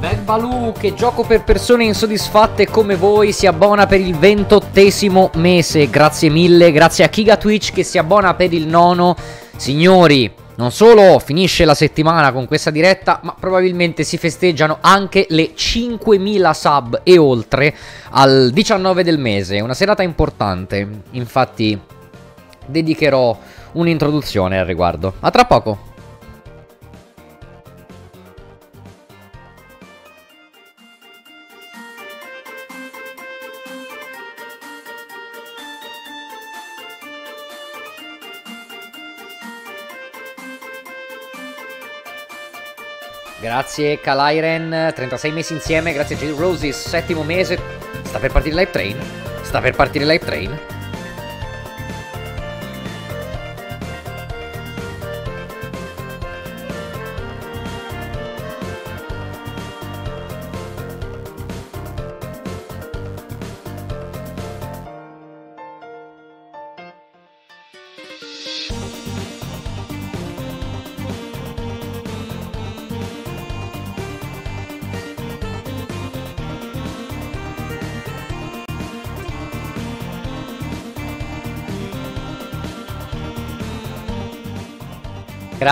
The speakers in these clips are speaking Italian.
Bel Baloo, che gioco per persone insoddisfatte come voi, si abbona per il ventottesimo mese. Grazie mille, grazie a Kiga Twitch che si abbona per il nono. Signori, non solo finisce la settimana con questa diretta, ma probabilmente si festeggiano anche le 5.000 sub e oltre al 19 del mese. Una serata importante, infatti dedicherò un'introduzione al riguardo. A tra poco! Grazie Kalairen, 36 mesi insieme, grazie Jill Roses, settimo mese. Sta per partire Live Train? Sta per partire Live Train?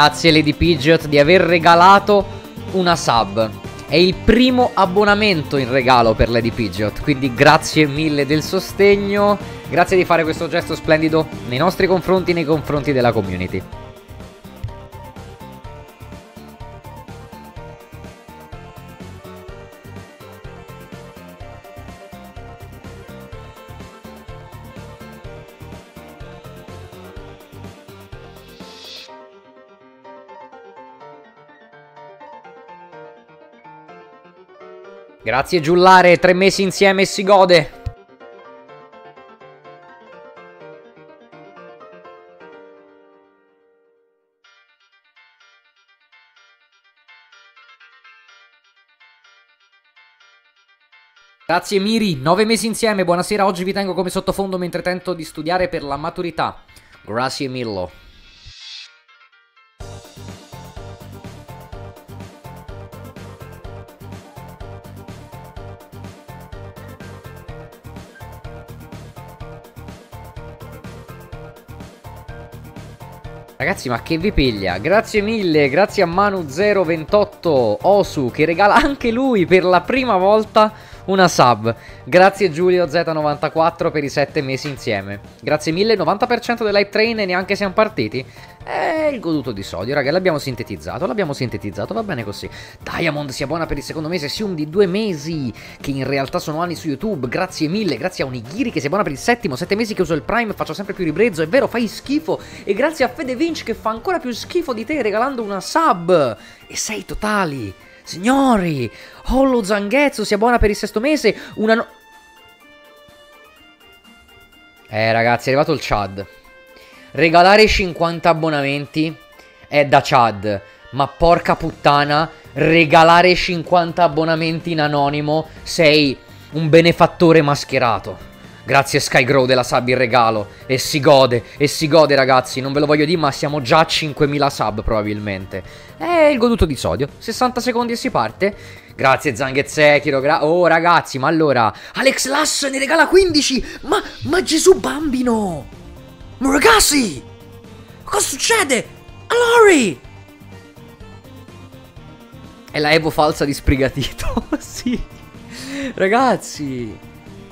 Grazie Lady Pidgeot di aver regalato una sub. È il primo abbonamento in regalo per Lady Pidgeot, quindi grazie mille del sostegno, grazie di fare questo gesto splendido nei nostri confronti nei confronti della community. Grazie Giullare, tre mesi insieme si gode. Grazie Miri, nove mesi insieme, buonasera, oggi vi tengo come sottofondo mentre tento di studiare per la maturità. Grazie Millo. Ragazzi, ma che vi piglia? Grazie mille, grazie a Manu028 Osu che regala anche lui per la prima volta una sub. Grazie Giulio Z94 per i 7 mesi insieme. Grazie mille, 90% dell'hype train e neanche siamo partiti. Eh, il goduto di sodio, raga, l'abbiamo sintetizzato, l'abbiamo sintetizzato, va bene così. Diamond sia buona per il secondo mese, Sium di due mesi, che in realtà sono anni su YouTube, grazie mille, grazie a Onigiri che sia buona per il settimo, sette mesi che uso il Prime, faccio sempre più ribrezzo, è vero, fai schifo, e grazie a Fede Vinci che fa ancora più schifo di te regalando una sub, e sei totali. Signori, Hollow Zanghezzo sia buona per il sesto mese, una... No eh ragazzi, è arrivato il Chad. Regalare 50 abbonamenti è da Chad. Ma porca puttana, regalare 50 abbonamenti in anonimo sei un benefattore mascherato. Grazie Skygrow della sub il regalo. E si gode, e si gode ragazzi. Non ve lo voglio dire, ma siamo già a 5000 sub probabilmente. È il goduto di sodio. 60 secondi e si parte. Grazie Zanghezzekhiro. Gra oh ragazzi, ma allora... Alex Lass ne regala 15! Ma, ma Gesù bambino! Ma ragazzi! Cosa succede? Glory! È la Evo falsa di sprigatito. sì. Ragazzi.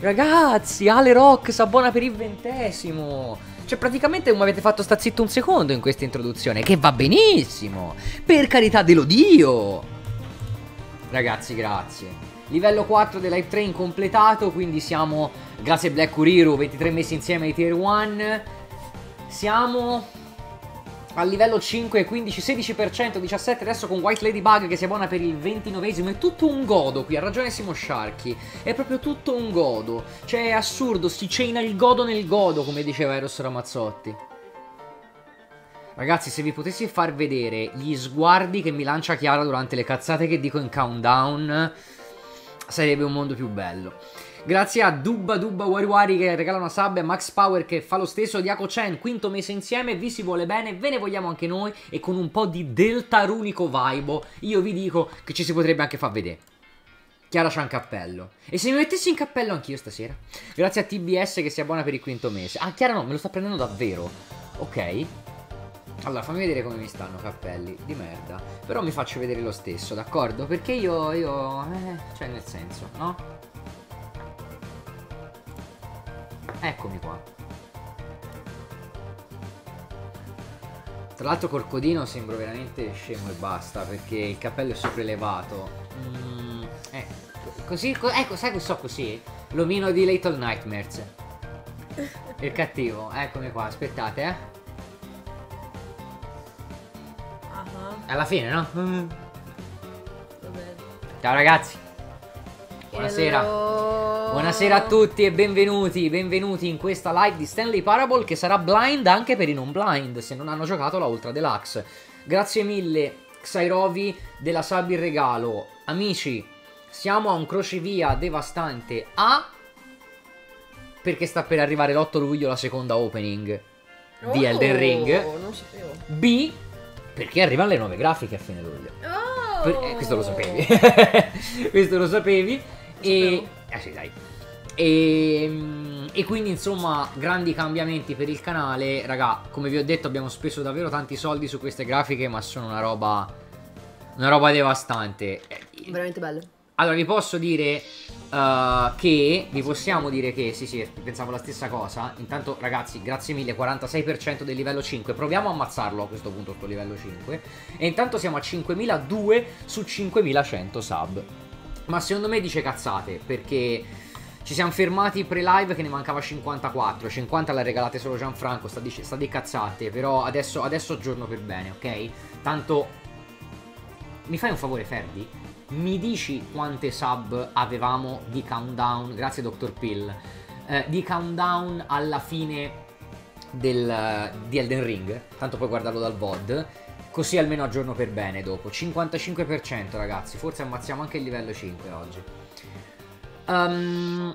Ragazzi, Ale Rock s'abbona per il ventesimo. Cioè, praticamente mi avete fatto sta zitto un secondo in questa introduzione, che va benissimo. Per carità dello Dio. Ragazzi, grazie. Livello 4 dell'Hype Train completato, quindi siamo, grazie Black Kuriru, 23 mesi insieme ai Tier 1. Siamo al livello 5, 15, 16%, 17% adesso con White Ladybug che si abbona per il 29esimo, è tutto un godo qui, ha ragione Simo Sharky, è proprio tutto un godo, cioè è assurdo, si chaina il godo nel godo come diceva Eros Ramazzotti. Ragazzi, se vi potessi far vedere gli sguardi che mi lancia Chiara durante le cazzate che dico in countdown, sarebbe un mondo più bello. Grazie a Dubba Dubba Wari Wari che regala una sub, Max Power che fa lo stesso, Diaco Chen, quinto mese insieme, vi si vuole bene, ve ne vogliamo anche noi e con un po' di deltarunico vibe io vi dico che ci si potrebbe anche far vedere. Chiara c'ha un cappello. E se mi mettessi in cappello anch'io stasera? Grazie a TBS che si abbona per il quinto mese. Ah, Chiara no, me lo sta prendendo davvero. Ok. Allora, fammi vedere come mi stanno cappelli di merda. Però mi faccio vedere lo stesso, d'accordo? Perché io, io... Eh, cioè nel senso, no? Eccomi qua. Tra l'altro col codino sembro veramente scemo e basta, perché il cappello è sopraelevato. Mm, eh, così, co ecco, sai che so così? L'omino di Little Nightmares. Il cattivo, eccomi qua, aspettate, eh. Alla fine, no? Mm. Vabbè. Ciao ragazzi. Buonasera. Hello. Buonasera a tutti e benvenuti, benvenuti in questa live di Stanley Parable che sarà blind anche per i non blind se non hanno giocato la Ultra Deluxe. Grazie mille Xairovi della Sabi regalo. Amici, siamo a un crocevia devastante A perché sta per arrivare l'8 luglio la seconda opening oh, di Elden oh, Ring. B perché arrivano le nuove grafiche a fine luglio. Oh. Eh, questo lo sapevi. questo lo sapevi. Lo e... Ah sì, dai. E, ehm, e, quindi insomma grandi cambiamenti per il canale raga come vi ho detto abbiamo speso davvero tanti soldi su queste grafiche ma sono una roba una roba devastante eh, veramente bello. Allora, vi posso dire uh, che, vi possiamo dire che, sì sì, pensavo la stessa cosa. Intanto, ragazzi, grazie mille, 46% del livello 5. Proviamo a ammazzarlo a questo punto, sto livello 5. E intanto siamo a 5.002 su 5.100 sub. Ma secondo me dice cazzate, perché... Ci siamo fermati pre-live che ne mancava 54. 50 l'ha regalate solo Gianfranco. Sta di, sta di cazzate. Però adesso, adesso aggiorno per bene, ok? Tanto. Mi fai un favore, Ferdi? mi dici quante sub avevamo di countdown? Grazie Dr. Pill. Eh, di countdown alla fine del, di Elden Ring, tanto puoi guardarlo dal VOD, così almeno aggiorno per bene dopo. 55% ragazzi, forse ammazziamo anche il livello 5 oggi. Um,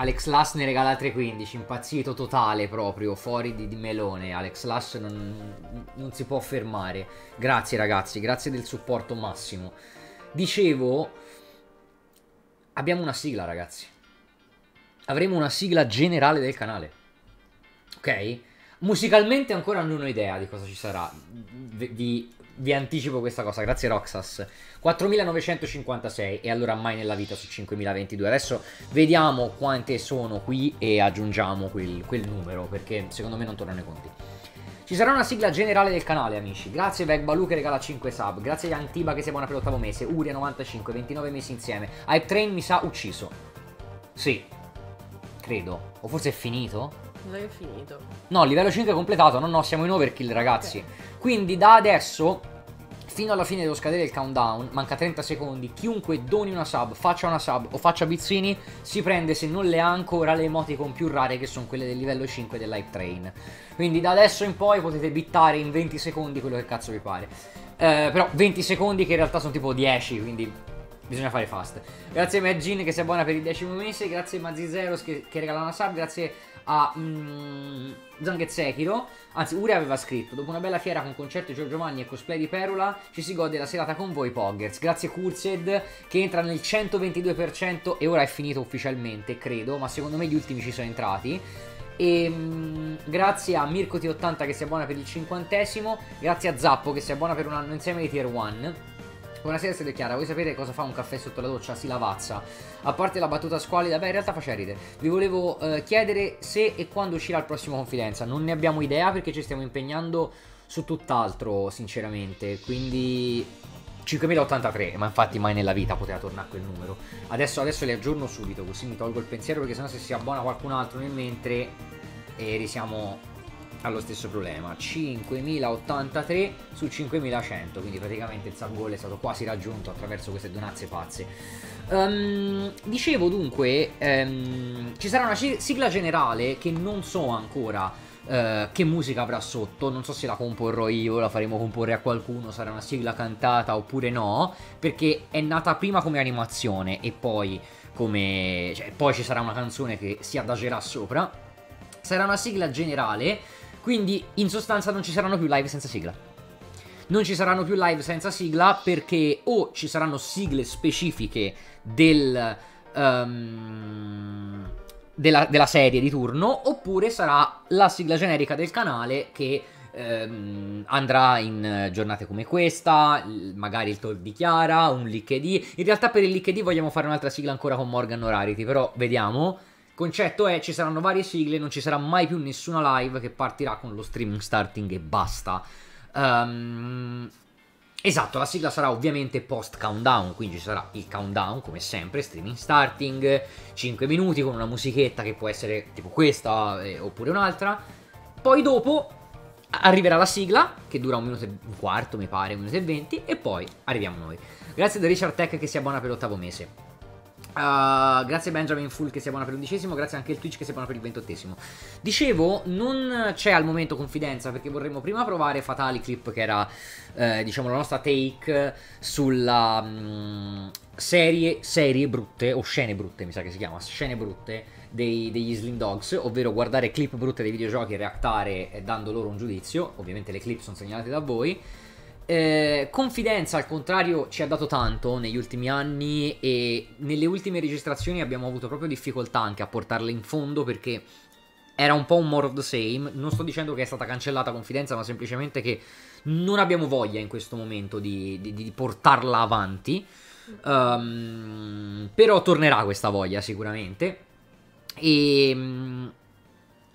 Alex Lass ne regala 3.15, impazzito totale proprio, fuori di, di melone. Alex Lass non, non, si può fermare. Grazie ragazzi, grazie del supporto massimo. Dicevo, abbiamo una sigla ragazzi. Avremo una sigla generale del canale. Ok? Musicalmente ancora non ho idea di cosa ci sarà. Vi, vi, vi anticipo questa cosa, grazie Roxas. 4956 e allora mai nella vita su 5022. Adesso vediamo quante sono qui e aggiungiamo quel, quel numero perché secondo me non tornano i conti. Ci sarà una sigla generale del canale, amici. Grazie Vegbalu che regala 5 sub. Grazie Antiba che si buona per l'ottavo mese. Uria 95, 29 mesi insieme. Hype Train mi sa ucciso. Sì. Credo. O forse è finito? Non è finito. No, livello 5 è completato. No, no, siamo in overkill, ragazzi. Okay. Quindi da adesso fino alla fine dello scadere il countdown, manca 30 secondi, chiunque doni una sub, faccia una sub o faccia bizzini, si prende se non le ha ancora le emoticon più rare che sono quelle del livello 5 dell'hype train. Quindi da adesso in poi potete bittare in 20 secondi quello che cazzo vi pare. Eh, però 20 secondi che in realtà sono tipo 10, quindi bisogna fare fast. Grazie a Magin che sei buona per il decimo mese, grazie a Mazzi che, che regala una sub, grazie a mm, Zanget Sekiro, anzi Uri aveva scritto, dopo una bella fiera con concerto di Giorgio Magni e cosplay di Perula, ci si gode la serata con voi Poggers, grazie Cursed che entra nel 122% e ora è finito ufficialmente, credo, ma secondo me gli ultimi ci sono entrati. E mm, grazie a mirkot 80 che si abbona per il cinquantesimo, grazie a Zappo che si abbona per un anno insieme di Tier 1. Buonasera Stella Chiara, Vuoi sapere cosa fa un caffè sotto la doccia? Si lavazza. A parte la battuta squalida, beh in realtà faceva ridere. Vi volevo eh, chiedere se e quando uscirà il prossimo Confidenza. Non ne abbiamo idea perché ci stiamo impegnando su tutt'altro, sinceramente. Quindi 5083, ma infatti mai nella vita poteva tornare quel numero. Adesso, adesso le aggiorno subito, così mi tolgo il pensiero perché sennò se si abbona qualcun altro nel mentre e risiamo allo stesso problema 5083 su 5100 quindi praticamente il sub è stato quasi raggiunto attraverso queste donanze pazze um, dicevo dunque um, ci sarà una sigla generale che non so ancora uh, che musica avrà sotto non so se la comporrò io la faremo comporre a qualcuno sarà una sigla cantata oppure no perché è nata prima come animazione e poi come cioè, poi ci sarà una canzone che si adagerà sopra sarà una sigla generale quindi in sostanza non ci saranno più live senza sigla. Non ci saranno più live senza sigla perché o ci saranno sigle specifiche del, um, della, della, serie di turno oppure sarà la sigla generica del canale che um, andrà in giornate come questa, magari il talk di Chiara, un leak di. In realtà per il leak di vogliamo fare un'altra sigla ancora con Morgan Orarity, però vediamo concetto è ci saranno varie sigle, non ci sarà mai più nessuna live che partirà con lo streaming starting e basta. Um, esatto, la sigla sarà ovviamente post countdown, quindi ci sarà il countdown come sempre, streaming starting, 5 minuti con una musichetta che può essere tipo questa eh, oppure un'altra. Poi dopo arriverà la sigla che dura un minuto e un quarto mi pare, un minuto e venti e poi arriviamo noi. Grazie da Richard Tech che si abbona per l'ottavo mese. Uh, grazie Benjamin Full che si abbona per l'undicesimo, grazie anche il Twitch che si abbona per il ventottesimo. Dicevo, non c'è al momento confidenza perché vorremmo prima provare Fatali Clip che era, eh, diciamo, la nostra take sulla mh, mm, serie, serie brutte, o scene brutte mi sa che si chiama, scene brutte dei, degli Slim Dogs, ovvero guardare clip brutte dei videogiochi e reactare eh, dando loro un giudizio, ovviamente le clip sono segnalate da voi. Eh, confidenza al contrario ci ha dato tanto negli ultimi anni e nelle ultime registrazioni abbiamo avuto proprio difficoltà anche a portarle in fondo perché era un po' un more of the same. Non sto dicendo che è stata cancellata Confidenza, ma semplicemente che non abbiamo voglia in questo momento di, di, di portarla avanti. Um, però tornerà questa voglia sicuramente. E mm,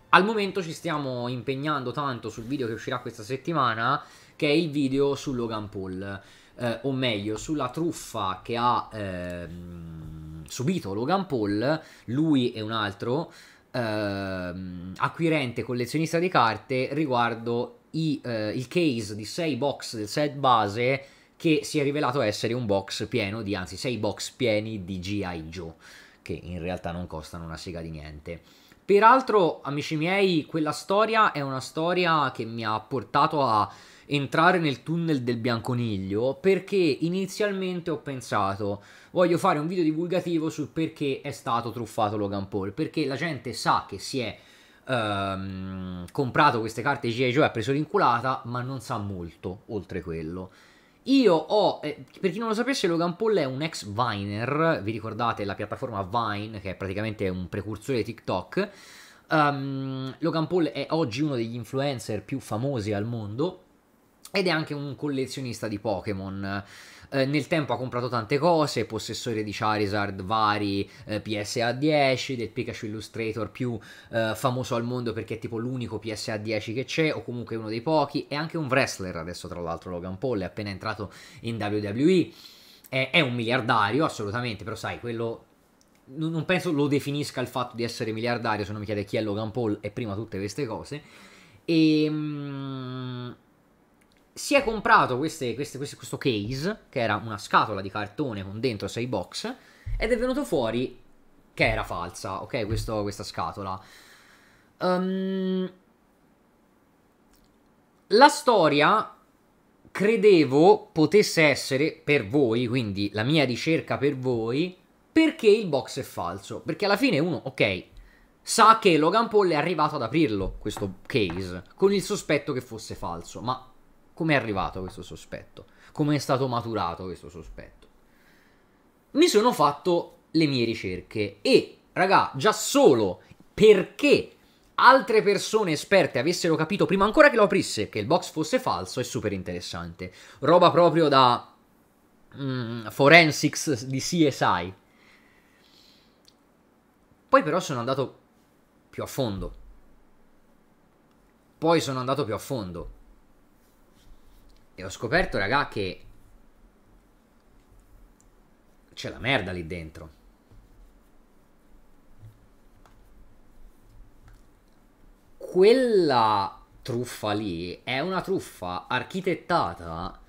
al momento ci stiamo impegnando tanto sul video che uscirà questa settimana che è il video su Logan Paul, eh, o meglio sulla truffa che ha eh, subito Logan Paul, lui e un altro eh, acquirente collezionista di carte riguardo i, eh, il case di 6 box del set base che si è rivelato essere un box pieno di, anzi 6 box pieni di G.I. Joe, che in realtà non costano una sega di niente. Peraltro, amici miei, quella storia è una storia che mi ha portato a entrare nel tunnel del bianconiglio perché inizialmente ho pensato voglio fare un video divulgativo sul perché è stato truffato Logan Paul, perché la gente sa che si è ehm, comprato queste carte G.I. Joe e ha preso l'inculata, ma non sa molto oltre quello. Io ho, eh, per chi non lo sapesse, Logan Paul è un ex Viner, vi ricordate la piattaforma Vine, che è praticamente un precursore di TikTok. Um, Logan Paul è oggi uno degli influencer più famosi al mondo ed è anche un collezionista di Pokémon. Eh, nel tempo ha comprato tante cose, possessore di Charizard vari, eh, PSA 10, del Pikachu Illustrator più eh, famoso al mondo perché è tipo l'unico PSA 10 che c'è o comunque uno dei pochi, è anche un wrestler adesso tra l'altro Logan Paul è appena entrato in WWE, è, è un miliardario assolutamente, però sai quello non penso lo definisca il fatto di essere miliardario se non mi chiede chi è Logan Paul e prima tutte queste cose. E, ehm, si è comprato queste, queste, queste, questo case, che era una scatola di cartone con dentro 6 box, ed è venuto fuori che era falsa, ok? Questo, questa scatola. Um, la storia credevo potesse essere per voi, quindi la mia ricerca per voi, perché il box è falso. Perché alla fine uno, ok, sa che Logan Paul è arrivato ad aprirlo questo case, con il sospetto che fosse falso, ma come è arrivato questo sospetto? Come è stato maturato questo sospetto? Mi sono fatto le mie ricerche e, raga, già solo perché altre persone esperte avessero capito prima ancora che lo aprisse che il box fosse falso è super interessante. Roba proprio da mm, forensics di CSI. Poi però sono andato più a fondo. Poi sono andato più a fondo e ho scoperto, raga, che c'è la merda lì dentro. Quella truffa lì è una truffa architettata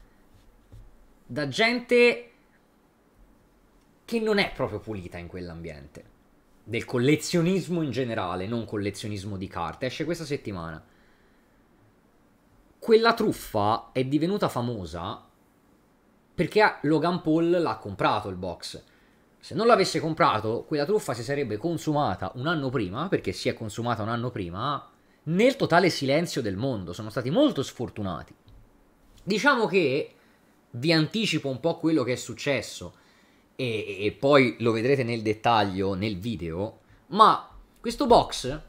da gente che non è proprio pulita in quell'ambiente. Del collezionismo in generale, non collezionismo di carte. Esce questa settimana quella truffa è divenuta famosa perché Logan Paul l'ha comprato il box. Se non l'avesse comprato, quella truffa si sarebbe consumata un anno prima, perché si è consumata un anno prima, nel totale silenzio del mondo. Sono stati molto sfortunati. Diciamo che vi anticipo un po' quello che è successo e, e poi lo vedrete nel dettaglio nel video, ma questo box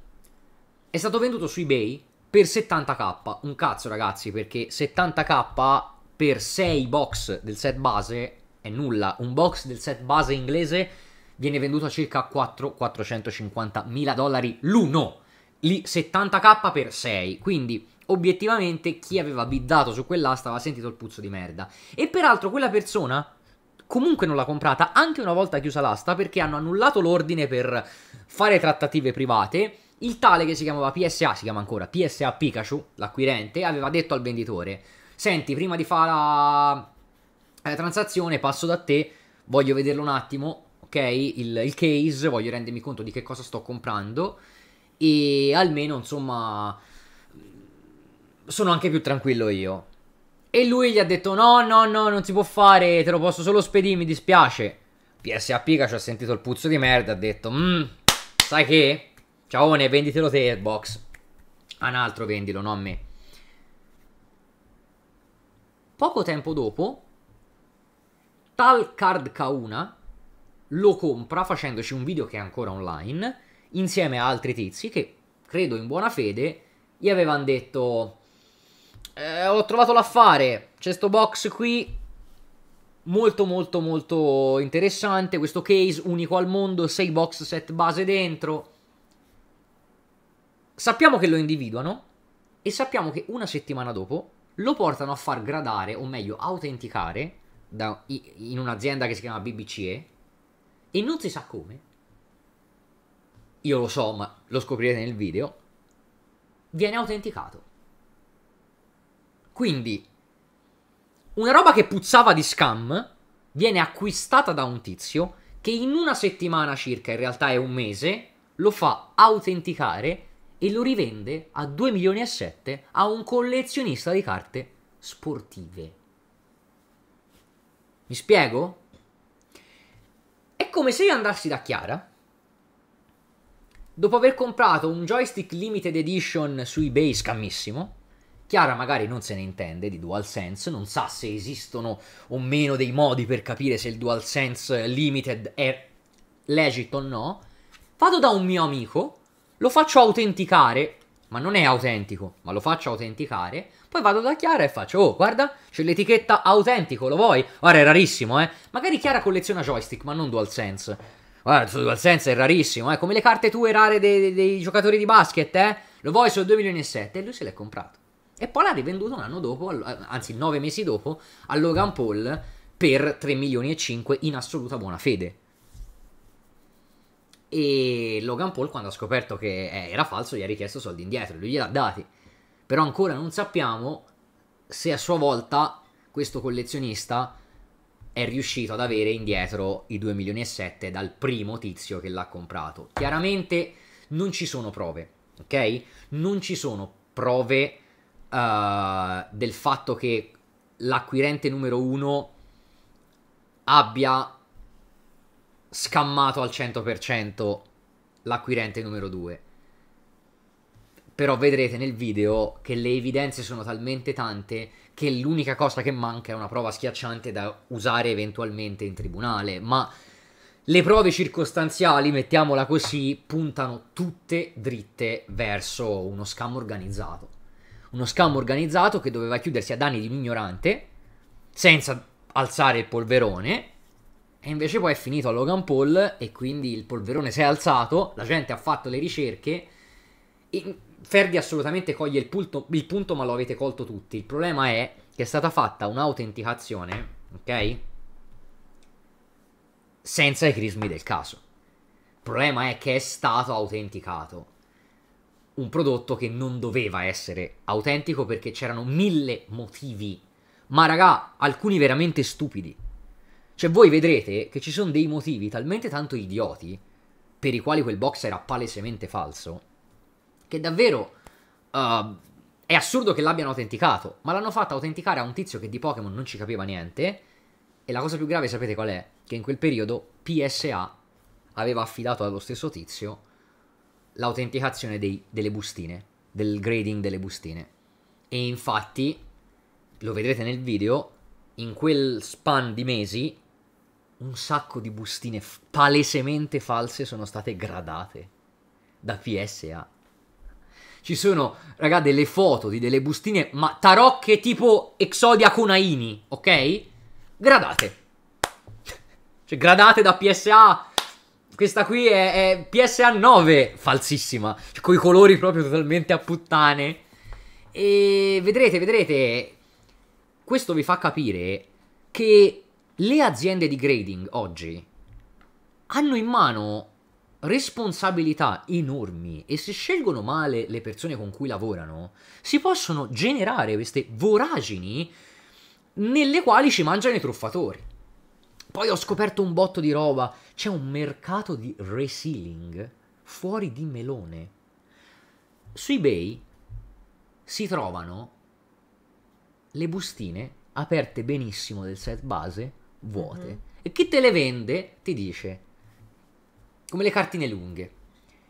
è stato venduto su eBay per 70k. Un cazzo, ragazzi, perché 70k per 6 box del set base è nulla. Un box del set base inglese viene venduto a circa 4, 450 mila dollari l'uno. Lì 70k per 6. Quindi obiettivamente chi aveva biddato su quell'asta aveva sentito il puzzo di merda. E peraltro quella persona comunque non l'ha comprata anche una volta chiusa l'asta perché hanno annullato l'ordine per fare trattative private il tale che si chiamava PSA, si chiama ancora PSA Pikachu, l'acquirente, aveva detto al venditore: Senti, prima di fare la... la, transazione, passo da te, voglio vederlo un attimo, ok? Il, il, case, voglio rendermi conto di che cosa sto comprando. E almeno, insomma, sono anche più tranquillo io. E lui gli ha detto: No, no, no, non si può fare, te lo posso solo spedire, mi dispiace. PSA Pikachu ha sentito il puzzo di merda, ha detto: Mmm, sai che? Ciaone, venditelo te, Airbox. A ah, un altro vendilo, non a me. Poco tempo dopo, tal Card Kauna lo compra facendoci un video che è ancora online, insieme a altri tizi che, credo in buona fede, gli avevano detto eh, ho trovato l'affare, c'è sto box qui, molto molto molto interessante, questo case unico al mondo, 6 box set base dentro, Sappiamo che lo individuano e sappiamo che una settimana dopo lo portano a far gradare, o meglio, autenticare da, in un'azienda che si chiama BBCE e non si sa come. Io lo so, ma lo scoprirete nel video. Viene autenticato. Quindi, una roba che puzzava di scam viene acquistata da un tizio che in una settimana circa, in realtà è un mese, lo fa autenticare e lo rivende a 2 milioni e 7 a un collezionista di carte sportive. Mi spiego? È come se io andassi da Chiara, dopo aver comprato un joystick limited edition su eBay scammissimo, Chiara magari non se ne intende di DualSense, non sa se esistono o meno dei modi per capire se il DualSense Limited è legit o no. Vado da un mio amico lo faccio autenticare, ma non è autentico, ma lo faccio autenticare, poi vado da Chiara e faccio, oh guarda, c'è l'etichetta autentico, lo vuoi? Guarda, è rarissimo, eh. Magari Chiara colleziona joystick, ma non DualSense. Guarda, su DualSense è rarissimo, eh. Come le carte tue rare dei, dei, dei giocatori di basket, eh. Lo vuoi su 2 milioni e 7 e lui se l'è comprato. E poi l'ha rivenduto un anno dopo, eh, anzi nove mesi dopo, a Logan Paul per 3 milioni e 5 in assoluta buona fede. E Logan Paul, quando ha scoperto che eh, era falso, gli ha richiesto soldi indietro, lui gliel'ha dati. Però ancora non sappiamo se a sua volta questo collezionista è riuscito ad avere indietro i 2 milioni e 7 dal primo tizio che l'ha comprato. Chiaramente non ci sono prove, ok? Non ci sono prove uh, del fatto che l'acquirente numero 1 abbia scammato al 100% l'acquirente numero 2. Però vedrete nel video che le evidenze sono talmente tante che l'unica cosa che manca è una prova schiacciante da usare eventualmente in tribunale, ma le prove circostanziali, mettiamola così, puntano tutte dritte verso uno scam organizzato. Uno scam organizzato che doveva chiudersi a danni di un ignorante, senza alzare il polverone, e invece poi è finito a Logan Paul e quindi il polverone si è alzato, la gente ha fatto le ricerche e Ferdi assolutamente coglie il punto, il punto ma lo avete colto tutti. Il problema è che è stata fatta un'autenticazione, ok? Senza i crismi del caso. Il problema è che è stato autenticato un prodotto che non doveva essere autentico perché c'erano mille motivi. Ma raga, alcuni veramente stupidi cioè, voi vedrete che ci sono dei motivi talmente tanto idioti per i quali quel box era palesemente falso, che davvero uh, è assurdo che l'abbiano autenticato, ma l'hanno fatta autenticare a un tizio che di Pokémon non ci capiva niente, e la cosa più grave sapete qual è? Che in quel periodo PSA aveva affidato allo stesso tizio l'autenticazione dei, delle bustine, del grading delle bustine. E infatti, lo vedrete nel video, in quel span di mesi un sacco di bustine palesemente false sono state gradate da PSA. Ci sono, raga, delle foto di delle bustine, ma tarocche tipo Exodia Conaini, ok? Gradate. cioè, gradate da PSA. Questa qui è, è PSA 9, falsissima. Cioè, con i colori proprio totalmente a puttane. E vedrete, vedrete. Questo vi fa capire che le aziende di grading oggi hanno in mano responsabilità enormi e se scelgono male le persone con cui lavorano, si possono generare queste voragini nelle quali ci mangiano i truffatori. Poi ho scoperto un botto di roba, c'è un mercato di resealing fuori di melone. Su eBay si trovano le bustine aperte benissimo del set base vuote. Mm. E chi te le vende ti dice, come le cartine lunghe,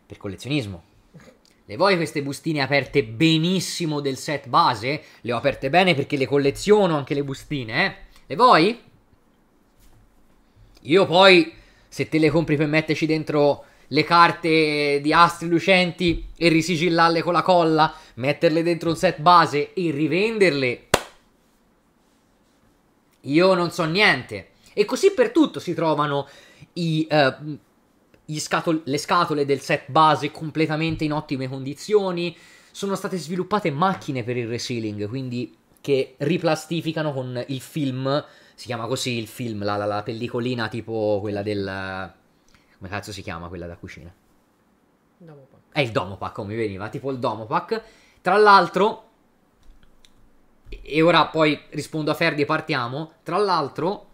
per collezionismo. Le vuoi queste bustine aperte benissimo del set base? Le ho aperte bene perché le colleziono anche le bustine, eh? Le vuoi? Io poi, se te le compri per metterci dentro le carte di astri lucenti e risigillarle con la colla, metterle dentro un set base e rivenderle, io non so niente. E così per tutto si trovano i, uh, scatol- le scatole del set base completamente in ottime condizioni. Sono state sviluppate macchine per il resealing, quindi che riplastificano con il film, si chiama così il film, la, la, la pellicolina tipo quella del... come cazzo si chiama quella da cucina? Domopac. È il Domopac, come oh, veniva, tipo il Domopac. Tra l'altro, e ora poi rispondo a Ferdi e partiamo. Tra l'altro,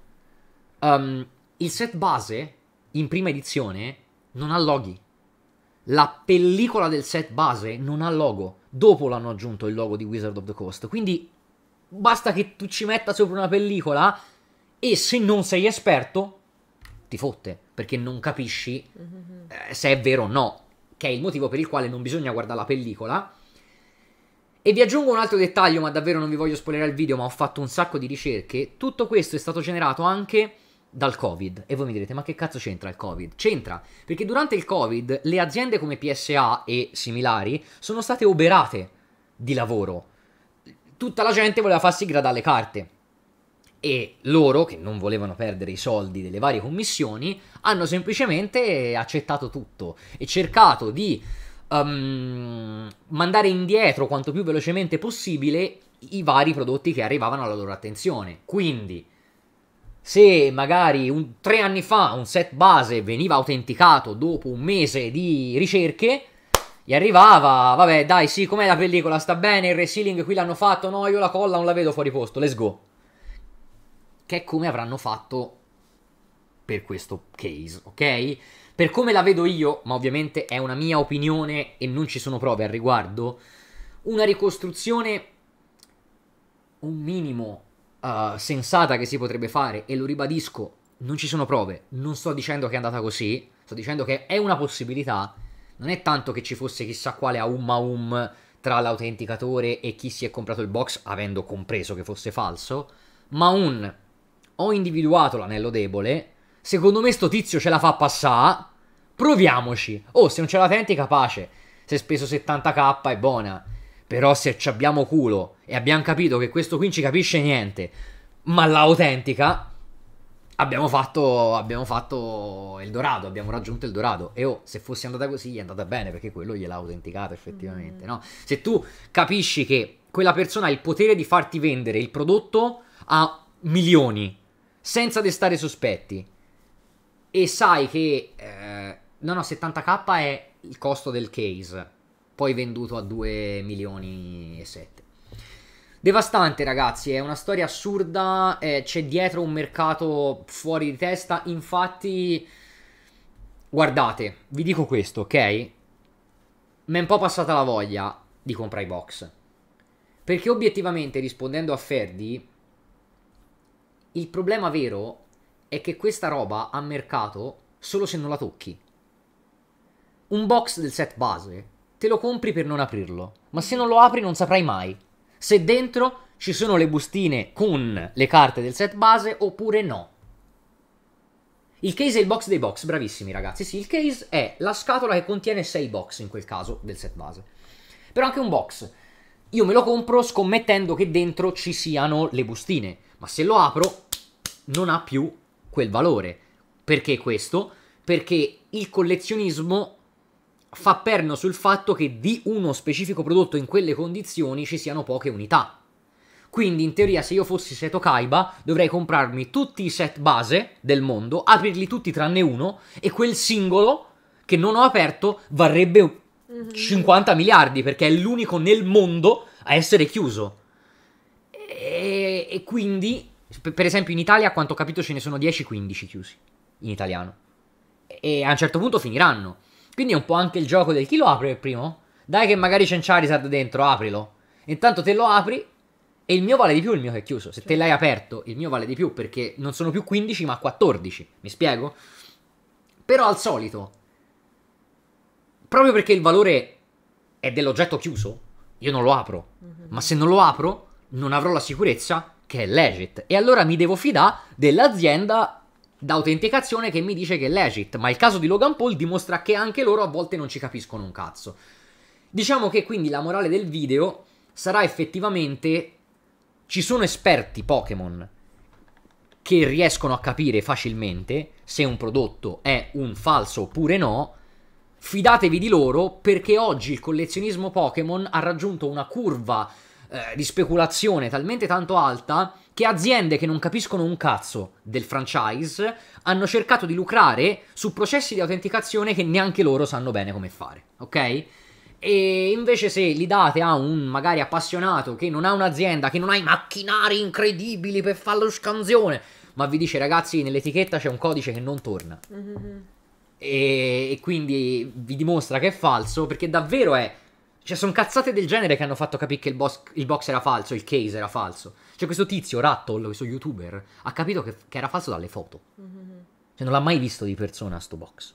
um, il set base in prima edizione non ha loghi. La pellicola del set base non ha logo. Dopo l'hanno aggiunto il logo di Wizard of the Coast. Quindi basta che tu ci metta sopra una pellicola e se non sei esperto ti fotte perché non capisci mm-hmm. eh, se è vero o no. Che è il motivo per il quale non bisogna guardare la pellicola e vi aggiungo un altro dettaglio, ma davvero non vi voglio spoilerare il video, ma ho fatto un sacco di ricerche. Tutto questo è stato generato anche dal Covid. E voi mi direte, ma che cazzo c'entra il Covid? C'entra, perché durante il Covid le aziende come PSA e similari sono state oberate di lavoro. Tutta la gente voleva farsi gradare le carte e loro, che non volevano perdere i soldi delle varie commissioni, hanno semplicemente accettato tutto e cercato di um, mandare indietro quanto più velocemente possibile i vari prodotti che arrivavano alla loro attenzione. Quindi, se magari un, tre anni fa un set base veniva autenticato dopo un mese di ricerche, gli arrivava, vabbè, dai, sì, com'è la pellicola? Sta bene, il resealing qui l'hanno fatto, no, io la colla non la vedo fuori posto, let's go. Che è come avranno fatto per questo case, ok? Per come la vedo io, ma ovviamente è una mia opinione e non ci sono prove al riguardo, una ricostruzione un minimo uh, sensata che si potrebbe fare, e lo ribadisco, non ci sono prove, non sto dicendo che è andata così, sto dicendo che è una possibilità, non è tanto che ci fosse chissà quale aum aum tra l'autenticatore e chi si è comprato il box avendo compreso che fosse falso, ma un ho individuato l'anello debole, secondo me sto tizio ce la fa passare, Proviamoci. Oh, se non ce la tenti, capace. Se speso 70k è buona. Però se ci abbiamo culo e abbiamo capito che questo qui non ci capisce niente, ma l'autentica, abbiamo fatto, abbiamo fatto il Dorado, abbiamo raggiunto il Dorado. E oh, se fosse andata così, gli è andata bene perché quello gliel'ha autenticato effettivamente. Mm. No? Se tu capisci che quella persona ha il potere di farti vendere il prodotto a milioni senza destare sospetti e sai che eh, No, no, 70k è il costo del case, poi venduto a 2 milioni e 7. Devastante ragazzi, è una storia assurda, eh, c'è dietro un mercato fuori di testa, infatti guardate, vi dico questo, ok? Mi è un po' passata la voglia di comprare i box. Perché obiettivamente, rispondendo a Ferdi, il problema vero è che questa roba ha mercato solo se non la tocchi. Un box del set base te lo compri per non aprirlo, ma se non lo apri non saprai mai se dentro ci sono le bustine con le carte del set base oppure no. Il case è il box dei box, bravissimi ragazzi. Sì, il case è la scatola che contiene 6 box in quel caso del set base. Però anche un box. Io me lo compro scommettendo che dentro ci siano le bustine, ma se lo apro non ha più quel valore. Perché questo? Perché il collezionismo fa perno sul fatto che di uno specifico prodotto in quelle condizioni ci siano poche unità. Quindi in teoria se io fossi Seto Kaiba dovrei comprarmi tutti i set base del mondo, aprirli tutti tranne uno e quel singolo che non ho aperto varrebbe 50 mhm. miliardi perché è l'unico nel mondo a essere chiuso. E, e quindi, per esempio in Italia a quanto ho capito ce ne sono 10-15 chiusi in italiano. E a un certo punto finiranno. Quindi è un po' anche il gioco del chi lo apre il primo? Dai che magari c'è un Charizard dentro, aprilo. Intanto te lo apri e il mio vale di più il mio che è chiuso. Se te l'hai aperto, il mio vale di più perché non sono più 15 ma 14. Mi spiego? Però al solito, proprio perché il valore è dell'oggetto chiuso, io non lo apro. Mhm. Ma se non lo apro, non avrò la sicurezza che è legit. E allora mi devo fidare dell'azienda d'autenticazione che mi dice che è legit, ma il caso di Logan Paul dimostra che anche loro a volte non ci capiscono un cazzo. Diciamo che quindi la morale del video sarà effettivamente ci sono esperti Pokémon che riescono a capire facilmente se un prodotto è un falso oppure no. Fidatevi di loro perché oggi il collezionismo Pokémon ha raggiunto una curva eh, di speculazione talmente tanto alta che aziende che non capiscono un cazzo del franchise hanno cercato di lucrare su processi di autenticazione che neanche loro sanno bene come fare, ok? E invece se li date a un magari appassionato che non ha un'azienda, che non ha i macchinari incredibili per fare lo scansione, ma vi dice ragazzi nell'etichetta c'è un codice che non torna. Mm-hmm. E, e quindi vi dimostra che è falso perché davvero è... Cioè sono cazzate del genere che hanno fatto capire che il, box, il box era falso, il case era falso. Cioè, questo tizio, Rattol, questo youtuber, ha capito che, che era falso dalle foto. Mm-hmm. Cioè, non l'ha mai visto di persona sto box.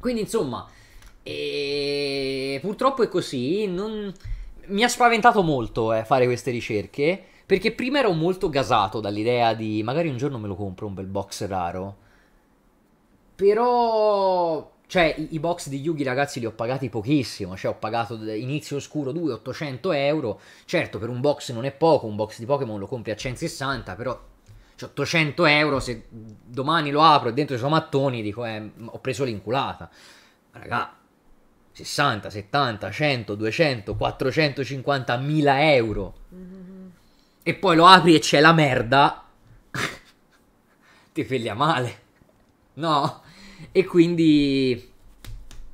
Quindi, insomma, e... Eh, purtroppo è così. Non... Mi ha spaventato molto eh, fare queste ricerche. Perché prima ero molto gasato dall'idea di magari un giorno me lo compro un bel box raro. Però cioè, i, i, box di Yugi, ragazzi, li ho pagati pochissimo. Cioè, ho pagato inizio oscuro 2, 800 euro. Certo, per un box non è poco, un box di Pokémon lo compri a 160, però... Cioè, 800 euro, se domani lo apro e dentro ci sono mattoni, dico, eh, ho preso l'inculata. Raga, 60, 70, 100, 200, 450 mila euro. E poi lo apri e c'è la merda. Ti piglia male. No, e quindi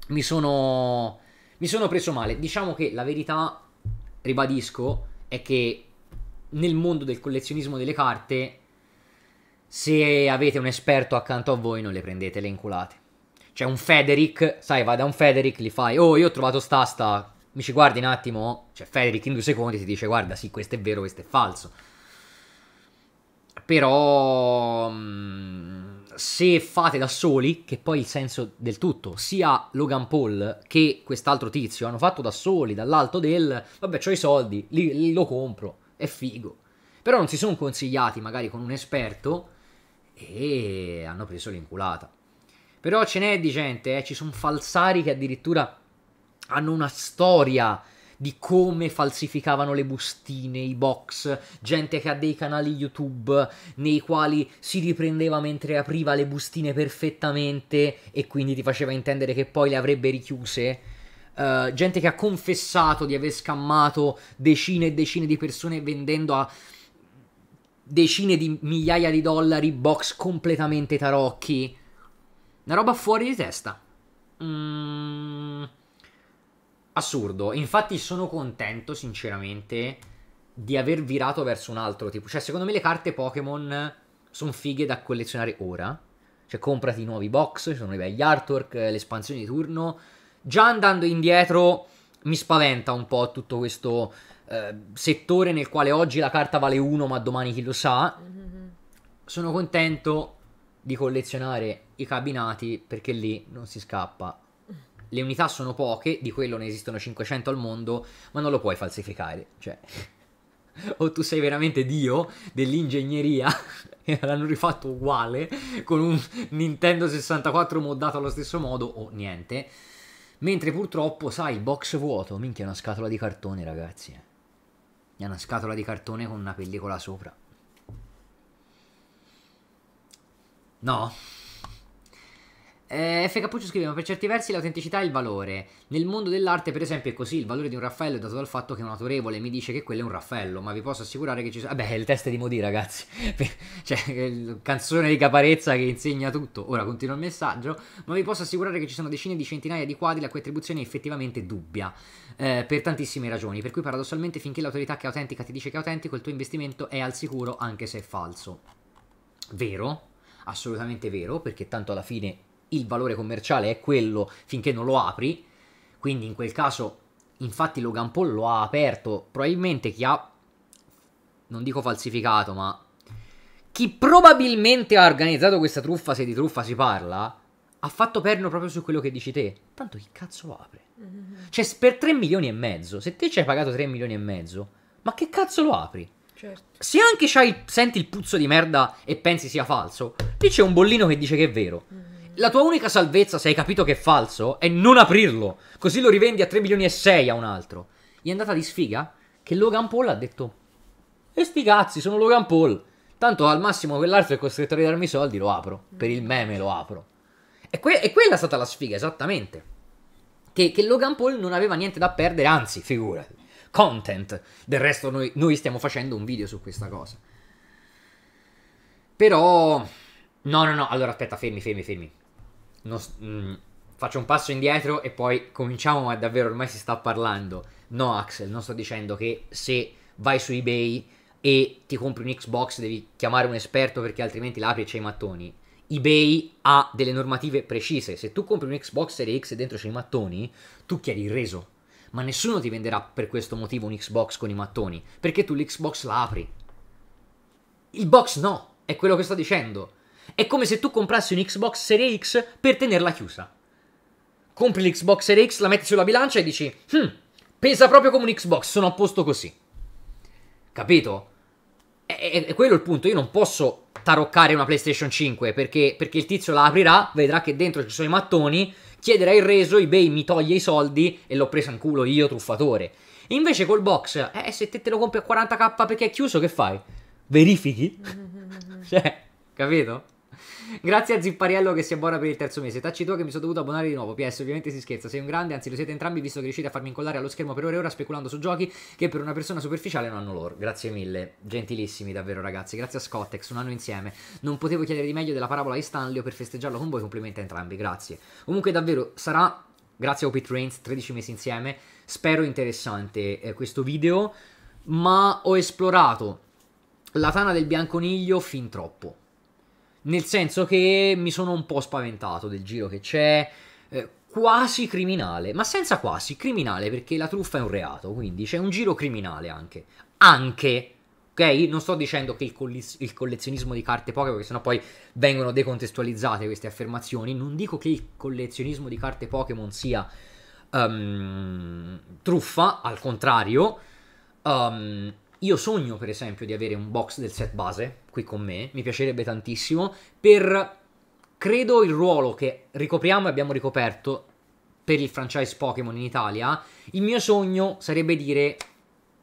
mi sono, mi sono preso male. Diciamo che la verità, ribadisco, è che nel mondo del collezionismo delle carte, se avete un esperto accanto a voi, non le prendete, le inculate. C'è cioè, un Federic, sai, vai da un Federic, gli fai, oh, io ho trovato stasta, mi ci guardi un attimo, cioè Federic in due secondi ti dice, guarda, sì, questo è vero, questo è falso. Però... Mh, mm, se fate da soli, che poi il senso del tutto, sia Logan Paul che quest'altro tizio hanno fatto da soli, dall'alto del vabbè, ho i soldi, li, li, lo compro, è figo. Però non si sono consigliati magari con un esperto e hanno preso l'inculata. Però ce n'è di gente, eh, ci sono falsari che addirittura hanno una storia di come falsificavano le bustine, i box, gente che ha dei canali YouTube nei quali si riprendeva mentre apriva le bustine perfettamente e quindi ti faceva intendere che poi le avrebbe richiuse. Uh, gente che ha confessato di aver scammato decine e decine di persone vendendo a decine di migliaia di dollari box completamente tarocchi. Una roba fuori di testa. Mmm assurdo. Infatti sono contento, sinceramente, di aver virato verso un altro tipo. Cioè, secondo me le carte Pokémon sono fighe da collezionare ora. Cioè, comprati i nuovi box, ci sono i belli artwork, l'espansione di turno. Già andando indietro mi spaventa un po' tutto questo eh, settore nel quale oggi la carta vale uno, ma domani chi lo sa. Sono contento di collezionare i cabinati perché lì non si scappa le unità sono poche, di quello ne esistono 500 al mondo, ma non lo puoi falsificare, cioè o tu sei veramente dio dell'ingegneria e l'hanno rifatto uguale con un Nintendo 64 moddato allo stesso modo o niente. Mentre purtroppo, sai, box vuoto, minchia, è una scatola di cartone, ragazzi. Eh. È una scatola di cartone con una pellicola sopra. No? Eh, F. Cappuccio scriveva: Per certi versi l'autenticità è il valore. Nel mondo dell'arte, per esempio, è così: il valore di un Raffaello è dato dal fatto che è un autorevole mi dice che quello è un Raffaello. Ma vi posso assicurare che ci sono. Vabbè, il test di Modi, ragazzi. cioè, canzone di caparezza che insegna tutto. Ora continuo il messaggio. Ma vi posso assicurare che ci sono decine di centinaia di quadri la cui attribuzione è effettivamente dubbia. Eh, per tantissime ragioni. Per cui, paradossalmente, finché l'autorità che è autentica ti dice che è autentico, il tuo investimento è al sicuro, anche se è falso. Vero? Assolutamente vero, perché tanto alla fine il valore commerciale è quello finché non lo apri, quindi in quel caso infatti Logan Paul lo ha aperto, probabilmente chi ha, non dico falsificato, ma chi probabilmente ha organizzato questa truffa, se di truffa si parla, ha fatto perno proprio su quello che dici te. Tanto chi cazzo lo apre? mm Cioè, per 3 milioni e mezzo, se te ci hai pagato 3 milioni e mezzo, ma che cazzo lo apri? Certo. Se anche il, senti il puzzo di merda e pensi sia falso, lì c'è un bollino che dice che è vero. Mm. La tua unica salvezza, se hai capito che è falso, è non aprirlo. Così lo rivendi a 3 milioni e 6 a un altro. Gli è andata di sfiga che Logan Paul ha detto: E sti cazzi, sono Logan Paul. Tanto al massimo quell'altro è costretto a ridarmi i soldi, lo apro. Per il meme lo apro. E, que- e quella è stata la sfiga, esattamente. Che-, che, Logan Paul non aveva niente da perdere, anzi, figurati. Content. Del resto, noi, noi stiamo facendo un video su questa cosa. Però. No, no, no. Allora, aspetta, fermi, fermi, fermi non, mh, mm, faccio un passo indietro e poi cominciamo, ma davvero ormai si sta parlando. No, Axel, non sto dicendo che se vai su eBay e ti compri un Xbox devi chiamare un esperto perché altrimenti l'apri e c'è i mattoni. eBay ha delle normative precise. Se tu compri un Xbox Series X e dentro c'è i mattoni, tu chiedi il reso. Ma nessuno ti venderà per questo motivo un Xbox con i mattoni, perché tu l'Xbox la apri. Il box no, è quello che sto dicendo. È come se tu comprassi un Xbox Series X per tenerla chiusa. Compri l'Xbox Series X, la metti sulla bilancia e dici, hm, pesa proprio come un Xbox, sono a posto così. Capito? È, è quello il punto, io non posso taroccare una PlayStation 5 perché, perché il tizio la aprirà, vedrà che dentro ci sono i mattoni, chiederà il reso, eBay mi toglie i soldi e l'ho presa in culo io, truffatore. Invece col box, eh, se te, te lo compri a 40k perché è chiuso, che fai? Verifichi? cioè, capito? Grazie a Zippariello che si abbona per il terzo mese. Tacci tu che mi sono dovuto abbonare di nuovo. PS, ovviamente si scherza. Sei un grande, anzi lo siete entrambi, visto che riuscite a farmi incollare allo schermo per ore e ora speculando su giochi che per una persona superficiale non hanno loro. Grazie mille, gentilissimi davvero ragazzi. Grazie a Scottex, un anno insieme. Non potevo chiedere di meglio della parabola di Stanlio per festeggiarlo con voi. Complimenti a entrambi, grazie. Comunque davvero sarà, grazie a Opit Rains, 13 mesi insieme. Spero interessante eh, questo video, ma ho esplorato la tana del bianconiglio fin troppo nel senso che mi sono un po' spaventato del giro che c'è, eh, quasi criminale, ma senza quasi, criminale perché la truffa è un reato, quindi c'è un giro criminale anche. Anche, ok? Non sto dicendo che il, colliz- il collezionismo di carte Pokémon, perché sennò poi vengono decontestualizzate queste affermazioni, non dico che il collezionismo di carte Pokémon sia um, truffa, al contrario. Um, io sogno, per esempio, di avere un box del set base qui con me, mi piacerebbe tantissimo, per credo il ruolo che ricopriamo e abbiamo ricoperto per il franchise Pokémon in Italia. Il mio sogno sarebbe dire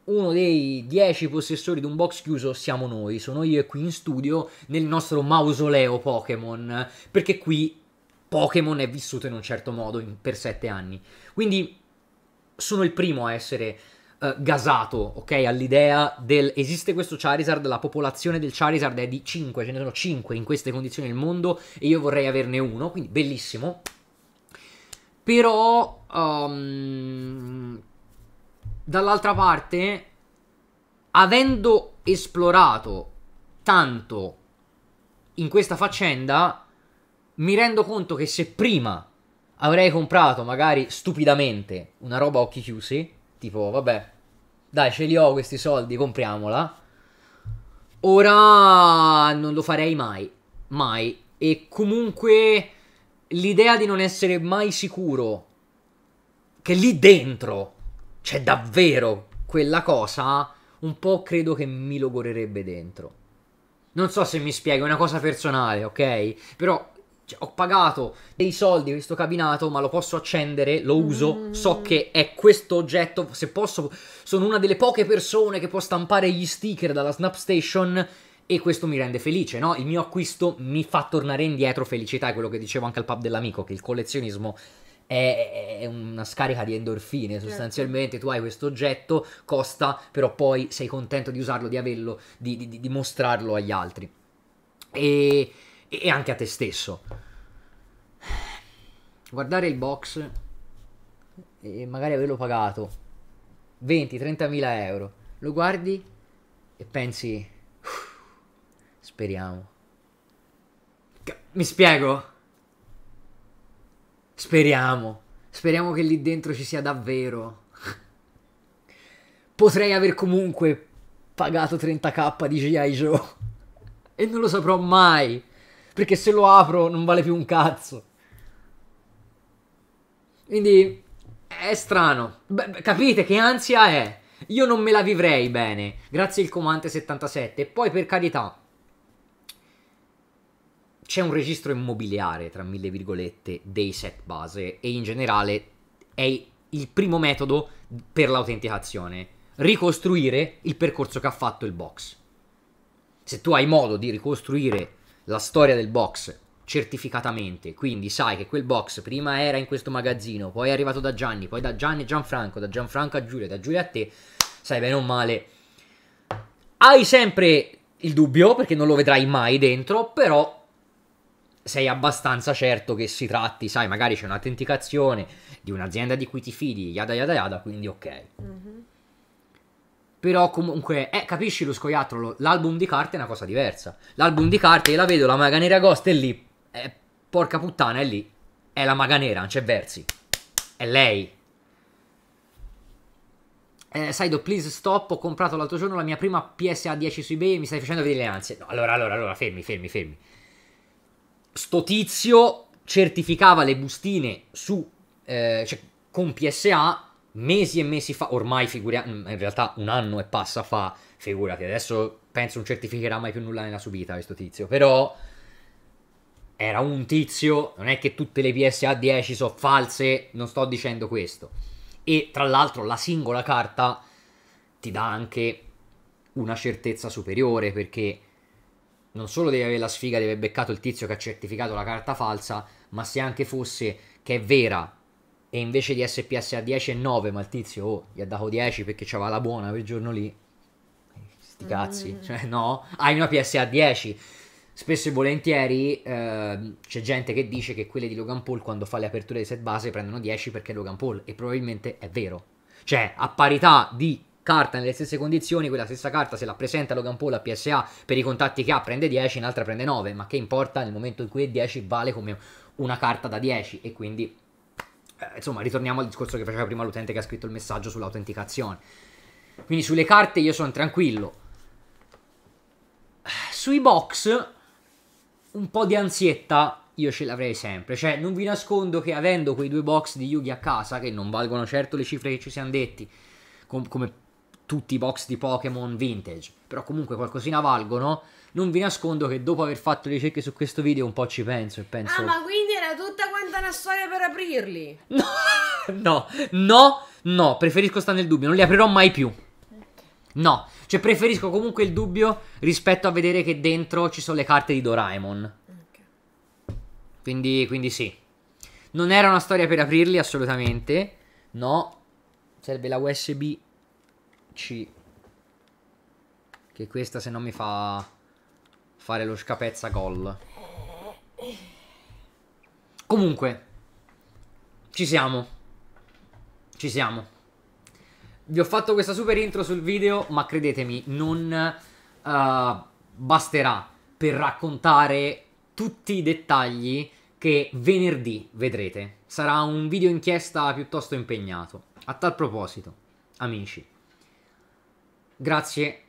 uno dei dieci possessori di un box chiuso siamo noi, sono io qui in studio nel nostro mausoleo Pokémon, perché qui Pokémon è vissuto in un certo modo in, per sette anni. Quindi sono il primo a essere eh, gasato, ok? All'idea del esiste questo Charizard, la popolazione del Charizard è di 5, ce ne sono 5 in queste condizioni nel mondo e io vorrei averne uno, quindi bellissimo. Però um, dall'altra parte avendo esplorato tanto in questa faccenda mi rendo conto che se prima avrei comprato magari stupidamente una roba a occhi chiusi tipo, vabbè, dai, ce li ho questi soldi, compriamola. Ora non lo farei mai, mai. E comunque l'idea di non essere mai sicuro che lì dentro c'è davvero quella cosa, un po' credo che mi logorerebbe dentro. Non so se mi spiego, è una cosa personale, ok? Però cioè, ho pagato dei soldi questo cabinato, ma lo posso accendere, lo uso, mm. so che è questo oggetto, se posso, sono una delle poche persone che può stampare gli sticker dalla Snap Station e questo mi rende felice, no? Il mio acquisto mi fa tornare indietro felicità, è quello che dicevo anche al pub dell'amico, che il collezionismo è, una scarica di endorfine, certo. sostanzialmente tu hai questo oggetto, costa, però poi sei contento di usarlo, di averlo, di, di, di mostrarlo agli altri. E e anche a te stesso. Guardare il box e magari averlo pagato 20-30 mila euro, lo guardi e pensi, speriamo. Mi spiego? Speriamo. Speriamo che lì dentro ci sia davvero. Potrei aver comunque pagato 30k di G.I. Joe. E non lo saprò mai. Perché se lo apro non vale più un cazzo. Quindi è strano. Beh, capite che ansia è? Io non me la vivrei bene, grazie al comante 77. Poi per carità, c'è un registro immobiliare, tra mille virgolette, dei set base e in generale è il primo metodo per l'autenticazione. Ricostruire il percorso che ha fatto il box. Se tu hai modo di ricostruire la storia del box certificatamente, quindi sai che quel box prima era in questo magazzino, poi è arrivato da Gianni, poi da Gianni a Gianfranco, da Gianfranco a Giulia, da Giulia a te, sai bene o male, hai sempre il dubbio perché non lo vedrai mai dentro, però sei abbastanza certo che si tratti, sai, magari c'è un'autenticazione di un'azienda di cui ti fidi, yada yada yada, quindi ok. Mm-hmm. Però comunque, eh, capisci lo scoiattolo, l'album di carte è una cosa diversa. L'album di carte, io la vedo, la maga nera Ghost è lì. Eh, porca puttana, è lì. È la maga nera, non c'è versi. È lei. Eh, Saido, please stop. Ho comprato l'altro giorno la mia prima PSA 10 su eBay e mi stai facendo vedere le ansie. No, allora, allora, allora, fermi, fermi, fermi. Sto tizio certificava le bustine su, eh, cioè, con PSA mesi e mesi fa, ormai figuriamo, mm, in realtà un anno e passa fa, figurati, adesso penso non certificherà mai più nulla nella sua vita questo tizio, però era un tizio, non è che tutte le PSA 10 sono false, non sto dicendo questo. E tra l'altro la singola carta ti dà anche una certezza superiore perché non solo devi avere la sfiga di aver beccato il tizio che ha certificato la carta falsa, ma se anche fosse che è vera e invece di SPS a 10 e 9, ma il tizio oh, gli ha dato 10 perché c'aveva la buona quel giorno lì. Sti cazzi, mm. cioè no, hai una PSA 10. Spesso e volentieri eh, c'è gente che dice che quelle di Logan Paul quando fa le aperture di set base prendono 10 perché è Logan Paul e probabilmente è vero. Cioè, a parità di carta nelle stesse condizioni, quella stessa carta se la presenta Logan Paul a PSA per i contatti che ha prende 10, un'altra prende 9, ma che importa nel momento in cui è 10 vale come una carta da 10 e quindi eh, insomma, ritorniamo al discorso che faceva prima l'utente che ha scritto il messaggio sull'autenticazione. Quindi sulle carte io sono tranquillo. Sui box un po' di ansietta io ce l'avrei sempre. Cioè, non vi nascondo che avendo quei due box di Yugi a casa, che non valgono certo le cifre che ci siamo detti, com- come tutti i box di Pokémon vintage, però comunque qualcosina valgono non vi nascondo che dopo aver fatto le ricerche su questo video un po' ci penso e penso... Ah, ma quindi era tutta quanta una storia per aprirli? No, no, no, no, preferisco stare nel dubbio, non li aprirò mai più. No, cioè preferisco comunque il dubbio rispetto a vedere che dentro ci sono le carte di Doraemon. Okay. Quindi, quindi sì. Non era una storia per aprirli assolutamente. No. Serve la USB C. Che questa se no mi fa fare lo scapezza gol. Comunque, ci siamo. Ci siamo. Vi ho fatto questa super intro sul video, ma credetemi, non uh, basterà per raccontare tutti i dettagli che venerdì vedrete. Sarà un video inchiesta piuttosto impegnato. A tal proposito, amici, grazie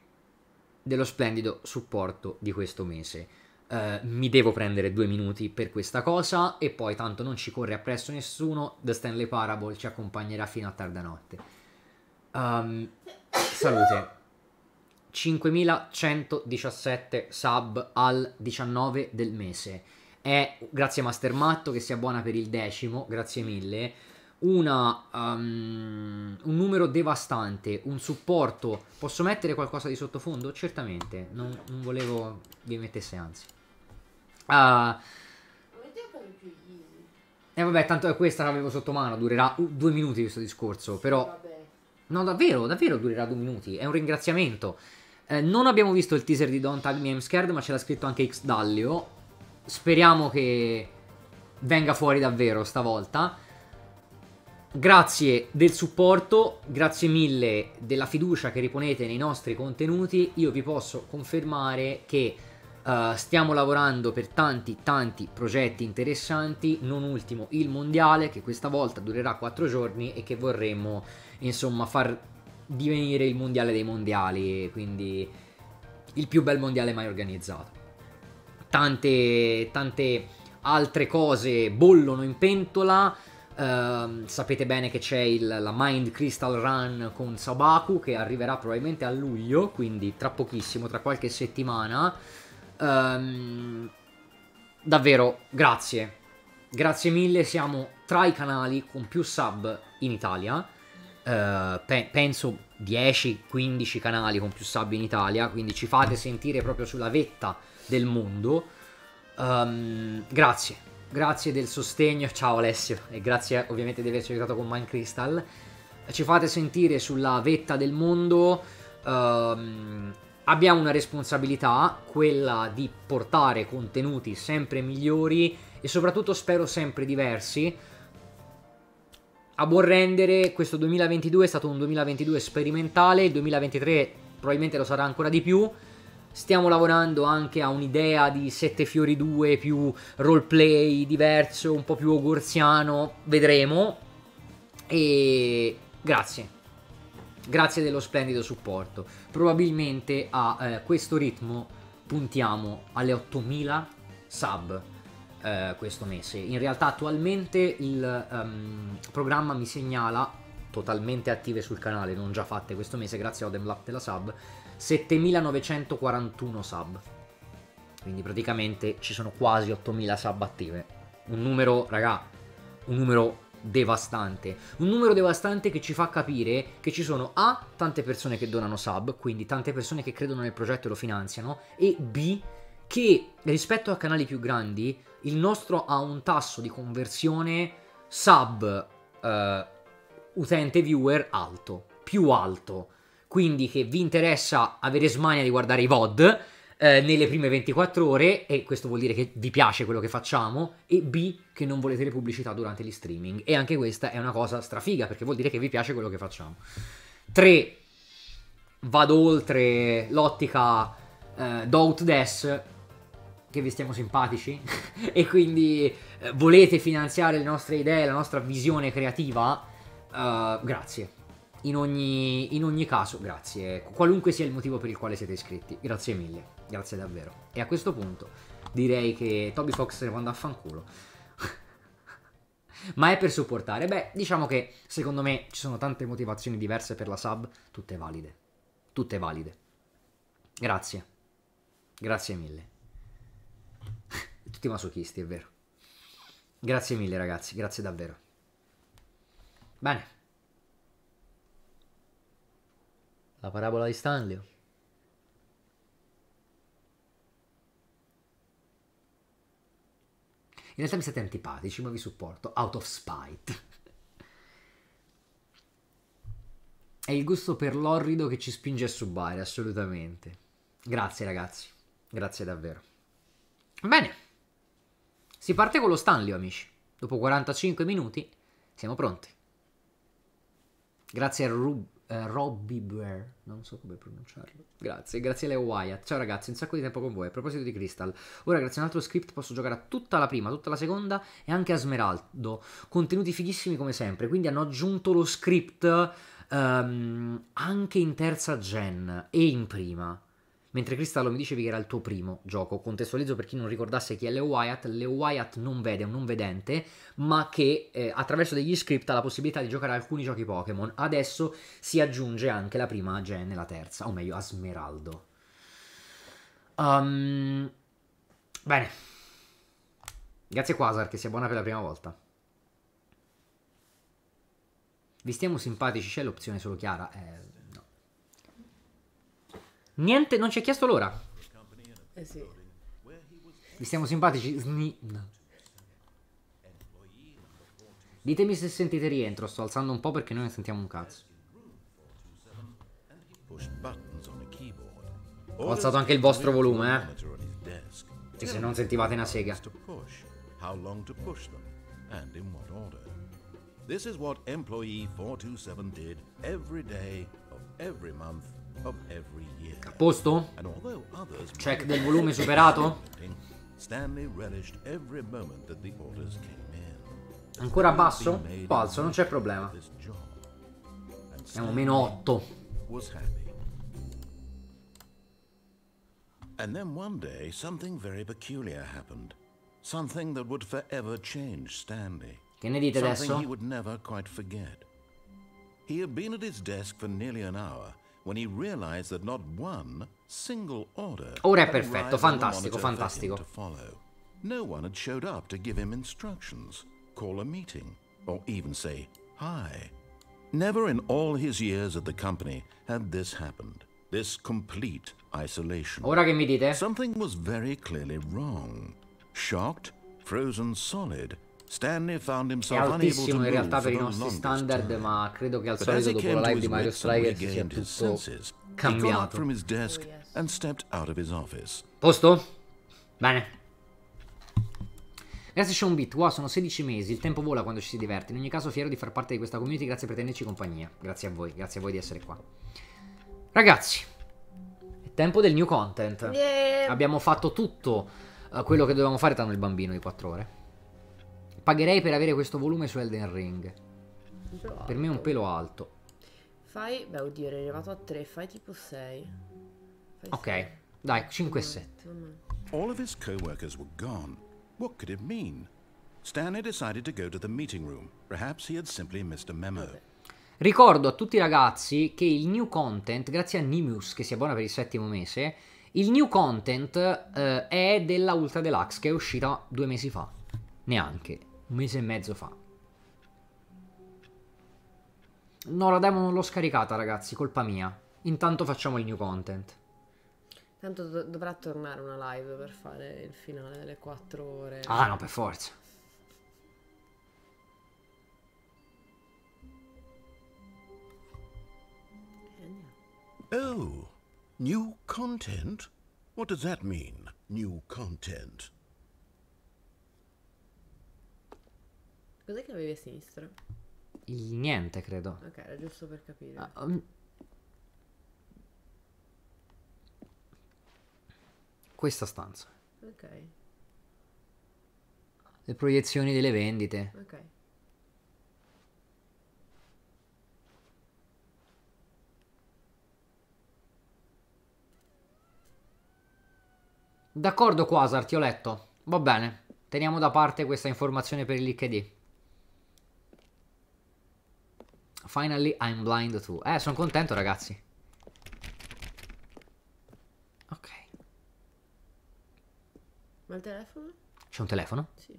dello splendido supporto di questo mese. Eh, mi devo prendere due minuti per questa cosa e poi tanto non ci corre appresso nessuno, The Stanley Parable ci accompagnerà fino a tarda notte. Um, salute. 5117 sub al 19 del mese. È grazie Master Matto che sia buona per il decimo, grazie mille una, um, un numero devastante, un supporto. Posso mettere qualcosa di sottofondo? Certamente, non, non volevo vi mettesse anzi. Uh, e eh vabbè, tanto è questa che avevo sotto mano, durerà due minuti questo discorso, però... No, davvero, davvero durerà due minuti, è un ringraziamento. Eh, non abbiamo visto il teaser di Don't Tag Me I'm Scared, ma ce l'ha scritto anche X Dallio. Speriamo che venga fuori davvero stavolta. Grazie del supporto, grazie mille della fiducia che riponete nei nostri contenuti. Io vi posso confermare che Uh, stiamo lavorando per tanti tanti progetti interessanti, non ultimo il mondiale che questa volta durerà 4 giorni e che vorremmo insomma far divenire il mondiale dei mondiali, quindi il più bel mondiale mai organizzato. Tante, tante altre cose bollono in pentola, Uh, sapete bene che c'è il, la Mind Crystal Run con Sabaku che arriverà probabilmente a luglio, quindi tra pochissimo, tra qualche settimana. Um, davvero, grazie. Grazie mille, siamo tra i canali con più sub in Italia. Uh, pe- penso 10-15 canali con più sub in Italia, quindi ci fate sentire proprio sulla vetta del mondo. Um, grazie, Grazie del sostegno, ciao Alessio, e grazie ovviamente di averci aiutato con Minecrystal. Ci fate sentire sulla vetta del mondo. Um, abbiamo una responsabilità, quella di portare contenuti sempre migliori e soprattutto spero sempre diversi. A buon rendere, questo 2022 è stato un 2022 sperimentale, il 2023 probabilmente lo sarà ancora di più. Stiamo lavorando anche a un'idea di sette fiori 2 più roleplay diverso, un po' più ogorziano, vedremo. E grazie. Grazie dello splendido supporto. Probabilmente a eh, questo ritmo puntiamo alle 8000 sub eh, questo mese. In realtà attualmente il um, programma mi segnala totalmente attive sul canale, non già fatte questo mese grazie a Odemlap della sub 7941 sub. Quindi praticamente ci sono quasi 8000 sub attive. Un numero, raga, un numero devastante. Un numero devastante che ci fa capire che ci sono A, tante persone che donano sub, quindi tante persone che credono nel progetto e lo finanziano, e B, che rispetto a canali più grandi, il nostro ha un tasso di conversione sub eh, utente viewer alto, più alto quindi che vi interessa avere smania di guardare i VOD eh, nelle prime 24 ore, e questo vuol dire che vi piace quello che facciamo, e B, che non volete le pubblicità durante gli streaming. E anche questa è una cosa strafiga, perché vuol dire che vi piace quello che facciamo. 3. Vado oltre l'ottica eh, Doubt Death, che vi stiamo simpatici, e quindi eh, volete finanziare le nostre idee, la nostra visione creativa, eh, grazie in ogni, in ogni caso, grazie, qualunque sia il motivo per il quale siete iscritti, grazie mille, grazie davvero. E a questo punto direi che Toby Fox se ne manda a fanculo. Ma è per supportare? Beh, diciamo che secondo me ci sono tante motivazioni diverse per la sub, tutte valide. Tutte valide. Grazie. Grazie mille. Tutti masochisti, è vero. Grazie mille ragazzi, grazie davvero. Bene. La parabola di Stanlio. In realtà mi siete antipatici, ma vi supporto. Out of spite. È il gusto per l'orrido che ci spinge a subare, assolutamente. Grazie ragazzi, grazie davvero. Bene, si parte con lo Stanlio amici. Dopo 45 minuti siamo pronti. Grazie a Rub uh, Robbie Blair, non so come pronunciarlo. Grazie, grazie Leo Wyatt. Ciao ragazzi, un sacco di tempo con voi. A proposito di Crystal, ora grazie a un altro script posso giocare a tutta la prima, tutta la seconda e anche a Smeraldo. Contenuti fighissimi come sempre, quindi hanno aggiunto lo script um, anche in terza gen e in prima. Mentre Cristallo mi dicevi che era il tuo primo gioco. Contestualizzo per chi non ricordasse chi è Leo Wyatt. Leo Wyatt non vede, è un non vedente, ma che eh, attraverso degli script ha la possibilità di giocare alcuni giochi Pokémon. Adesso si aggiunge anche la prima gen e la terza, o meglio, a Smeraldo. Um, ehm, bene. Grazie Quasar, che sia buona per la prima volta. Vi stiamo simpatici, c'è l'opzione solo chiara. Eh, Niente, non ci ha chiesto l'ora. Eh sì. Vi stiamo simpatici? Sni... Ditemi se sentite rientro, sto alzando un po' perché noi ne sentiamo un cazzo. Ho alzato anche il vostro volume, eh. E se non sentivate una sega. How long to push them and in what order. This is what employee 427 did every day of every month a posto? Check del volume superato? Ancora basso? Falso, non c'è problema. Siamo meno 8. And then one day something very peculiar happened. Something that would forever change Stanley. Che ne dite adesso? he would never quite forget. He had been at his desk for nearly an hour when he realized that not one single order Ora è perfetto, fantastico, fantastico. No one had showed up to give him instructions, call a meeting, or even say hi. Never in all his years at the company had this happened. This complete isolation. Ora che mi dite? Something was very clearly wrong. Shocked, frozen solid, è altissimo in realtà per i nostri standard, ma credo che al solito dopo la live di Mario Striker sia tutto cambiato. Oh, Posto? Bene. Grazie Sean Beat, wow sono 16 mesi, il tempo vola quando ci si diverte, in ogni caso fiero di far parte di questa community, grazie per tenerci compagnia, grazie a voi, grazie a voi di essere qua. Ragazzi, è tempo del new content, yeah. abbiamo fatto tutto eh, quello che dovevamo fare tranne il bambino di 4 ore. Pagherei per avere questo volume su Elden Ring. per me è un esatto. pelo alto. Fai, beh oddio, eri arrivato a 3, fai tipo 6. ok, 6. dai, 5 e 7. All of his co-workers were gone. What could it mean? Stanley decided to go to the meeting room. Perhaps he had simply missed a memo. Vabbè. Ricordo a tutti i ragazzi che il new content, grazie a Nimus che si abbona per il settimo mese, il new content eh, è della Ultra Deluxe che è uscita due mesi fa. Neanche un mese e mezzo fa. No, la demo non l'ho scaricata, ragazzi, colpa mia. Intanto facciamo il new content. Tanto do- dovrà tornare una live per fare il finale delle 4 ore. Ah, no, per forza. Oh, new content? What does that mean, new content? Cos'è che avevi a sinistra? Il niente, credo. Ok, era giusto per capire. Ah, um... Questa stanza. Ok. Le proiezioni delle vendite. Ok. D'accordo Quasar, ti ho letto. Va bene, teniamo da parte questa informazione per il LinkedIn. Finally I'm blind too. Eh, sono contento ragazzi. Ok. Ma il telefono? C'è un telefono? Sì.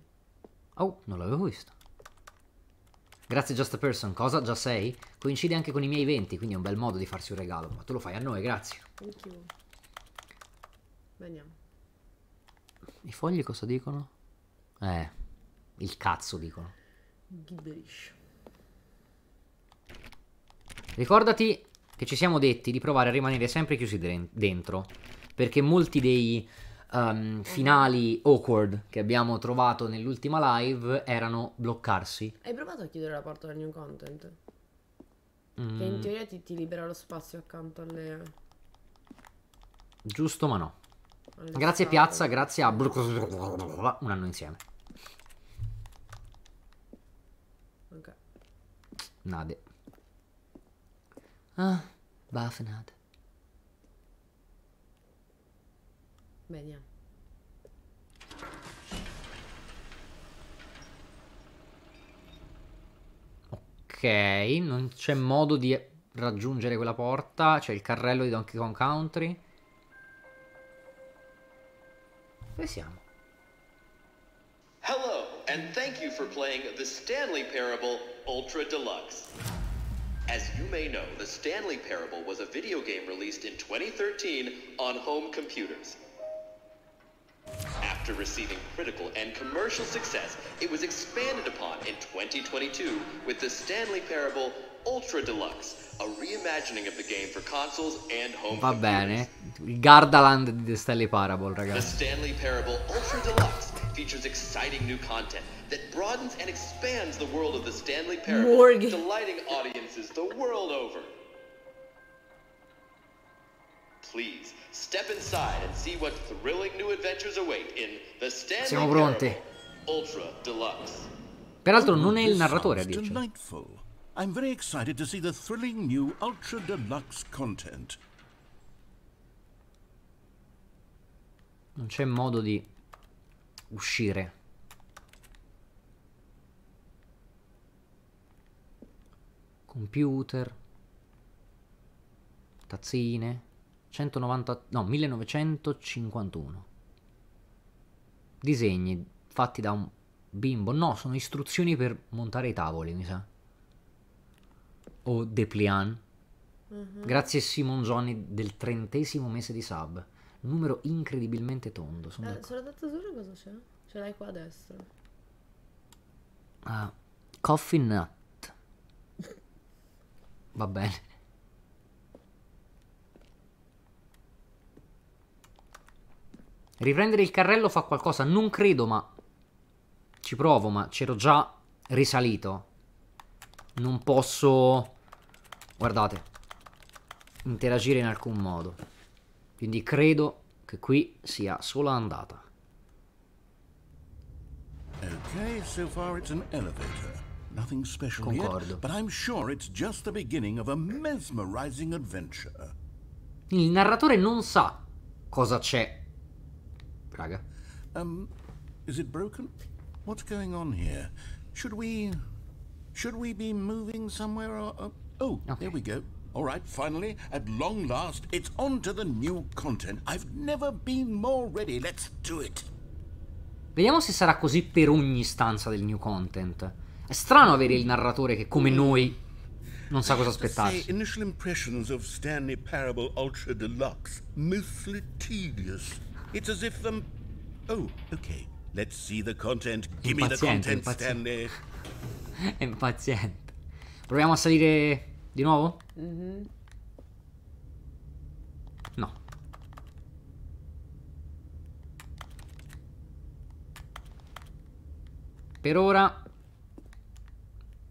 Oh, non l'avevo visto. Grazie Just a Person, cosa? Già sei? Coincide anche con i miei 20, quindi è un bel modo di farsi un regalo. Ma tu lo fai a noi, grazie. Thank you. Andiamo. I fogli cosa dicono? Eh, il cazzo dicono. Gibberish. Ricordati che ci siamo detti di provare a rimanere sempre chiusi dentro, perché molti dei um, finali awkward che abbiamo trovato nell'ultima live erano bloccarsi. Hai provato a chiudere la porta del new content? Mm. Che in mm. teoria ti, ti libera lo spazio accanto alle... Giusto ma no. Alle grazie state. Piazza, grazie a... Un anno insieme. Ok. Nade. Ah, Bavenade. Vediamo. Ok, non c'è modo di raggiungere quella porta. C'è il carrello di Donkey Kong Country. Dove siamo? Hello, and thank you for playing the Stanley Parable Ultra Deluxe. As you may know, the Stanley Parable was a video game released in 2013 on home computers. After receiving critical and commercial success, it was expanded upon in 2022 with the Stanley Parable Ultra Deluxe, a reimagining of the game for consoles and home Va computers. bene, il Gardaland di Stanley Parable, ragazzi. The Stanley Parable Ultra Deluxe features exciting new content that broadens and expands the world of the Stanley Parable, Morgan. delighting audiences the world over. Please step inside and see what thrilling new adventures await in the Stanley Siamo pronti. Parable Ultra Deluxe. Peraltro non è il narratore a I'm very excited to see the thrilling new Ultra Deluxe content. Non c'è modo di uscire. Computer. Tazzine. 190, no, 1951. Disegni fatti da un bimbo. No, sono istruzioni per montare i tavoli, mi sa. O Depliant. Mm -hmm. Grazie Simon Johnny del trentesimo mese di sub. Un numero incredibilmente tondo. Sono eh, sulla data cosa c'è? Ce l'hai qua a destra. Uh, coffee nut. Va bene. Riprendere il carrello fa qualcosa, non credo, ma... Ci provo, ma c'ero già risalito. Non posso... Guardate. Interagire in alcun modo. Quindi credo che qui sia solo andata. Ok, so far it's an elevator. Nothing special Concordo. yet, but I'm sure it's just the beginning of a mesmerizing adventure. Il narratore non sa cosa c'è. Raga. Um, is it broken? What's going on here? Should we... Should we be moving somewhere or... Uh, oh, okay. there we go. All right, finally, at long last, it's on to the new content. I've never been more ready. Let's do it. Vediamo se sarà così per ogni stanza del new content. È strano avere il narratore che come noi non sa cosa aspettarsi. Initial impressions of Stanley Parable Ultra Deluxe mostly tedious. It's as if them um, Oh, okay. Let's see the content. Give me the content, Stanley. È impaziente. Proviamo a salire di nuovo? Mm -hmm. No. Per ora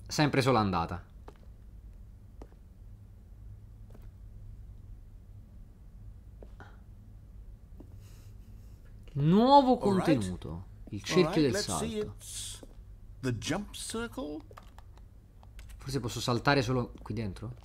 sempre solo andata. Nuovo contenuto. Il cerchio right, del salto. The jump circle? Forse posso saltare solo qui dentro?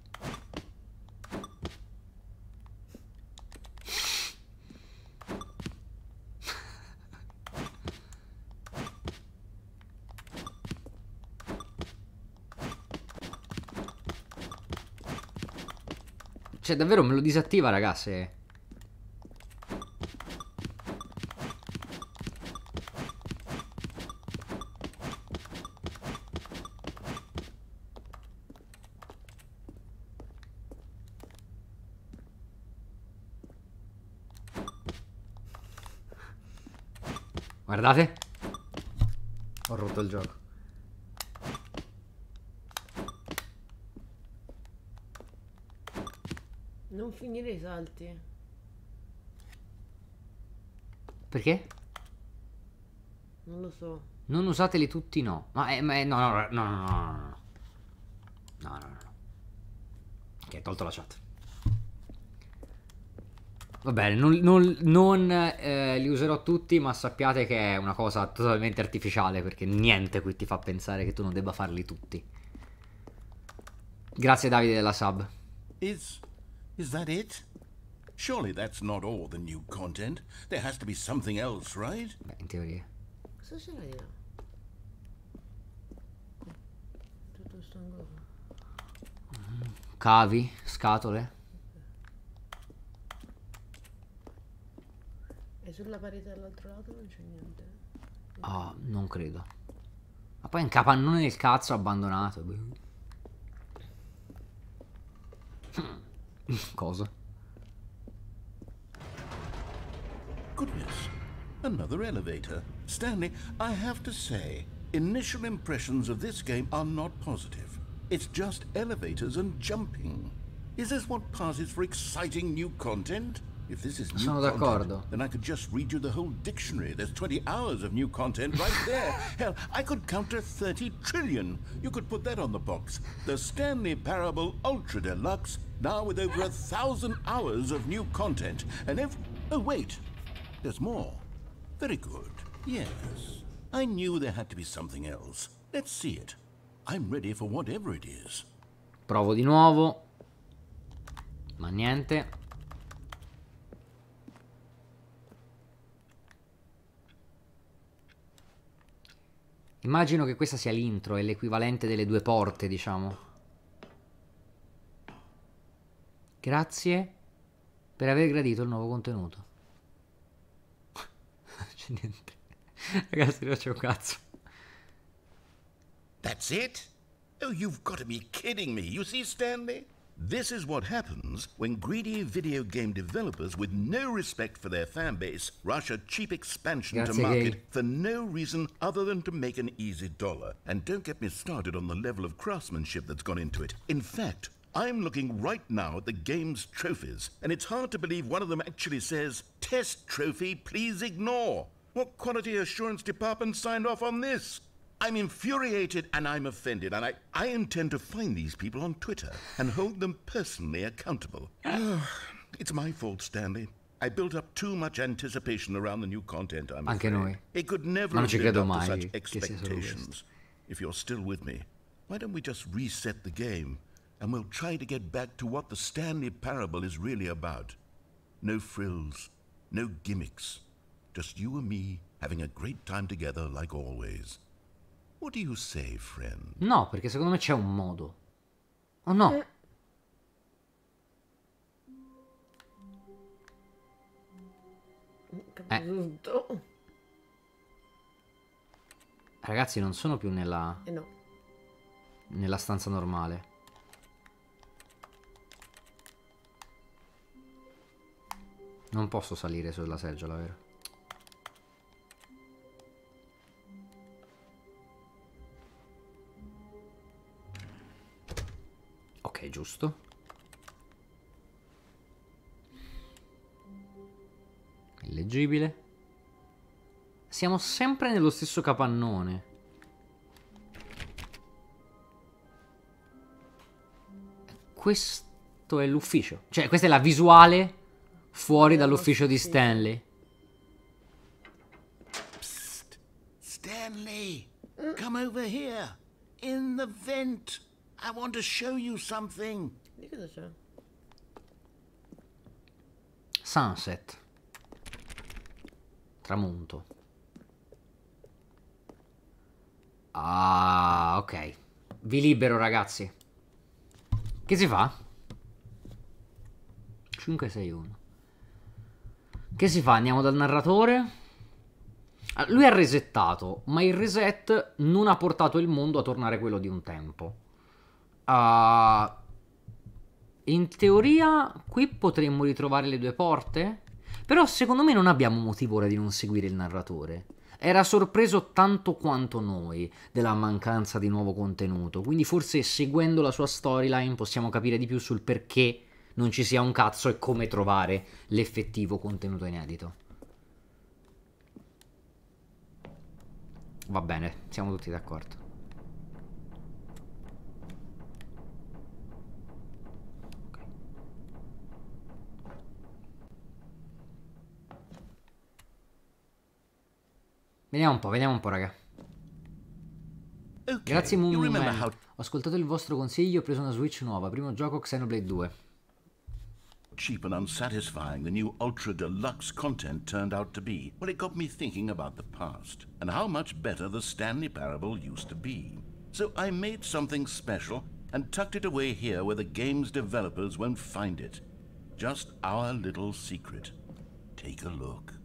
Cioè davvero me lo disattiva ragazze Guardate. Ho rotto il gioco. Non finire i salti. Perché? Non lo so. Non usateli tutti, no. Ma, è, eh, ma è eh, no, no, no, no, no, no, no, no, no, no, no, no, no, Va bene, non, non, non eh, li userò tutti, ma sappiate che è una cosa totalmente artificiale perché niente qui ti fa pensare che tu non debba farli tutti. Grazie Davide della sub. Is is that it? Surely that's not all the new content. There has to be something else, right? Beh, in teoria. Cosa c'era di là? Tutto sto Cavi, scatole. sulla parete dall'altro lato non c'è niente. Ah, non credo. Ma poi è un capannone del cazzo abbandonato. Cosa? Goodness, another elevator. Stanley, I have to say, initial impressions of this game are not positive. It's just elevators and jumping. Is this what passes for exciting new content? If this is new Sono d'accordo. Then I could just read you the whole dictionary. There's 20 hours of new content right there. Hell, I could counter 30 trillion. You could put that on the box. The Stanley Parable Ultra Deluxe, now with over a thousand hours of new content. And if... Oh, wait. There's more. Very good. Yes. I knew there had to be something else. Let's see it. I'm ready for whatever it is. Provo di nuovo. Ma niente. Immagino che questa sia l'intro, è l'equivalente delle due porte, diciamo. Grazie per aver gradito il nuovo contenuto. c'è niente. Ragazzi, non c'è un cazzo. That's it? Oh, you've got to be kidding me. You see, Stanley? This is what happens when greedy video game developers with no respect for their fan base rush a cheap expansion That's to market for no reason other than to make an easy dollar. And don't get me started on the level of craftsmanship that's gone into it. In fact, I'm looking right now at the game's trophies, and it's hard to believe one of them actually says, Test trophy, please ignore. What quality assurance department signed off on this? I'm infuriated and I'm offended, and I, I intend to find these people on Twitter and hold them personally accountable. it's my fault, Stanley. I built up too much anticipation around the new content, I'm Anche noi. It could never non ci credo mai such expectations. If you're still with me, why don't we just reset the game and we'll try to get back to what the Stanley Parable is really about. No frills, no gimmicks, just you and me having a great time together like always. What do you say, friend? No, perché secondo me c'è un modo. O oh, no? Eh. Eh. Ragazzi, non sono più nella... Eh no. Nella stanza normale. Non posso salire sulla seggiola, vero? Ok, giusto. Illeggibile. Siamo sempre nello stesso capannone. Questo è l'ufficio. Cioè, questa è la visuale fuori dall'ufficio di Stanley. Psst, Stanley, come over here, in the vent. I want to show you something. Di cosa c'è? Sunset. Tramonto. Ah, ok. Vi libero, ragazzi. Che si fa? 5, 6, 1. Che si fa? Andiamo dal narratore. Ah, lui ha resettato, ma il reset non ha portato il mondo a tornare quello di un tempo. Uh, in teoria qui potremmo ritrovare le due porte? Però secondo me non abbiamo motivo ora di non seguire il narratore. Era sorpreso tanto quanto noi della mancanza di nuovo contenuto, quindi forse seguendo la sua storyline possiamo capire di più sul perché non ci sia un cazzo e come trovare l'effettivo contenuto inedito. Va bene, siamo tutti d'accordo. Vediamo un po', vediamo un po', raga. Okay, Grazie Moon how... Ho ascoltato il vostro consiglio e ho preso una Switch nuova. Primo gioco Xenoblade 2. Cheap and unsatisfying the new ultra deluxe content turned out to be. Well, it got me thinking about the past and how much better the Stanley Parable used to be. So I made something special and tucked it away here where the game's developers won't find it. Just our little secret. Take a look.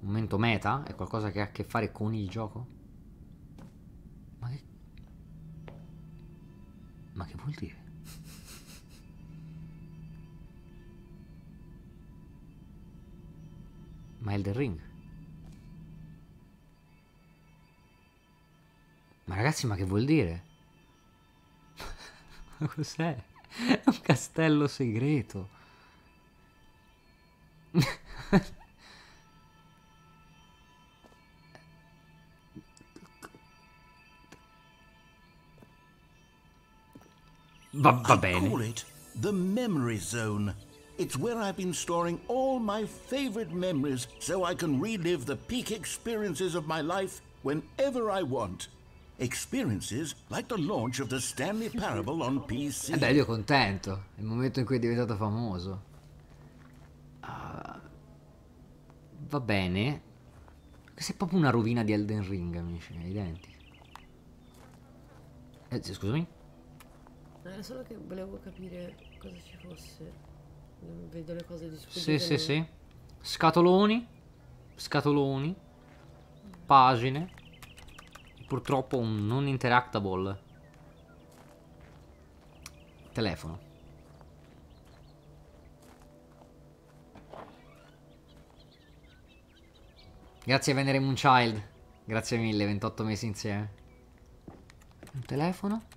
momento meta? È qualcosa che ha a che fare con il gioco? Ma che... Ma che vuol dire? Ma Elden Ring? Ma ragazzi, ma che vuol dire? Ma cos'è? È un castello segreto. Va, va bene. I call it the memory zone. It's where I've been storing all my favorite memories so I can relive the peak experiences of my life whenever I want. Experiences like the launch of the Stanley Parable on PC. Eh beh, io contento. il momento in cui è diventato famoso. Uh, va bene. Questa è proprio una rovina di Elden Ring, amici. È identica. Eh, scusami. Era solo che volevo capire cosa ci fosse. Non vedo le cose discutibili. Sì, sì, sì. Scatoloni. Scatoloni. Pagine. Purtroppo un non interactable. Telefono. Grazie Venere Moonchild. Grazie mille, 28 mesi insieme. Un telefono.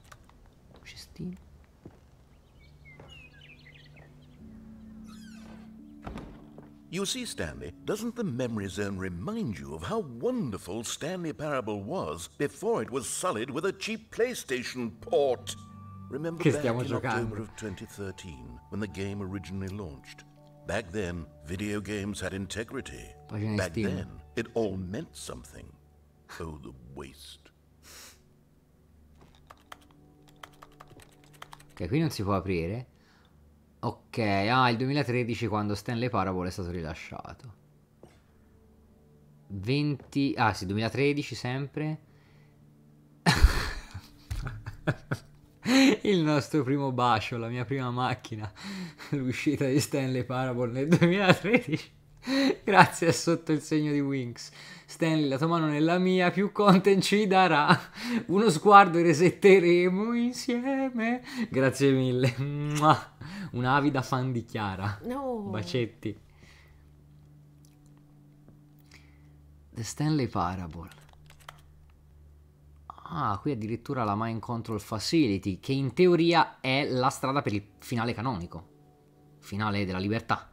You see, Stanley, doesn't the memory zone remind you of how wonderful Stanley Parable was before it was sullied with a cheap PlayStation port? Remember back in October of 2013, when the game originally launched? Back then, video games had integrity. Back then, it all meant something. Oh, the waste. Ok, qui non si può aprire. Ok, ah, il 2013 quando Stanley Parable è stato rilasciato. 20... Ah sì, 2013 sempre. il nostro primo bacio, la mia prima macchina, l'uscita di Stanley Parable nel 2013. Grazie, è sotto il segno di Winx. Stanley, la tua mano nella mia, più content ci darà. Uno sguardo e resetteremo insieme. Grazie mille. Un'avida fan di Chiara. No. Bacetti. The Stanley Parable. Ah, qui addirittura la Mind Control Facility, che in teoria è la strada per il finale canonico. Finale della libertà.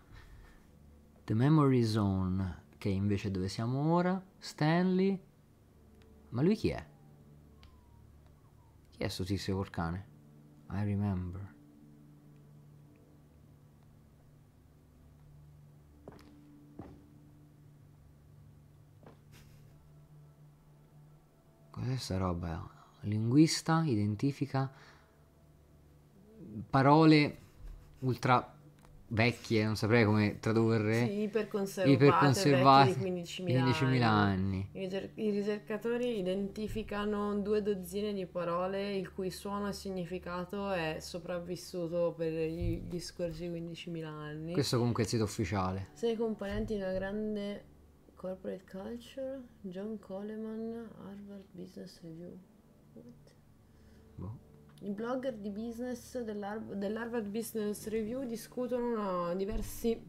The Memory Zone, che è invece dove siamo ora, Stanley. Ma lui chi è? Chi è sto tizio col cane? I remember. Cos'è sta roba? Linguista identifica parole ultra vecchie, non saprei come tradurre. Sì, iperconservate, iperconservate di 15.000, 15.000 anni. I ricercatori identificano due dozzine di parole il cui suono e significato è sopravvissuto per gli, gli scorsi 15.000 anni. Questo comunque è il sito ufficiale. Sei componenti di una grande corporate culture, John Coleman, Harvard Business Review. What? I blogger di business dell'Harvard Business Review discutono diversi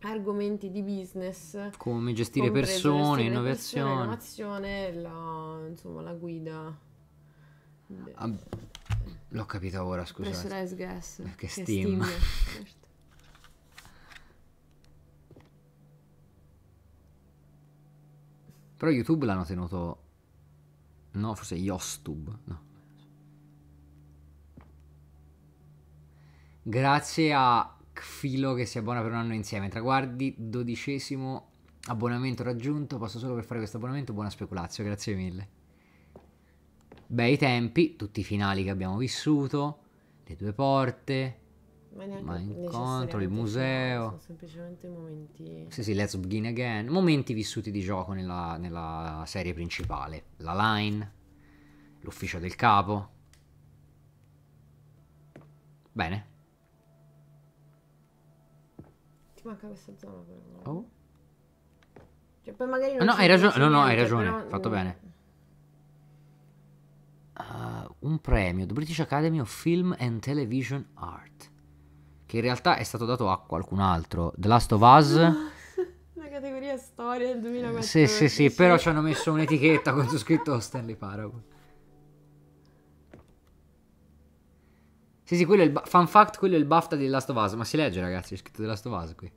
argomenti di business come gestire persone, gestire innovazione, innovazione la, insomma, la guida. Ah, l'ho capito ora, scusa. Pressurized gas. Eh, che, che steam. steam certo. Però YouTube l'hanno tenuto No, forse Yostube, no. Grazie a Kfilo che si abbona per un anno insieme. Traguardi, dodicesimo abbonamento raggiunto. Passo solo per fare questo abbonamento. Buona speculazione, grazie mille. Bei tempi, tutti i finali che abbiamo vissuto, le due porte, ma incontro, il museo. Sono semplicemente momenti. Sì, sì, let's begin again. Momenti vissuti di gioco nella, nella serie principale. La line, l'ufficio del capo. Bene. manca questa zona però. Oh. Cioè, poi magari ah, non No, hai ragione, no, no, hai ragione, però... fatto bene. Uh, un premio, The British Academy of Film and Television Art, che in realtà è stato dato a qualcun altro, The Last of Us. La categoria storia del 2014. Eh, sì, sì, sì, però ci hanno messo un'etichetta con su scritto Stanley Paragon. Sì, sì, quello è il. Fun fact, quello è il BAFTA di Last of Us. Ma si legge, ragazzi, c'è scritto The Last of Us qui.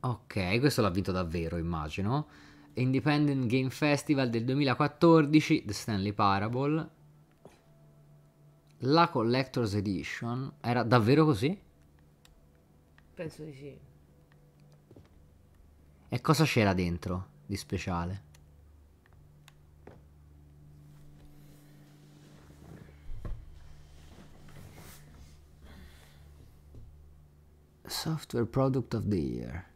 Ok, questo l'ha vinto davvero, immagino. Independent Game Festival del 2014, The Stanley Parable. La Collector's Edition. Era davvero così? Penso di sì. E cosa c'era dentro? di speciale. Software Product of the Year.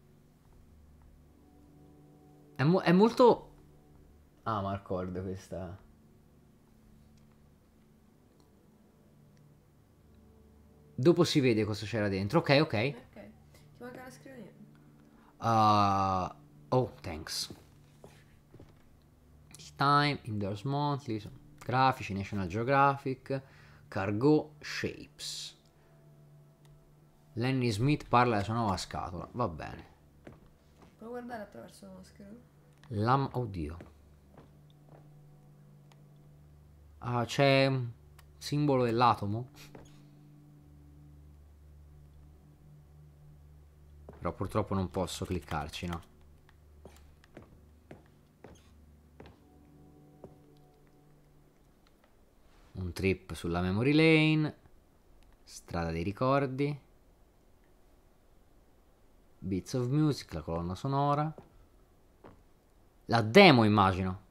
È, mo è molto... Ah, ma accordo questa... Dopo si vede cosa c'era dentro. Ok, ok. Ok. Ti manca la scrivania. Uh, oh, thanks. Time, Indoors Monthly, grafici, National Geographic, Cargo Shapes. Lenny Smith parla della sua nuova scatola, va bene. Puoi guardare attraverso la maschera? Lam, oddio. Ah, c'è simbolo dell'atomo? Però purtroppo non posso cliccarci, no? un trip sulla memory lane, strada dei ricordi, bits of Music, la colonna sonora, la demo immagino,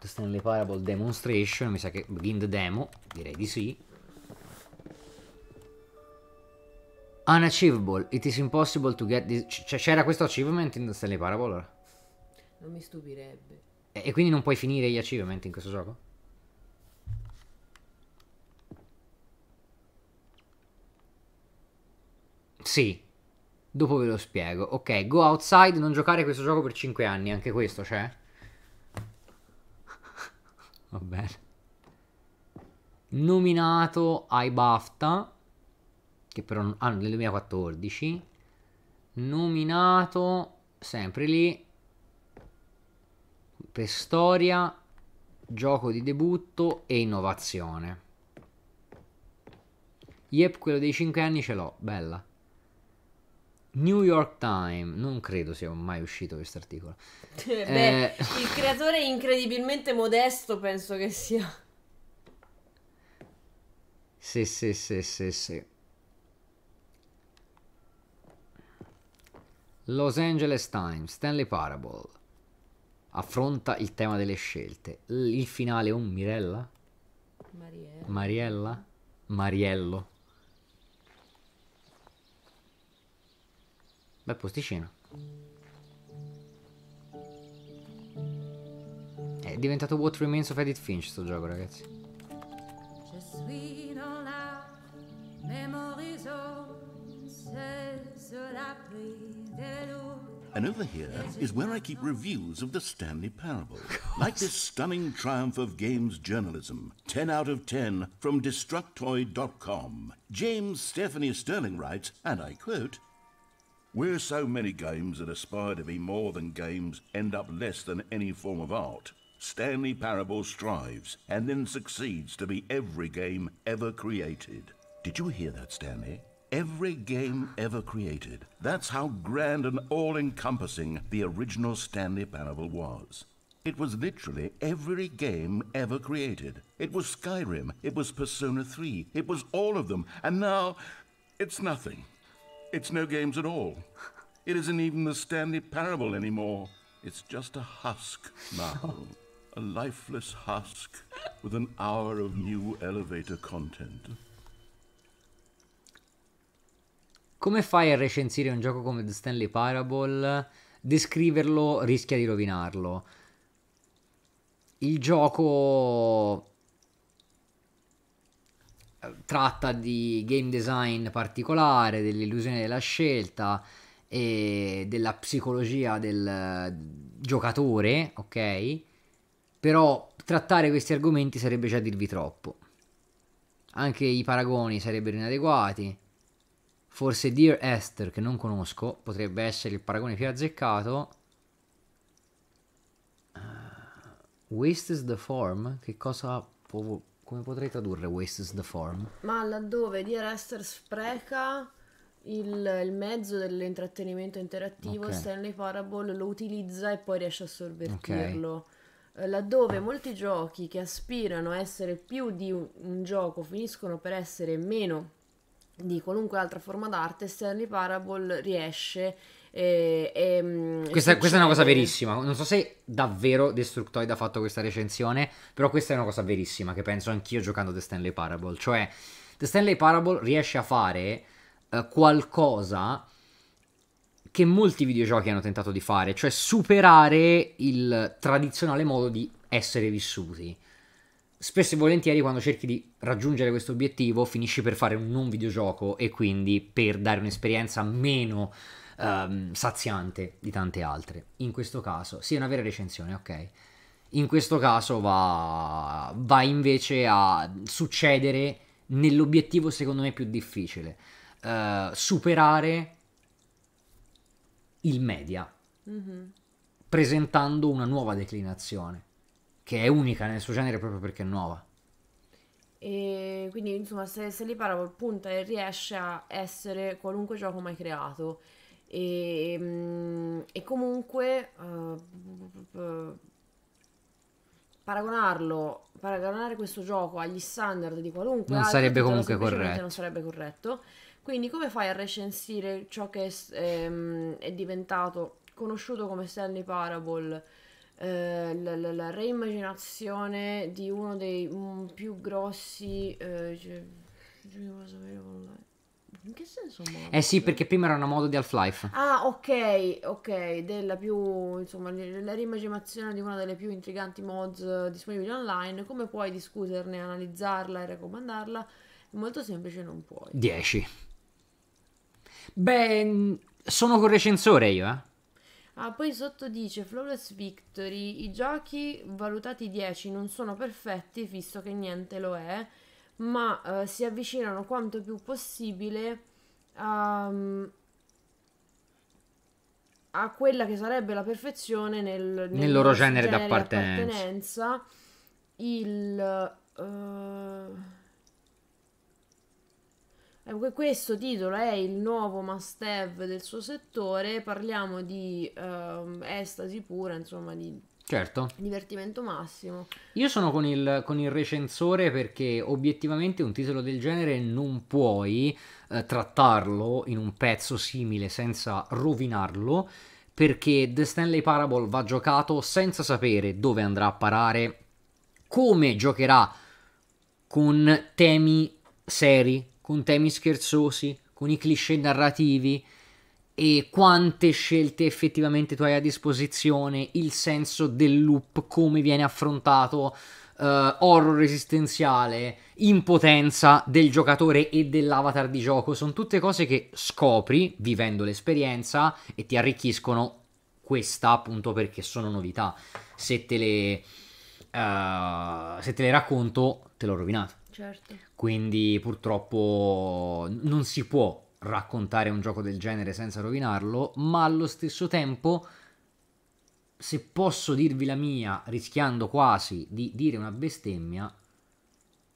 The Stanley Parable Demonstration, mi sa che Begin the Demo, direi di sì. Unachievable, it is impossible to get this... Cioè, c'era questo achievement in The Stanley Parable? Non mi stupirebbe. E, e quindi non puoi finire gli achievement in questo gioco? Sì. Dopo ve lo spiego. Ok, go outside, non giocare questo gioco per 5 anni, anche questo c'è. Va bene. Nominato ai BAFTA, che però hanno ah, nel 2014. Nominato sempre lì per storia, gioco di debutto e innovazione. Yep, quello dei 5 anni ce l'ho, bella. New York Times, non credo sia mai uscito questo articolo. Beh, eh... il creatore è incredibilmente modesto, penso che sia. Sì, sì, sì, sì, sì. Los Angeles Times, Stanley Parable. Affronta il tema delle scelte. Il finale è un Mirella? Mariella. Mariella? Mariello. Beh, posticino. È diventato What Remains of Edith Finch sto gioco, ragazzi. And over here is where I keep reviews of the Stanley Parable. like this stunning triumph of games journalism, 10 out of 10 from Destructoid.com. James Stephanie Sterling writes, and I quote, where so many games that aspire to be more than games end up less than any form of art, Stanley Parable strives and then succeeds to be every game ever created. Did you hear that, Stanley? Every game ever created. That's how grand and all encompassing the original Stanley Parable was. It was literally every game ever created. It was Skyrim, it was Persona 3, it was all of them, and now it's nothing. It's no games at all. It isn't even the Stanley Parable anymore. It's just a husk now. a lifeless husk with an hour of new elevator content. Come fai a recensire un gioco come The Stanley Parable? Descriverlo rischia di rovinarlo. Il gioco tratta di game design particolare, dell'illusione della scelta e della psicologia del giocatore, ok? Però trattare questi argomenti sarebbe già dirvi troppo. Anche i paragoni sarebbero inadeguati. Forse Dear Esther, che non conosco, potrebbe essere il paragone più azzeccato. Uh, waste is the form? Che cosa può come potrei tradurre Waste is the form? Ma laddove Dear Esther spreca il, il mezzo dell'intrattenimento interattivo, okay. Stanley Parable lo utilizza e poi riesce a sorvertirlo. Okay eh, laddove molti giochi che aspirano a essere più di un, un, gioco finiscono per essere meno di qualunque altra forma d'arte, Stanley Parable riesce e, e, mm, questa, questa, è una cosa verissima. Non so se davvero Destructoid ha fatto questa recensione, però questa è una cosa verissima che penso anch'io giocando The Stanley Parable. Cioè, The Stanley Parable riesce a fare uh, qualcosa che molti videogiochi hanno tentato di fare, cioè superare il tradizionale modo di essere vissuti. Spesso e volentieri quando cerchi di raggiungere questo obiettivo finisci per fare un non videogioco e quindi per dare un'esperienza meno um, saziante di tante altre. In questo caso, sì, è una vera recensione, ok. In questo caso va, va invece a succedere nell'obiettivo secondo me più difficile, uh, superare il media, mm-hmm. presentando una nuova declinazione, che è unica nel suo genere proprio perché è nuova. E quindi, insomma, se, se lì Parable punta e riesce a essere qualunque gioco mai creato, e, ehm, e comunque uh, paragonarlo, paragonare questo gioco agli standard di qualunque non altro, sarebbe comunque corretto. Non sarebbe corretto. Quindi come fai a recensire ciò che ehm, è diventato conosciuto come Stanley Parable, eh, la, la, la, reimmaginazione di uno dei um, più grossi... Eh, cioè, in che senso modo? Eh sì, perché prima era una mod di Half-Life. Ah, ok, ok, della più, insomma, la rimaginazione di una delle più intriganti mods eh, disponibili online. Come puoi discuterne, analizzarla e raccomandarla? molto semplice, non puoi. 10. Beh, sono col recensore io, eh. Ah, poi sotto dice Flawless Victory, i giochi valutati 10 non sono perfetti, visto che niente lo è ma eh, si avvicinano quanto più possibile a, ehm, a, quella che sarebbe la perfezione nel, nel, nel loro genere, genere d'appartenenza. Il... Uh, questo titolo è il nuovo must have del suo settore, parliamo di uh, estasi pura, insomma di Certo. Divertimento massimo. Io sono con il, con il, recensore perché obiettivamente un titolo del genere non puoi eh, trattarlo in un pezzo simile senza rovinarlo perché The Stanley Parable va giocato senza sapere dove andrà a parare, come giocherà con temi seri, con temi scherzosi, con i cliché narrativi e quante scelte effettivamente tu hai a disposizione, il senso del loop, come viene affrontato, uh, horror esistenziale, impotenza del giocatore e dell'avatar di gioco, sono tutte cose che scopri vivendo l'esperienza e ti arricchiscono questa appunto perché sono novità. Se te le, uh, se te le racconto, te l'ho rovinato. Certo. Quindi purtroppo non si può raccontare un gioco del genere senza rovinarlo, ma allo stesso tempo, se posso dirvi la mia, rischiando quasi di dire una bestemmia,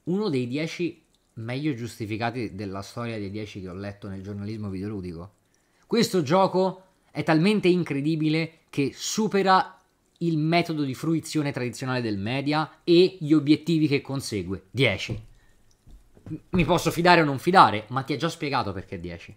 uno dei dieci meglio giustificati della storia dei dieci che ho letto nel giornalismo videoludico. Questo gioco è talmente incredibile che supera il metodo di fruizione tradizionale del media e gli obiettivi che consegue. 10 mi posso fidare o non fidare, ma ti ha già spiegato perché è 10.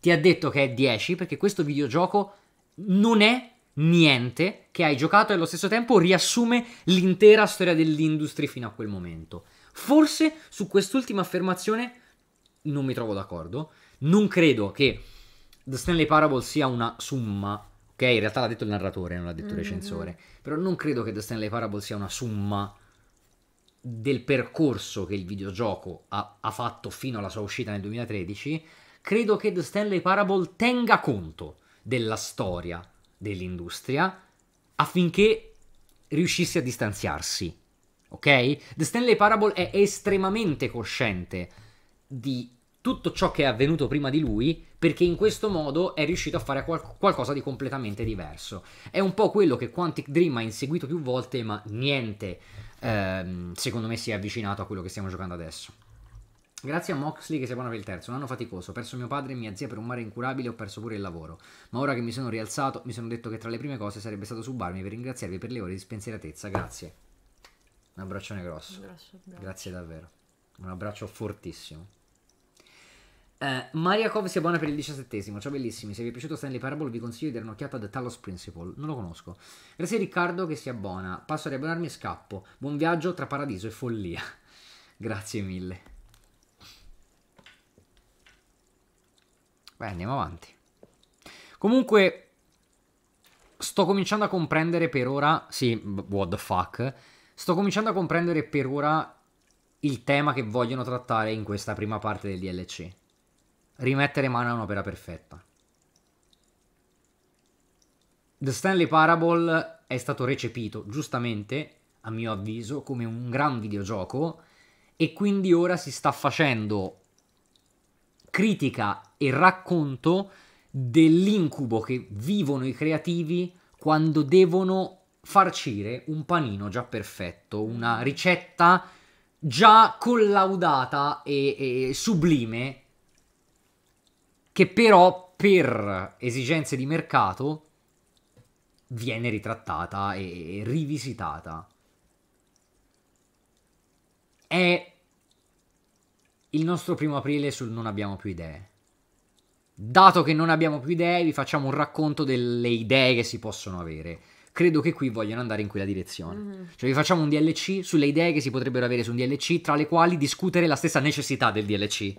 Ti ha detto che è 10 perché questo videogioco non è niente che hai giocato e allo stesso tempo riassume l'intera storia dell'industria fino a quel momento. Forse su quest'ultima affermazione non mi trovo d'accordo. Non credo che The Stanley Parable sia una summa Ok, in realtà l'ha detto il narratore, non l'ha detto il mm-hmm. recensore. Mm-hmm. Però non credo che The Stanley Parable sia una summa del percorso che il videogioco ha, ha fatto fino alla sua uscita nel 2013, credo che The Stanley Parable tenga conto della storia dell'industria affinché riuscisse a distanziarsi. Ok? The Stanley Parable è estremamente cosciente di tutto ciò che è avvenuto prima di lui perché in questo modo è riuscito a fare qual- qualcosa di completamente diverso. È un po' quello che Quantic Dream ha inseguito più volte, ma niente ehm, secondo me si è avvicinato a quello che stiamo giocando adesso. Grazie a Moxley che si buona per il terzo, un anno faticoso, ho perso mio padre e mia zia per un mare incurabile e ho perso pure il lavoro, ma ora che mi sono rialzato mi sono detto che tra le prime cose sarebbe stato subarmi per ringraziarvi per le ore di spensieratezza, grazie. Un abbraccione grosso. Un grosso abbraccio. Grazie davvero. Un abbraccio fortissimo. Eh, Mariakov sia buona per il diciassettesimo, ciao bellissimi. Se vi è piaciuto Stanley Parable, vi consiglio di dare un'occhiata a The Talos Principle. Non lo conosco. Grazie Riccardo, che sia buona. Passo a riabbonarmi e scappo. Buon viaggio tra paradiso e follia. Grazie mille. Beh, andiamo avanti. Comunque, sto cominciando a comprendere per ora. Sì, what the fuck. Sto cominciando a comprendere per ora il tema che vogliono trattare in questa prima parte del DLC rimettere mano a un'opera perfetta. The Stanley Parable è stato recepito, giustamente, a mio avviso, come un gran videogioco e quindi ora si sta facendo critica e racconto dell'incubo che vivono i creativi quando devono farcire un panino già perfetto, una ricetta già collaudata e, e sublime che però per esigenze di mercato viene ritrattata e rivisitata. È il nostro primo aprile sul non abbiamo più idee. Dato che non abbiamo più idee, vi facciamo un racconto delle idee che si possono avere. Credo che qui vogliano andare in quella direzione. Mm-hmm. Cioè, vi facciamo un DLC sulle idee che si potrebbero avere su un DLC, tra le quali discutere la stessa necessità del DLC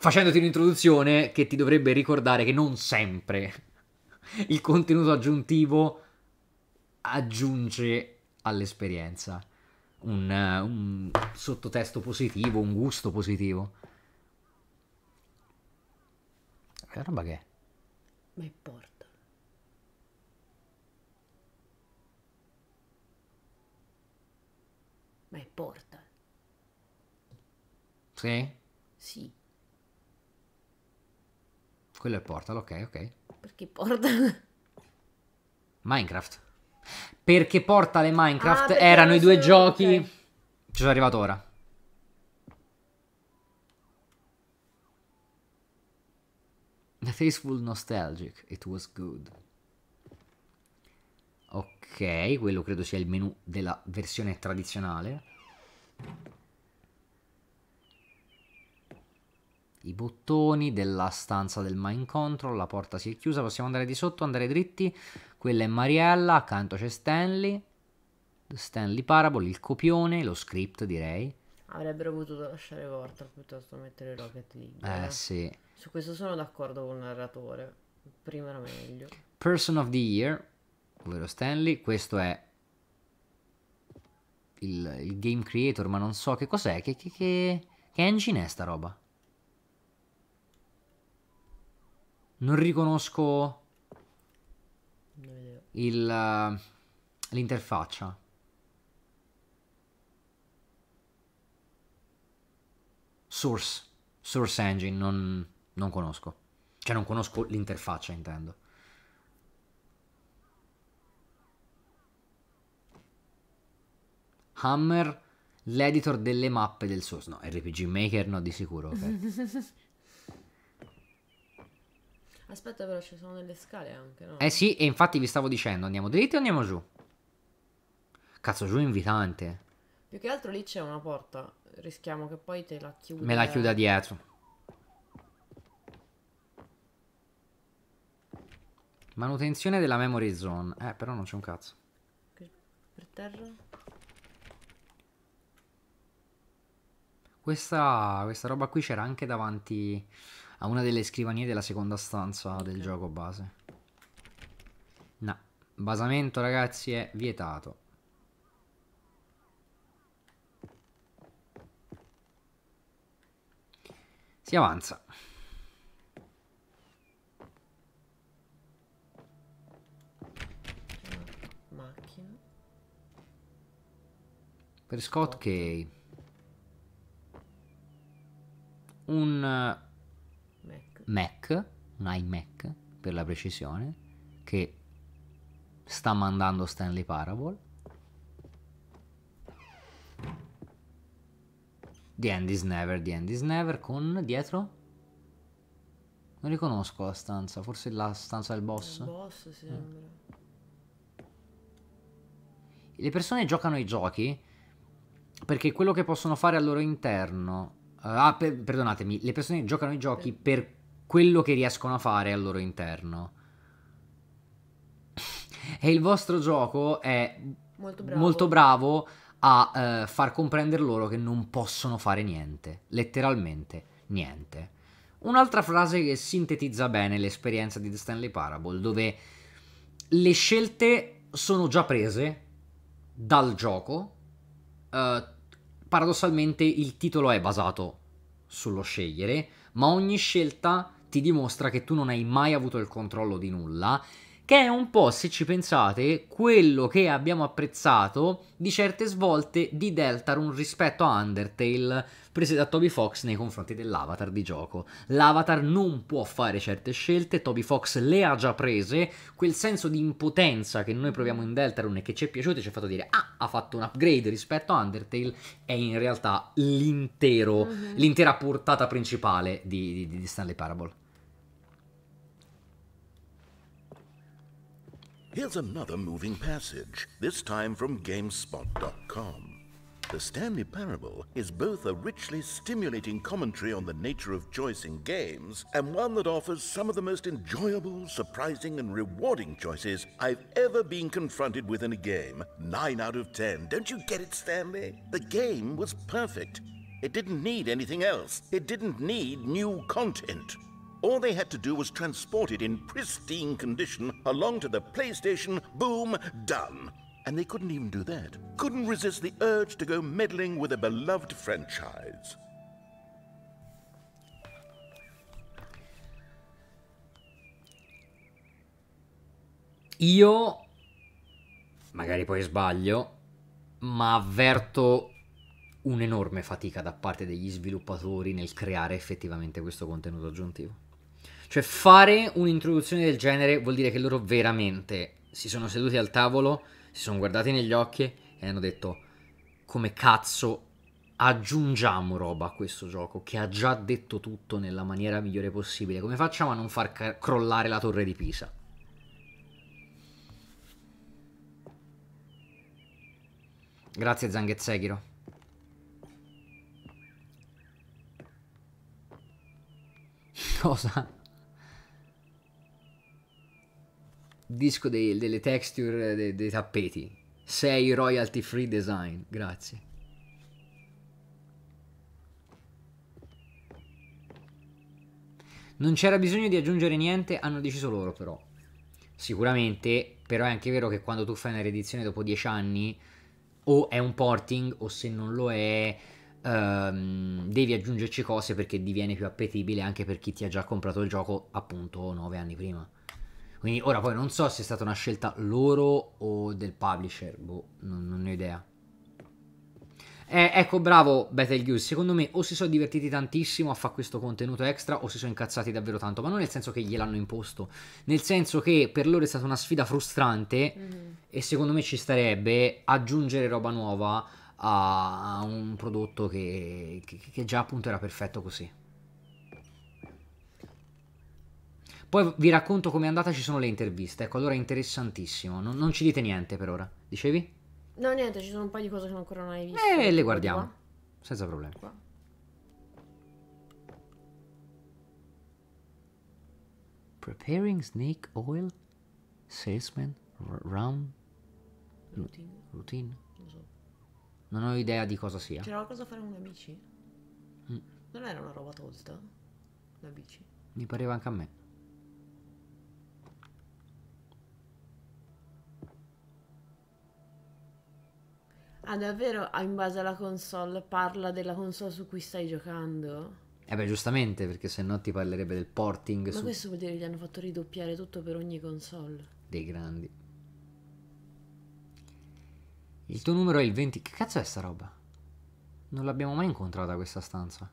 facendoti un'introduzione che ti dovrebbe ricordare che non sempre il contenuto aggiuntivo aggiunge all'esperienza un, un sottotesto positivo, un gusto positivo. Che roba che è? Ma importa. Ma importa. Sì? Sì. Quello è portal, ok, ok. Perché portal? Minecraft. Perché Portal e Minecraft ah, erano i due giochi. Okay. Ci sono arrivato ora. The Tasteful Nostalgic, it was good. Ok, quello credo sia il menu della versione tradizionale. i bottoni della stanza del mind control, la porta si è chiusa, possiamo andare di sotto, andare dritti, quella è Mariella, accanto c'è Stanley, Stanley Parable, il copione, lo script direi. Avrebbero potuto lasciare Vortal piuttosto che mettere Rocket League. Eh, eh sì. Su questo sono d'accordo con il narratore, prima era meglio. Person of the Year, ovvero Stanley, questo è il, il game creator, ma non so che cos'è, che, che, che, che engine è sta roba? Non riconosco il, uh, l'interfaccia. Source, source engine, non, non conosco. Cioè non conosco l'interfaccia, intendo. Hammer, l'editor delle mappe del source. No, RPG Maker no, di sicuro. Okay. Aspetta, però ci sono delle scale anche, no? Eh sì, e infatti vi stavo dicendo, andiamo dritti o andiamo giù? Cazzo, giù invitante. Più che altro lì c'è una porta. Rischiamo che poi te la chiuda. Me la chiuda dietro. Manutenzione della memory zone. Eh, però non c'è un cazzo. Per terra? Questa, questa roba qui c'era anche davanti a una delle scrivanie della seconda stanza okay. del gioco base. No, basamento ragazzi è vietato. Si avanza. Per Scott Kay. Un eh, Mac, un iMac per la precisione, che sta mandando Stanley Parable. The End is Never, The End is Never con dietro? Non riconosco la stanza, forse la stanza del boss. Il boss mm. sembra. Eh. Le persone giocano i giochi perché quello che possono fare al loro interno... Eh, ah, per, perdonatemi, le persone giocano i giochi per quello che riescono a fare al loro interno. E il vostro gioco è molto bravo, molto bravo a eh, far comprendere loro che non possono fare niente, letteralmente niente. Un'altra frase che sintetizza bene l'esperienza di The Stanley Parable, dove le scelte sono già prese dal gioco. Uh, paradossalmente il titolo è basato sullo scegliere, ma ogni scelta ti dimostra che tu non hai mai avuto il controllo di nulla che è un po', se ci pensate, quello che abbiamo apprezzato di certe svolte di Deltarune rispetto a Undertale prese da Toby Fox nei confronti dell'avatar di gioco. L'avatar non può fare certe scelte, Toby Fox le ha già prese, quel senso di impotenza che noi proviamo in Deltarune e che ci è piaciuto e ci ha fatto dire "Ah, ha fatto un upgrade rispetto a Undertale" è in realtà l'intero, mm-hmm. l'intera portata principale di, di, di Stanley Parable. Here's another moving passage, this time from GameSpot.com. The Stanley Parable is both a richly stimulating commentary on the nature of choice in games and one that offers some of the most enjoyable, surprising, and rewarding choices I've ever been confronted with in a game. Nine out of ten. Don't you get it, Stanley? The game was perfect. It didn't need anything else. It didn't need new content. All they had to do was transport it in pristine condition along to the PlayStation, boom, done. And they couldn't even do that. Couldn't resist the urge to go meddling with a beloved franchise. Io, magari poi sbaglio, ma avverto un'enorme fatica da parte degli sviluppatori nel creare effettivamente questo contenuto aggiuntivo. Cioè fare un'introduzione del genere vuol dire che loro veramente si sono seduti al tavolo, si sono guardati negli occhi e hanno detto come cazzo aggiungiamo roba a questo gioco che ha già detto tutto nella maniera migliore possibile. Come facciamo a non far ca- crollare la torre di Pisa? Grazie Zanghezzeghiro. Cosa? disco dei, delle texture dei, dei tappeti. Sei royalty free design, grazie. Non c'era bisogno di aggiungere niente, hanno deciso loro però. Sicuramente, però è anche vero che quando tu fai una riedizione dopo 10 anni, o è un porting, o se non lo è, ehm, devi aggiungerci cose perché diviene più appetibile anche per chi ti ha già comprato il gioco appunto 9 anni prima. Quindi ora poi non so se è stata una scelta loro o del publisher, boh, non, non ne ho idea. Eh, ecco, bravo Betelgeuse. Secondo me o si sono divertiti tantissimo a fare questo contenuto extra o si sono incazzati davvero tanto, ma non nel senso che gliel'hanno imposto, nel senso che per loro è stata una sfida frustrante mm-hmm. e secondo me ci starebbe aggiungere roba nuova a, a un prodotto che, che, che già appunto era perfetto così. Poi vi racconto com'è andata, ci sono le interviste. Ecco, allora è interessantissimo. Non, non ci dite niente per ora. Dicevi? No, niente, ci sono un paio di cose che ancora non hai visto. Eh, le guardiamo. Qua. Senza problemi. Qua. Preparing snake oil? Salesman? R- rum? Routine. Routine? Non ho idea di cosa sia. C'era qualcosa a fare con una bici? Mm. Non era una roba tolta? La bici? Mi pareva anche a me. Ah, davvero? Ah, in base alla console parla della console su cui stai giocando? Eh beh, giustamente, perché se no ti parlerebbe del porting. Ma su... questo vuol dire che gli hanno fatto ridoppiare tutto per ogni console. Dei grandi. Il tuo numero è il 20. Che cazzo è sta roba? Non l'abbiamo mai incontrata questa stanza.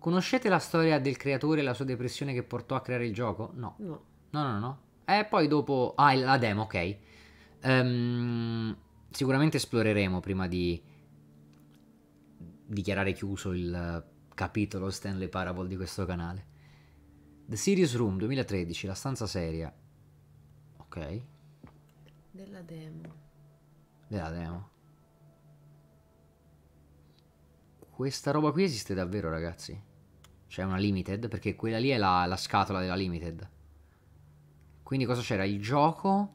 Conoscete la storia del creatore e la sua depressione che portò a creare il gioco? No. No, no, no. no. E eh, poi dopo... Ah, la demo, ok. Um, sicuramente esploreremo prima di dichiarare chiuso il capitolo Stanley Parable di questo canale. The Serious Room 2013, la stanza seria. Ok. Della demo. Della demo. Questa roba qui esiste davvero, ragazzi. C'è una limited, perché quella lì è la, la scatola della limited. Quindi cosa c'era? Il gioco,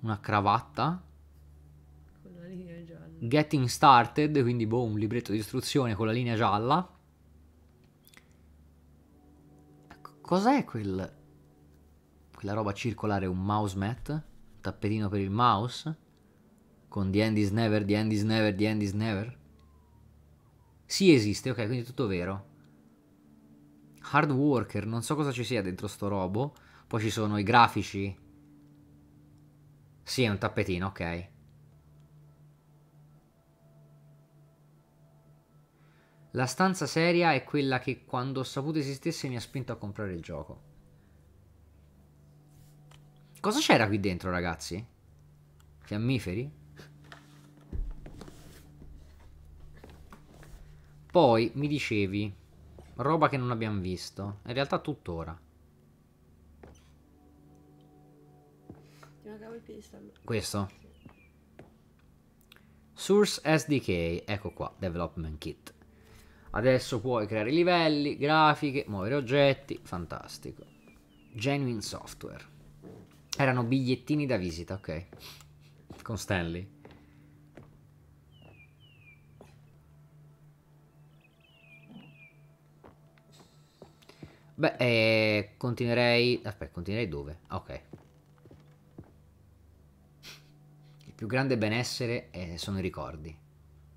una cravatta. Con la linea gialla. Getting started, quindi boh, un libretto di istruzione con la linea gialla. Ecco, cos'è quel quella roba circolare, un mouse mat, un tappetino per il mouse con The End is Never, The End is Never, The End is Never. Sì, esiste, ok, quindi è tutto vero. Hard Worker, non so cosa ci sia dentro sto robo. Poi ci sono i grafici. Sì, è un tappetino, ok. La stanza seria è quella che quando ho saputo esistesse mi ha spinto a comprare il gioco. Cosa c'era qui dentro, ragazzi? Fiammiferi? Poi mi dicevi roba che non abbiamo visto. In realtà tuttora. Questo? Source SDK, ecco qua, Development Kit. Adesso puoi creare livelli, grafiche, muovere oggetti, fantastico. Genuine Software. Erano bigliettini da visita, ok. Con Stanley. Beh, eh, continuerei... Aspetta, continuerei dove? Ok. più grande benessere eh, sono i ricordi.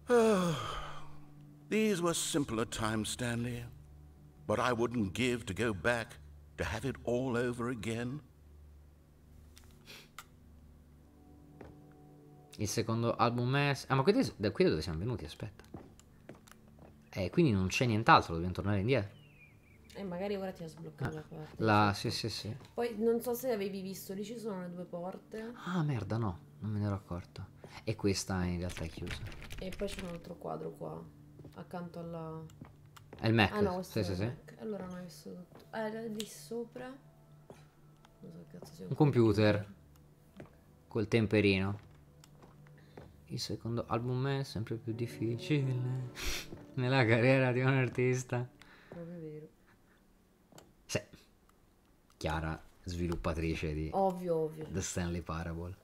Oh, these were simpler times, Stanley. But I wouldn't give to go back to have it all over again. Il secondo album è... Ah, ma qui, da qui da dove siamo venuti, aspetta. Eh, quindi non c'è nient'altro, dobbiamo tornare indietro. E eh, magari ora ti ha sbloccato ah, la porta. La, sì, sì, sì. Poi non so se avevi visto, lì ci sono le due porte. Ah, merda, no non me ne ero accorto. E questa in realtà è chiusa. E poi c'è un altro quadro qua, accanto alla... È il Mac. Ah no, sì, sì, sì. Allora non hai visto tutto. Ah, era lì sopra. Non so che cazzo sia. Un computer. computer. Col temperino. Il secondo album è sempre più difficile nella carriera di un artista. Proprio vero. Sì. Chiara, sviluppatrice di ovvio, ovvio. The Stanley Parable.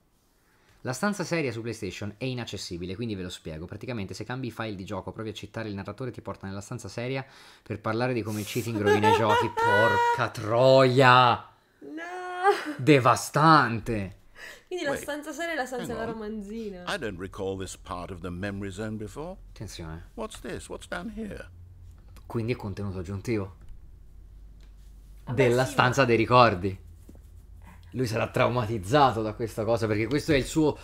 La stanza seria su PlayStation è inaccessibile, quindi ve lo spiego. Praticamente se cambi i file di gioco, provi a citare il narratore, ti porta nella stanza seria per parlare di come il cheating rovina i giochi. Porca troia! No! Devastante! Quindi la Wait, stanza seria è la stanza della romanzina. I don't recall this part of the memory zone before. Attenzione. What's this? What's down here? Quindi è contenuto aggiuntivo. Ah, della sì, stanza ma... dei ricordi lui sarà traumatizzato da questa cosa perché questo è il suo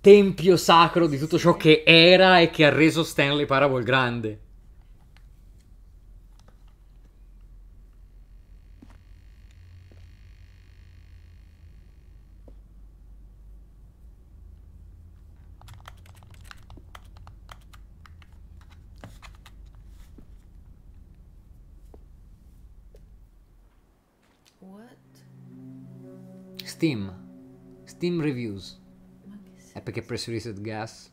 tempio sacro di tutto ciò che era e che ha reso Stanley Parable grande. Steam. Steam reviews. Epic è pressurized gas.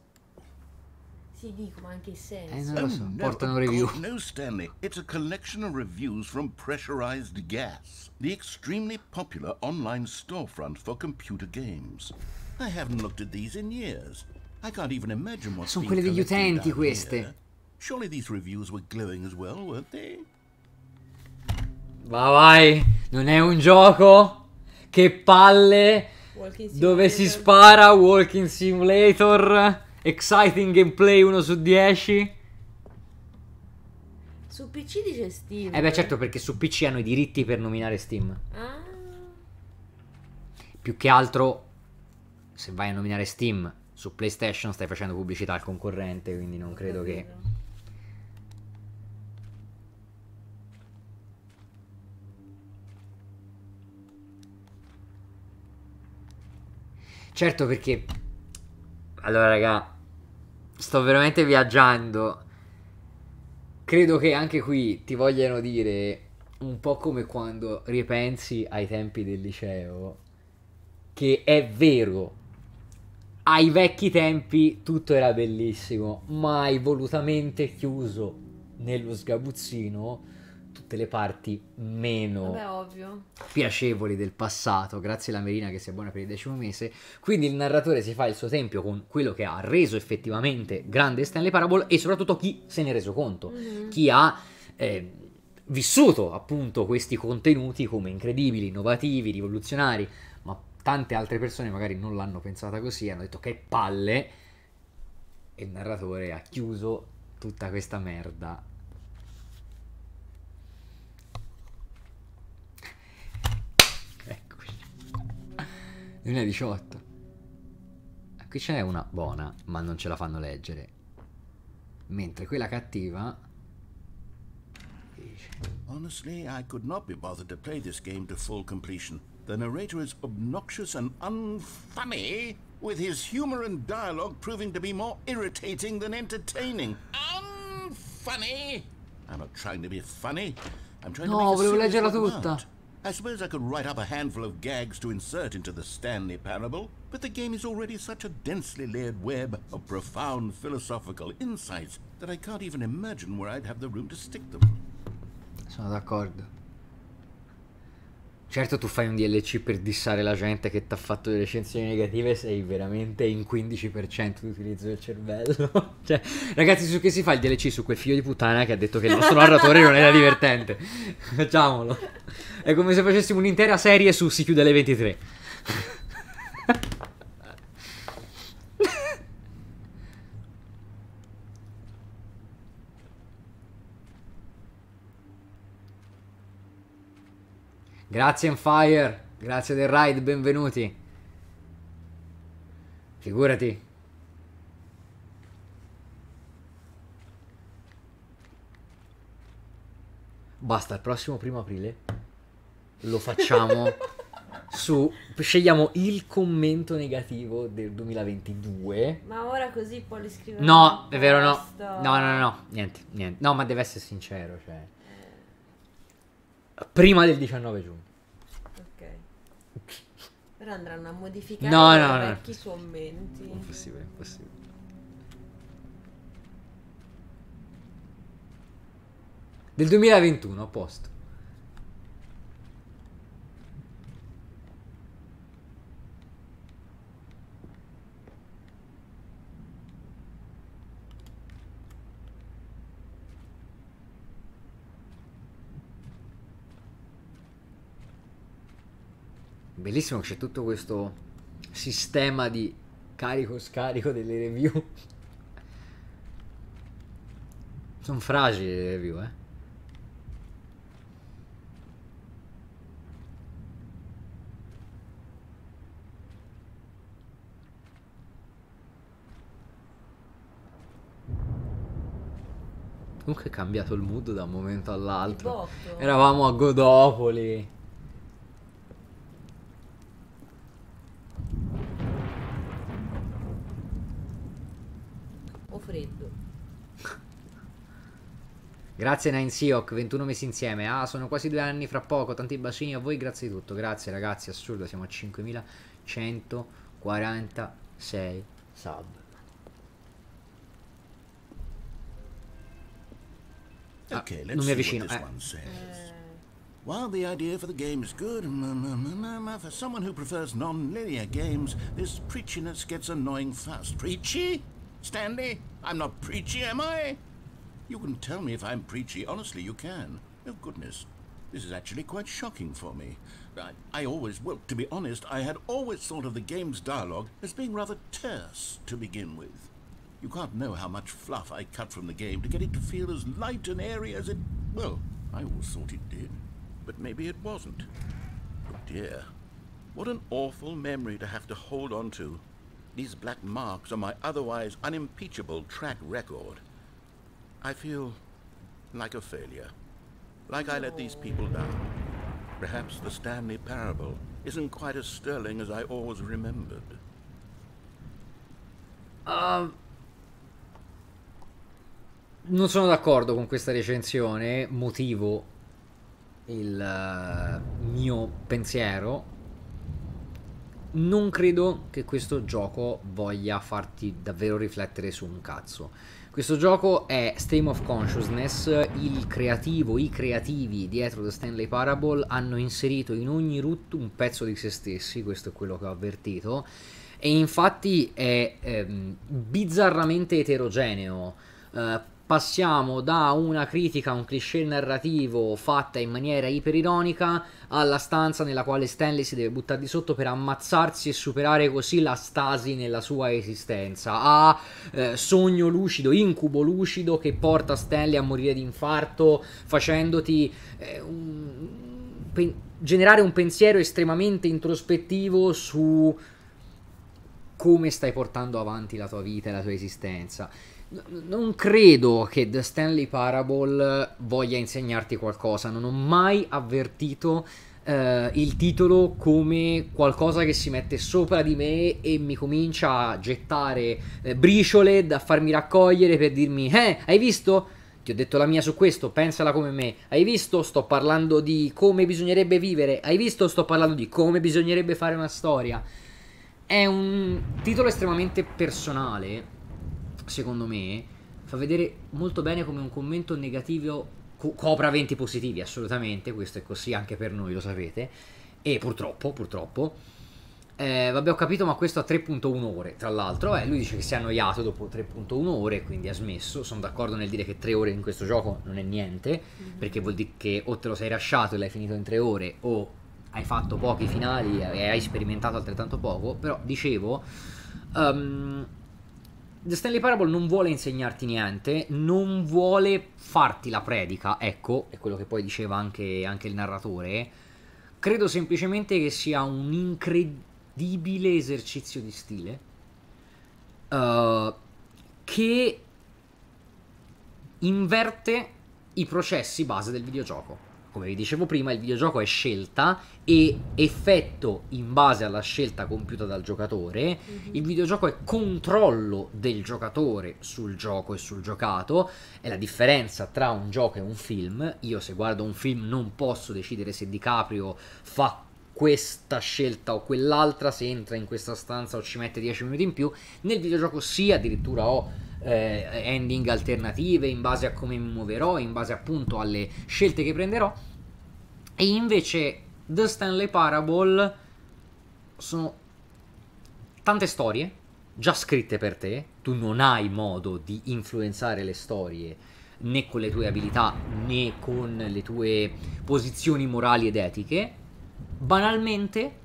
Sì, dico, ma anche Eh, non lo so. Oh, Portano no, review. No, Stanley. It's a collection of reviews from Pressurized Gas, the extremely popular online storefront for computer games. I haven't looked at these in years. I can't even imagine what's Sono quelle degli utenti queste. Here. Surely these reviews were glowing as well, weren't they? Vai vai, non è un gioco. Che palle. Dove si spara, Walking Simulator. Exciting gameplay 1 su 10. Su PC dice Steam. Eh beh certo perché su PC hanno i diritti per nominare Steam. Ah. Più che altro se vai a nominare Steam su PlayStation stai facendo pubblicità al concorrente, quindi non credo che Certo perché... Allora raga, sto veramente viaggiando. Credo che anche qui ti vogliano dire un po' come quando ripensi ai tempi del liceo, che è vero, ai vecchi tempi tutto era bellissimo, Mai volutamente chiuso nello sgabuzzino tutte le parti meno eh Vabbè, piacevoli del passato, grazie alla Merina che si è buona per il decimo mese. Quindi il narratore si fa il suo tempio con quello che ha reso effettivamente grande Stanley Parable e soprattutto chi se ne è reso conto, mm-hmm. chi ha... Eh, vissuto appunto questi contenuti come incredibili, innovativi, rivoluzionari, ma tante altre persone magari non l'hanno pensata così, hanno detto che palle, e il narratore ha chiuso tutta questa merda 2018. Qui ce n'è una buona, ma non ce la fanno leggere. Mentre quella cattiva... Honestly, I could not be bothered to play this game to full completion. The narrator is obnoxious and unfunny, with his humor and dialogue proving to be more irritating than entertaining. Unfunny! I'm not trying to be funny. I'm trying no, to make volevo leggerla tutta. Amount. I suppose I could write up a handful of gags to insert into the Stanley Parable, but the game is already such a densely layered web of profound philosophical insights that I can't even imagine where I'd have the room to stick them. Sono d'accordo. Certo tu fai un DLC per dissare la gente che ti ha fatto delle recensioni negative, sei veramente in 15% di utilizzo del cervello. cioè, ragazzi, su che si fa il DLC? Su quel figlio di puttana che ha detto che il nostro narratore non era divertente. Facciamolo. È come se facessimo un'intera serie su Si chiude alle 23. Grazie Enfire, grazie del ride, benvenuti. Figurati. Basta, il prossimo primo aprile lo facciamo su... Scegliamo il commento negativo del 2022. Ma ora così può li scrivere. No, è vero, no. No, no, no, no, niente, niente. No, ma deve essere sincero, cioè. Prima del 19 giugno. Però andranno a modificare no, no, i vecchi no. commenti. Impossibile, impossibile. Del 2021, a posto. Bellissimo c'è tutto questo sistema di carico-scarico delle review. Sono fragili le review, eh. Comunque è cambiato il mood da un momento all'altro. Eravamo a Godopoli. freddo. Grazie Nine Seahawk, 21 mesi insieme. Ah, sono quasi due anni fra poco, tanti bacini a voi, grazie di tutto. Grazie ragazzi, assurdo, siamo a 5146 sub. Ah, ok, let's non mi avvicino. Eh. eh. While the idea for the game is good, mm, mm, mm, for someone who prefers non-linear games, this preachiness gets annoying fast. Preachy? Stanley? I'm not preachy, am I? You can tell me if I'm preachy. Honestly, you can. Oh, goodness. This is actually quite shocking for me. I, I always, well, to be honest, I had always thought of the game's dialogue as being rather terse to begin with. You can't know how much fluff I cut from the game to get it to feel as light and airy as it... Well, I always thought it did, but maybe it wasn't. Oh dear. What an awful memory to have to hold on to these black marks on my otherwise unimpeachable track record. I feel like a failure. Like I let these people down. Perhaps the Stanley Parable isn't quite as sterling as I always remembered. Uh, non sono d'accordo con questa recensione, motivo il uh, mio pensiero non credo che questo gioco voglia farti davvero riflettere su un cazzo. Questo gioco è Stream of Consciousness, il creativo, i creativi dietro The Stanley Parable hanno inserito in ogni root un pezzo di se stessi, questo è quello che ho avvertito, e infatti è ehm, bizzarramente eterogeneo. Uh, passiamo da una critica, un cliché narrativo fatta in maniera iperironica alla stanza nella quale Stanley si deve buttare di sotto per ammazzarsi e superare così la stasi nella sua esistenza a eh, sogno lucido, incubo lucido che porta Stanley a morire di infarto facendoti eh, un, pe- generare un pensiero estremamente introspettivo su come stai portando avanti la tua vita e la tua esistenza non credo che The Stanley Parable voglia insegnarti qualcosa, non ho mai avvertito Uh, il titolo come qualcosa che si mette sopra di me e mi comincia a gettare eh, briciole da farmi raccogliere per dirmi eh hai visto? Ti ho detto la mia su questo, pensala come me. Hai visto? Sto parlando di come bisognerebbe vivere. Hai visto? Sto parlando di come bisognerebbe fare una storia. È un titolo estremamente personale secondo me, fa vedere molto bene come un commento negativo co- copra venti positivi, assolutamente, questo è così anche per noi, lo sapete, e purtroppo, purtroppo, eh, vabbè, ho capito, ma questo a 3.1 ore, tra l'altro. Eh, lui dice che si è annoiato dopo 3.1 ore, quindi ha smesso. Sono d'accordo nel dire che 3 ore in questo gioco non è niente, mm-hmm. perché vuol dire che o te lo sei lasciato e l'hai finito in 3 ore, o hai fatto pochi finali e hai sperimentato altrettanto poco. Però, dicevo, um, The Stanley Parable non vuole insegnarti niente, non vuole farti la predica, ecco, è quello che poi diceva anche, anche il narratore. Credo semplicemente che sia un incredibile esercizio di stile uh, che inverte i processi base del videogioco come vi dicevo prima, il videogioco è scelta e effetto in base alla scelta compiuta dal giocatore, mm-hmm. il videogioco è controllo del giocatore sul gioco e sul giocato, è la differenza tra un gioco e un film, io se guardo un film non posso decidere se DiCaprio fa questa scelta o quell'altra, se entra in questa stanza o ci mette 10 minuti in più, nel videogioco sì, addirittura ho eh, ending alternative in base a come mi muoverò, in base appunto alle scelte che prenderò. E invece The Stanley Parable sono tante storie già scritte per te, tu non hai modo di influenzare le storie né con le tue abilità né con le tue posizioni morali ed etiche, banalmente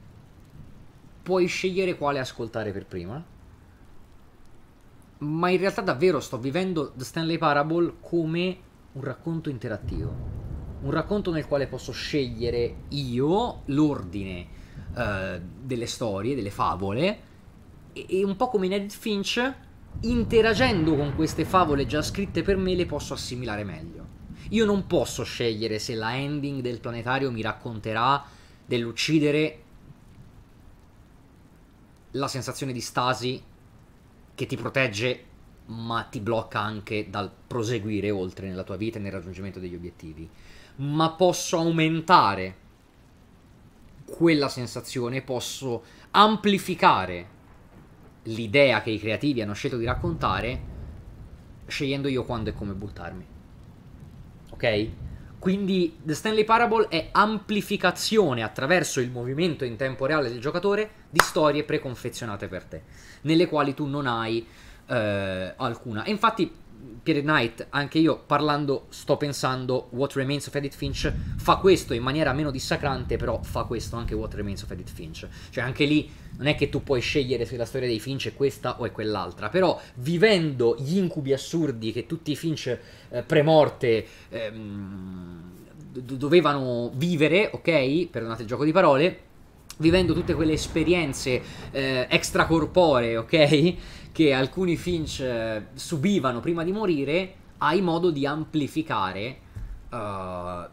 puoi scegliere quale ascoltare per prima ma in realtà davvero sto vivendo The Stanley Parable come un racconto interattivo. Un racconto nel quale posso scegliere io l'ordine eh, delle storie, delle favole, e, e un po' come in Edith Finch, interagendo con queste favole già scritte per me le posso assimilare meglio. Io non posso scegliere se la ending del planetario mi racconterà dell'uccidere la sensazione di stasi che ti protegge ma ti blocca anche dal proseguire oltre nella tua vita e nel raggiungimento degli obiettivi. Ma posso aumentare quella sensazione, posso amplificare l'idea che i creativi hanno scelto di raccontare scegliendo io quando e come buttarmi. Ok? Quindi The Stanley Parable è amplificazione attraverso il movimento in tempo reale del giocatore di storie preconfezionate per te, nelle quali tu non hai eh, alcuna. E infatti Pierre Knight, anche io parlando sto pensando What Remains of Edith Finch fa questo in maniera meno dissacrante, però fa questo anche What Remains of Edith Finch. Cioè anche lì non è che tu puoi scegliere se la storia dei Finch è questa o è quell'altra, però vivendo gli incubi assurdi che tutti i Finch eh, premorte ehm, dovevano vivere, ok? Perdonate il gioco di parole, vivendo tutte quelle esperienze eh, extracorporee, ok? che alcuni Finch eh, subivano prima di morire, hai modo di amplificare uh,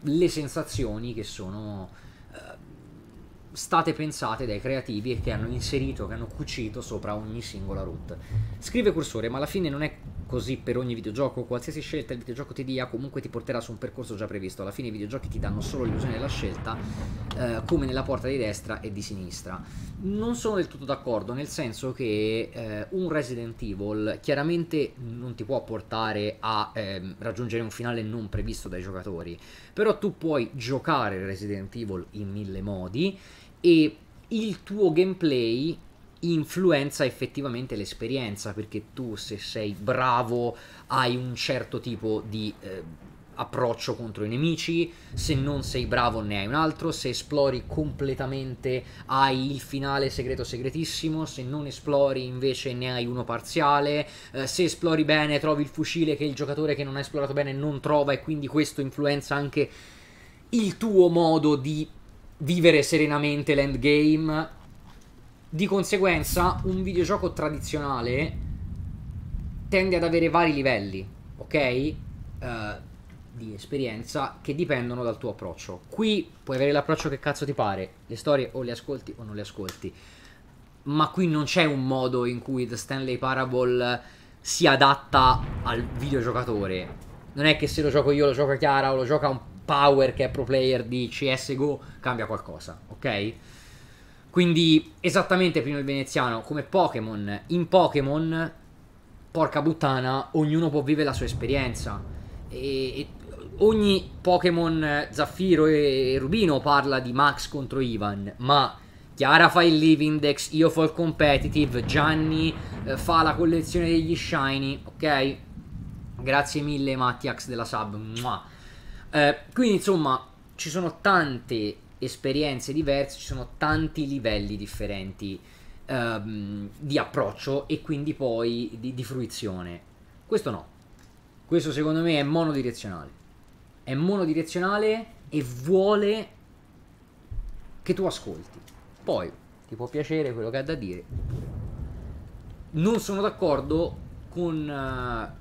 le sensazioni che sono eh, state pensate dai creativi e che hanno inserito, che hanno cucito sopra ogni singola route. Scrive cursore, ma alla fine non è così per ogni videogioco, qualsiasi scelta il videogioco ti dia comunque ti porterà su un percorso già previsto, alla fine i videogiochi ti danno solo l'illusione della scelta eh, come nella porta di destra e di sinistra. Non sono del tutto d'accordo nel senso che eh, un Resident Evil chiaramente non ti può portare a eh, raggiungere un finale non previsto dai giocatori, però tu puoi giocare Resident Evil in mille modi e il tuo gameplay influenza effettivamente l'esperienza, perché tu se sei bravo hai un certo tipo di eh, approccio contro i nemici, se non sei bravo ne hai un altro, se esplori completamente hai il finale segreto segretissimo, se non esplori invece ne hai uno parziale, eh, se esplori bene trovi il fucile che il giocatore che non ha esplorato bene non trova e quindi questo influenza anche il tuo modo di vivere serenamente l'endgame di conseguenza, un videogioco tradizionale tende ad avere vari livelli, ok? Uh, di esperienza che dipendono dal tuo approccio. Qui puoi avere l'approccio che cazzo ti pare, le storie o le ascolti o non le ascolti. Ma qui non c'è un modo in cui The Stanley Parable si adatta al videogiocatore. Non è che se lo gioco io, lo gioca Chiara o lo gioca un Power che è pro player di CSGO, cambia qualcosa, ok? Quindi esattamente prima il veneziano, come Pokémon, in Pokémon, porca puttana, ognuno può vivere la sua esperienza. E, e ogni Pokémon Zaffiro e Rubino parla di Max contro Ivan, ma Chiara fa il live index, io fa il competitive, Gianni eh, fa la collezione degli shiny, ok? Grazie mille Mattiax della sub. Eh, quindi insomma ci sono tante esperienze diverse, ci sono tanti livelli differenti um, di approccio e quindi poi di, di fruizione. Questo no, questo secondo me è monodirezionale. È monodirezionale e vuole che tu ascolti. Poi ti può piacere quello che ha da dire. Non sono d'accordo con... Uh,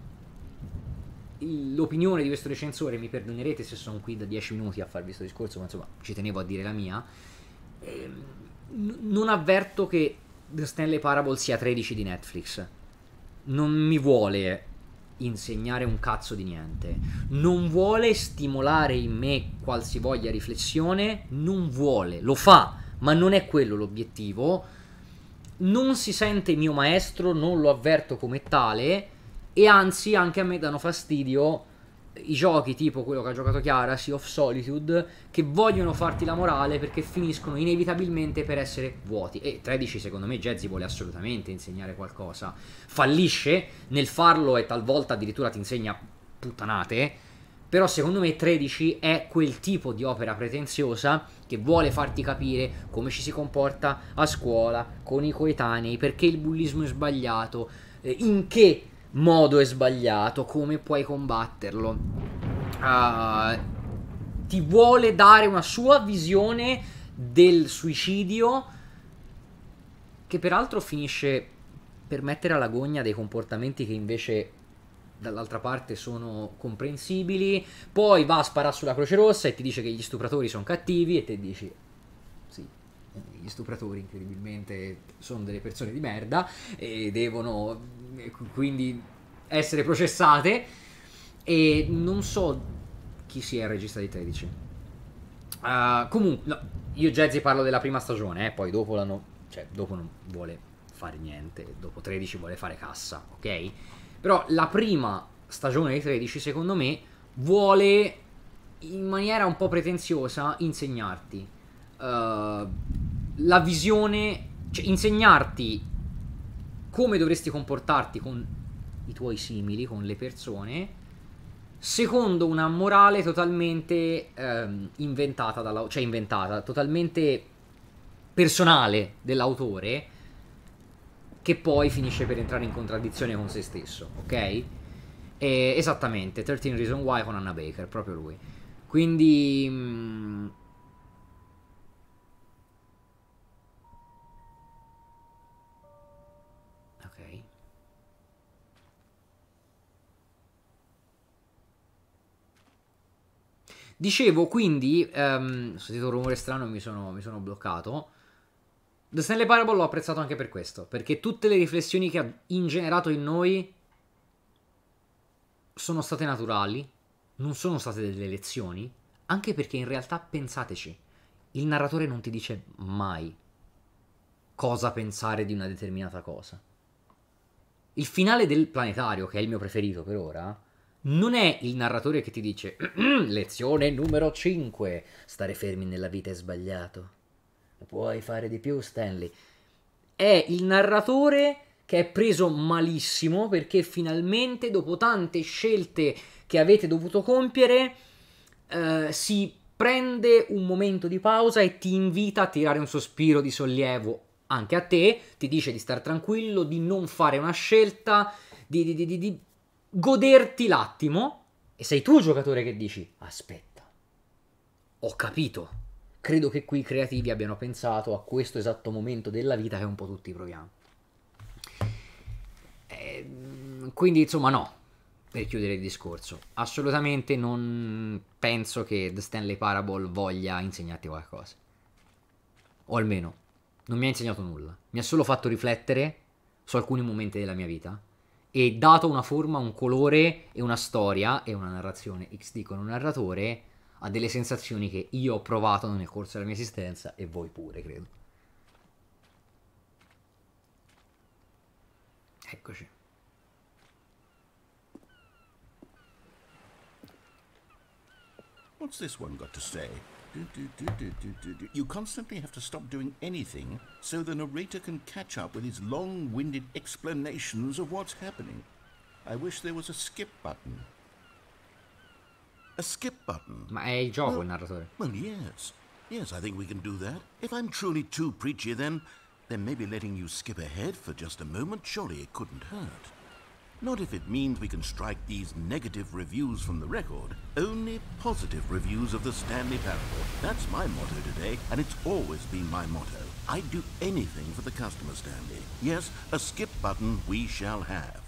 l'opinione di questo recensore, mi perdonerete se sono qui da 10 minuti a farvi questo discorso, ma insomma ci tenevo a dire la mia, eh, n- non avverto che The Stanley Parable sia 13 di Netflix. Non mi vuole insegnare un cazzo di niente. Non vuole stimolare in me qualsivoglia riflessione, non vuole, lo fa, ma non è quello l'obiettivo. Non si sente mio maestro, non lo avverto come tale e anzi, anche a me danno fastidio i giochi tipo quello che ha giocato Chiara, Sea of Solitude, che vogliono farti la morale perché finiscono inevitabilmente per essere vuoti. E 13 secondo me Jezzy vuole assolutamente insegnare qualcosa. Fallisce nel farlo e talvolta addirittura ti insegna puttanate. Però secondo me 13 è quel tipo di opera pretenziosa che vuole farti capire come ci si comporta a scuola, con i coetanei, perché il bullismo è sbagliato, eh, in che modo è sbagliato, come puoi combatterlo. Uh, ti vuole dare una sua visione del suicidio che peraltro finisce per mettere alla gogna dei comportamenti che invece dall'altra parte sono comprensibili. Poi va a sparare sulla Croce Rossa e ti dice che gli stupratori sono cattivi e te dici gli stupratori incredibilmente sono delle persone di merda e devono quindi essere processate e non so chi sia il regista di 13 uh, ah, comunque no, io Jazzy parlo della prima stagione eh, poi dopo l'anno cioè dopo non vuole fare niente dopo 13 vuole fare cassa ok però la prima stagione di 13 secondo me vuole in maniera un po' pretenziosa insegnarti eh, la visione, cioè insegnarti come dovresti comportarti con i tuoi simili, con le persone, secondo una morale totalmente um, inventata, dalla, cioè inventata, totalmente personale dell'autore, che poi finisce per entrare in contraddizione con se stesso, ok? E, esattamente, 13 Reason Why con Anna Baker, proprio lui. Quindi... Mh, mm, Dicevo quindi, um, ho sentito un rumore strano e mi sono, mi sono bloccato. The Stanley Parable l'ho apprezzato anche per questo, perché tutte le riflessioni che ha ingenerato in noi sono state naturali, non sono state delle lezioni, anche perché in realtà pensateci, il narratore non ti dice mai cosa pensare di una determinata cosa. Il finale del planetario, che è il mio preferito per ora, non è il narratore che ti dice lezione numero 5, stare fermi nella vita è sbagliato. Puoi fare di più, Stanley. È il narratore che è preso malissimo perché finalmente dopo tante scelte che avete dovuto compiere eh, si prende un momento di pausa e ti invita a tirare un sospiro di sollievo anche a te, ti dice di stare tranquillo, di non fare una scelta, di, di, di, di goderti l'attimo e sei tu il giocatore che dici aspetta, ho capito, credo che qui i creativi abbiano pensato a questo esatto momento della vita che un po' tutti proviamo. Eh, quindi insomma no, per chiudere il discorso, assolutamente non penso che The Stanley Parable voglia insegnarti qualcosa. O almeno, non mi ha insegnato nulla, mi ha solo fatto riflettere su alcuni momenti della mia vita e dato una forma, un colore e una storia e una narrazione XD con un narratore ha delle sensazioni che io ho provato nel corso della mia esistenza e voi pure, credo. Eccoci. What's this one got to say? Do, do, do, you constantly have to stop doing anything so the narrator can catch up with his long winded explanations of what's happening. I wish there was a skip button. A skip button? Ma è il gioco well, il narratore. Well, yes. Yes, I think we can do that. If I'm truly too preachy, then, then maybe letting you skip ahead for just a moment, surely it couldn't hurt. Not if it means we can strike these negative reviews from the record, only positive reviews of the Stanley Parable. That's my motto today, and it's always been my motto. I'd do anything for the customer, Stanley. Yes, a skip button we shall have.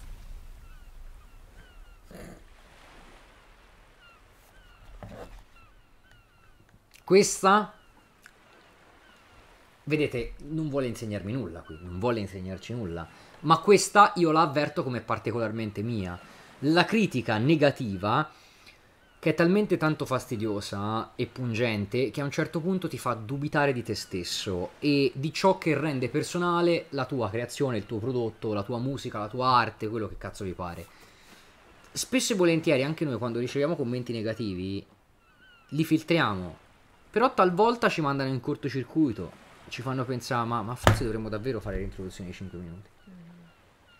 Questa Vedete, non vuole insegnarmi nulla qui, non vuole insegnarci nulla. ma questa io la avverto come particolarmente mia. La critica negativa, che è talmente tanto fastidiosa e pungente, che a un certo punto ti fa dubitare di te stesso e di ciò che rende personale la tua creazione, il tuo prodotto, la tua musica, la tua arte, quello che cazzo vi pare. Spesso e volentieri anche noi quando riceviamo commenti negativi li filtriamo, però talvolta ci mandano in cortocircuito, ci fanno pensare ma, ma forse dovremmo davvero fare l'introduzione di 5 minuti.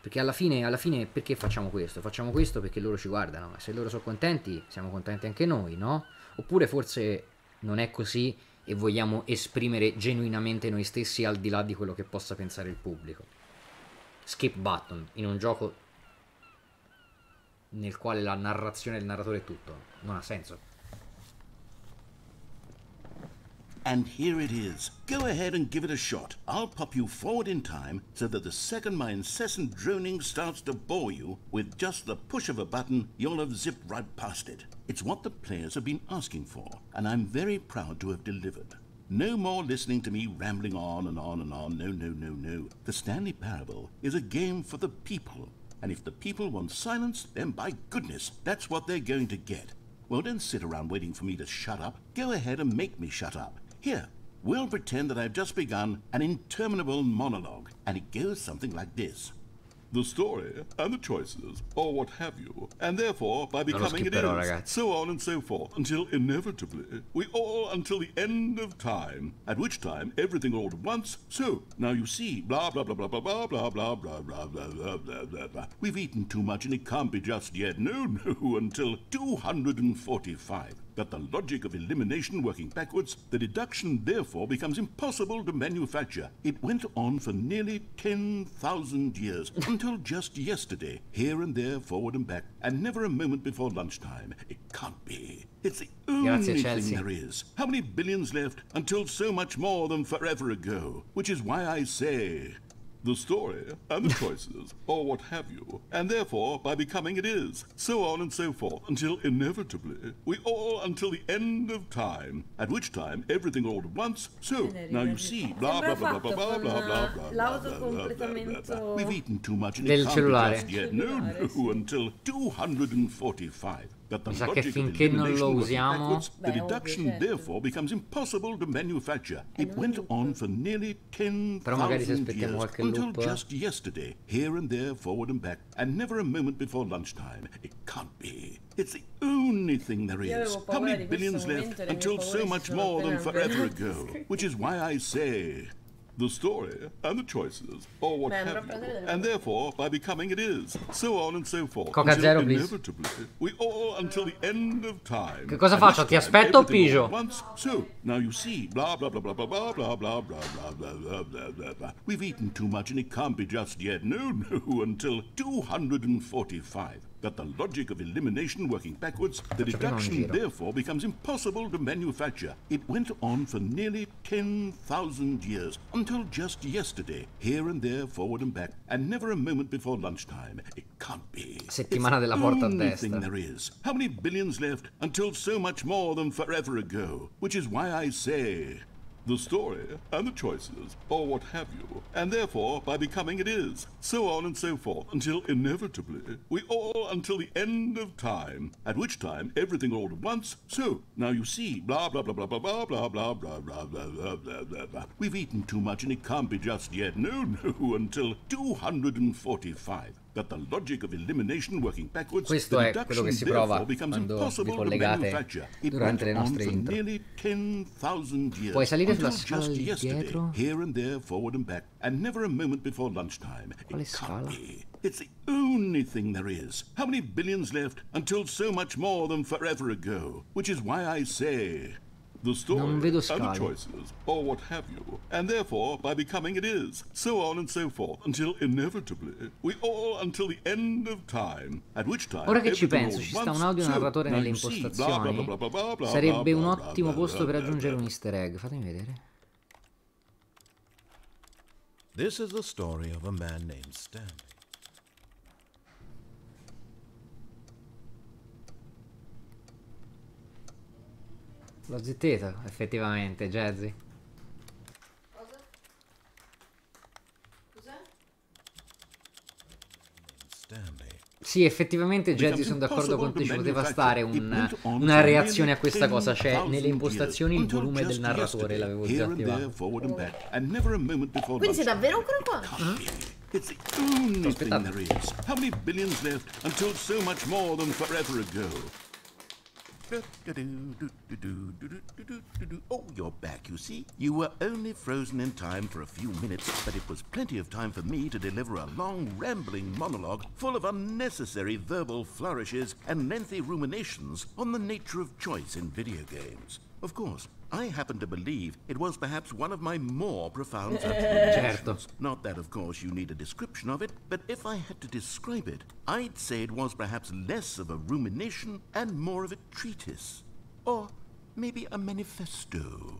Perché alla fine, alla fine, perché facciamo questo? Facciamo questo perché loro ci guardano. E se loro sono contenti, siamo contenti anche noi, no? Oppure forse non è così e vogliamo esprimere genuinamente noi stessi al di là di quello che possa pensare il pubblico. Skip button, in un gioco nel quale la narrazione del narratore è tutto. Non ha senso. And here it is. Go ahead and give it a shot. I'll pop you forward in time so that the second my incessant droning starts to bore you, with just the push of a button, you'll have zipped right past it. It's what the players have been asking for, and I'm very proud to have delivered. No more listening to me rambling on and on and on. No, no, no, no. The Stanley Parable is a game for the people. And if the people want silence, then by goodness, that's what they're going to get. Well, don't sit around waiting for me to shut up. Go ahead and make me shut up. Here, we'll pretend that I've just begun an interminable monologue, and it goes something like this. The story and the choices, or what have you, and therefore by becoming it ragazzi. so on and so forth, until inevitably we all until the end of time, at which time everything all at once. So now you see, blah blah blah blah blah blah blah blah blah blah blah blah blah blah. We've eaten too much, and it can't be just yet. No, no, until two hundred and forty-five. That the logic of elimination working backwards, the deduction therefore becomes impossible to manufacture. It went on for nearly 10,000 years, until just yesterday, here and there, forward and back, and never a moment before lunchtime. It can't be. It's the only thing there is. How many billions left until so much more than forever ago? Which is why I say the story, and the choices, or what have you, and therefore by becoming it is, so on and so forth, until inevitably we all until the end of time, at which time everything all at once. So now you see, blah blah blah blah blah blah blah blah. L'autocompletamento. We've eaten too much and it can't be just eh? yet. No, no, eh? until 245 Mi sa che finché non lo usiamo... The deduction therefore becomes impossible to manufacture. It went on for nearly 10,000 years until eh? just yesterday, here and there, forward and back, and never a moment before lunchtime. It can't be. It's the only thing there is. How many billions left until so much more than forever ago? Which is why I say the story, and the choices, or what Men have you, and therefore, by becoming it is, so on and so forth. Coca Zero, please. We all, until the end of time. Che cosa faccio? Ti aspetto o pigio? Once, so, now you see, blah blah blah blah blah blah blah blah blah blah blah blah blah blah. We've eaten too much and it can't be just yet. No, no, until 245 that the logic of elimination working backwards, the deduction therefore becomes impossible to manufacture. It went on for nearly 10,000 years, until just yesterday, here and there, forward and back, and never a moment before lunchtime. It can't be. Settimana della porta a destra. there is. How many billions left until so much more than forever ago? Which is why I say the story, and the choices, or what have you, and therefore by becoming it is, so on and so forth, until inevitably we all until the end of time, at which time everything all at once, so now you see, blah blah blah blah blah blah blah blah blah blah blah blah blah blah. We've eaten too much and it can't be just yet. No, no, until 245 that the logic of elimination working backwards Questo è quello che si prova quando vi collegate durante Puoi salire sulla scala dietro? Here and there, forward and back, and never a moment before lunchtime. Quale scala? It's the only thing there is. How many billions left until so much more than forever ago? Which is why I say The story and the choices, or what have you, and therefore by becoming it is, so on and so forth, until inevitably we all until the end of time, at which time Ora che ci penso, ci sta un audio narratore nelle impostazioni. Sarebbe un ottimo posto per aggiungere un easter egg, fatemi vedere. This is the story of a man named Stanley. L'ho zittito, effettivamente, Jazzy. Cosa? Cos'è? Sì, effettivamente Jazzy sono d'accordo con te, ci poteva stare un, una reazione a questa cosa, cioè nelle impostazioni il volume del narratore l'avevo già attivato. Quindi sei davvero ancora qua? Mm? It's the only Aspettate. thing there is. How many billions left until so much more than forever Oh, you're back, you see? You were only frozen in time for a few minutes, but it was plenty of time for me to deliver a long, rambling monologue full of unnecessary verbal flourishes and lengthy ruminations on the nature of choice in video games. Of course, I happen to believe it was perhaps one of my more profound observations. Not that, of course, you need a description of it, but if I had to describe it, I'd say it was perhaps less of a rumination and more of a treatise. Or maybe a manifesto.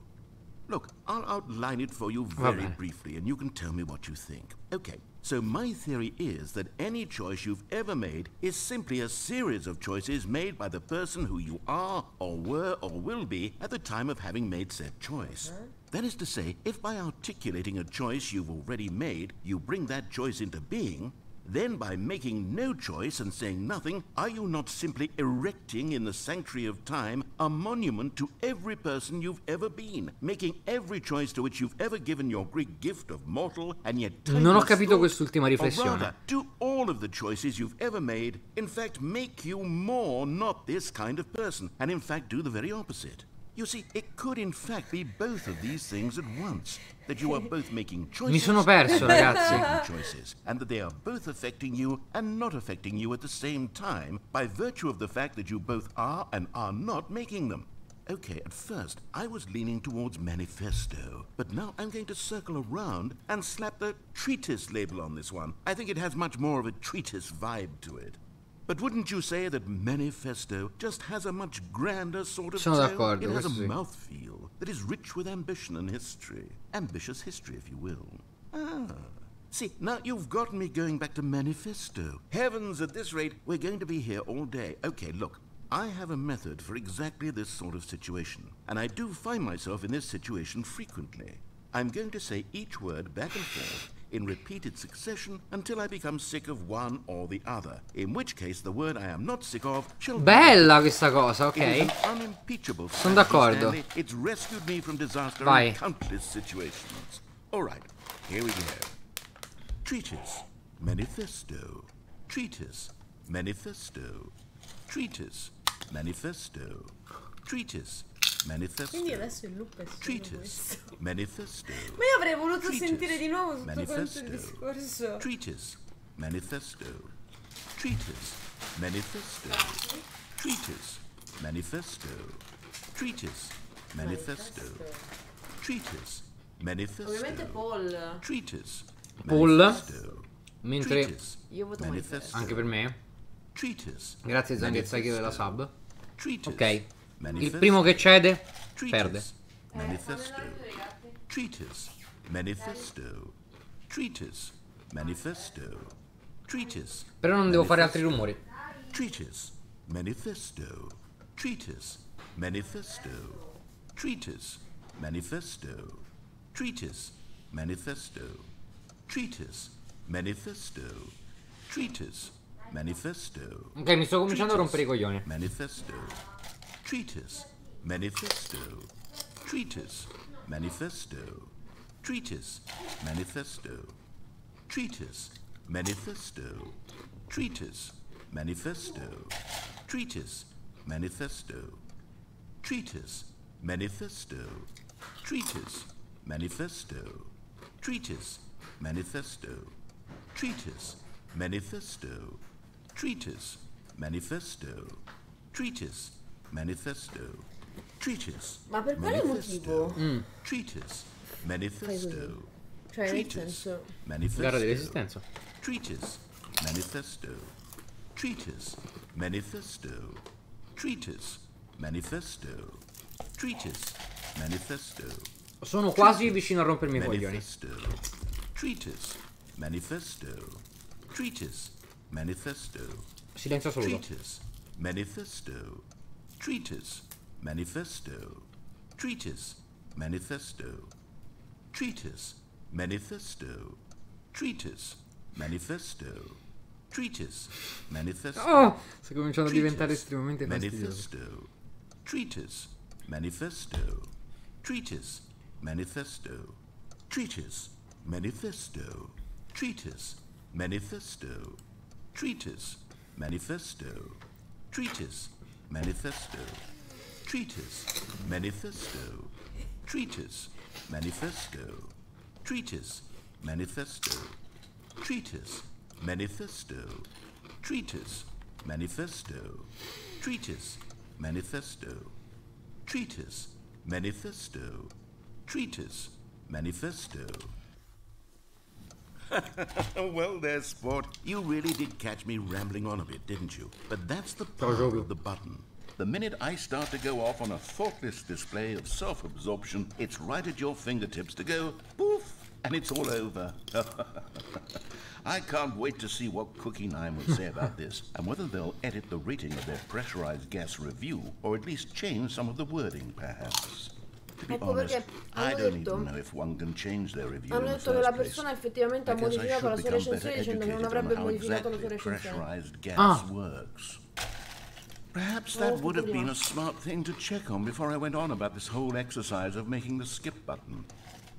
Look, I'll outline it for you very okay. briefly, and you can tell me what you think. Okay, so my theory is that any choice you've ever made is simply a series of choices made by the person who you are or were or will be at the time of having made said choice. Uh-huh. That is to say, if by articulating a choice you've already made, you bring that choice into being, then by making no choice and saying nothing, are you not simply erecting in the sanctuary of time a monument to every person you've ever been, making every choice to which you've ever given your great gift of mortal and yet Non ho capito quest'ultima riflessione. Rather, do all of the choices you've ever made in fact make you more not this kind of person and in fact do the very opposite. You See, it could in fact be both of these things at once, that Mi sono perso, ragazzi. Choices, and that they are both affecting you and not affecting you at the same time by virtue of the fact that you both are and are not making them. Okay, at first I was leaning towards manifesto, but now I'm going to circle around and slap the treatise label on this one. I think it has much more of a treatise vibe to it. But wouldn't you say that Manifesto just has a much grander sort of tale? It has a mouthfeel that is rich with ambition and history. Ambitious history, if you will. Ah. See, now you've got me going back to Manifesto. Heavens, at this rate, we're going to be here all day. Okay, look, I have a method for exactly this sort of situation, and I do find myself in this situation frequently. I'm going to say each word back and forth in repeated succession until I become sick of one or the other. In which case the word I am not sick of shall Bella questa cosa, ok. Sono d'accordo. It's rescued me from disaster Vai. in countless situations. All right. Here we go. Treatise, manifesto. Treatise, manifesto. Treatise, manifesto. Treatise, Quindi adesso il loop è solo questo. Ma io avrei voluto Treatise. sentire di nuovo tutto Manifesto. quanto il discorso. Treatise. Manifesto. Treatise. Manifesto. Treatise. Manifesto. Treatise. Manifesto. Treatise. Manifesto. Ovviamente Paul. Treatise. Paul. Mentre io voto Manifesto. Anche per me. Treatise. Grazie Zanghezza che della sub. Treatise. Ok. Il primo che cede perde. Manifesto. Treatise. Manifesto. Treatise. Manifesto. Treatise. Però non devo fare altri rumori. Treatise. Manifesto. Treatise. Manifesto. Treatise. Manifesto. Treatise. Manifesto. Treatise. Manifesto. Treatise. Manifesto. Ok, mi sto cominciando a rompere i coglioni. Manifesto. treatise, manifesto, treatise, manifesto, treatise, manifesto, treatise, manifesto, treatise, manifesto, treatise, manifesto, treatise, manifesto, treatise, manifesto, treatise, manifesto, treatise, manifesto, treatise, manifesto, treatise, Manifesto. Treatise. Ma per quale motivo? Mm. Treatise. Manifesto. Cioè, nel senso. Manifesto. Gara di resistenza. Treatise. Manifesto. Treatise. Manifesto. Treatise. Manifesto. Treatise. Manifesto. Sono quasi vicino a rompermi i coglioni. Treatise. Manifesto. Treatise. Manifesto. Silenzio assoluto. Treatise. Manifesto. treatise, manifesto, treatise, manifesto, treatise, manifesto, treatise, manifesto, treatise, manifesto. Oh, sta cominciando a diventare estremamente manifesto, treatise, manifesto, treatise, manifesto, treatise, manifesto, treatise, manifesto, treatise, manifesto, treatise, manifesto, treatise, manifesto, treatise, manifesto, treatise, manifesto, treatise, manifesto, treatise, manifesto, treatise, manifesto, treatise, manifesto, treatise, manifesto. well, there, sport. You really did catch me rambling on a bit, didn't you? But that's the power of the button. The minute I start to go off on a thoughtless display of self absorption, it's right at your fingertips to go poof, and it's all over. I can't wait to see what Cookie Nine will say about this, and whether they'll edit the rating of their pressurized gas review, or at least change some of the wording, perhaps. To be ecco honest, I don't even know if one can change their review hanno detto che la persona effettivamente ha Because I modificato la should sua become better recensione dicendo che non avrebbe how modificato la sua recensione. pressurized ah. gas works. Perhaps that would have been a smart thing to check on before I went on about this whole exercise of making the skip button.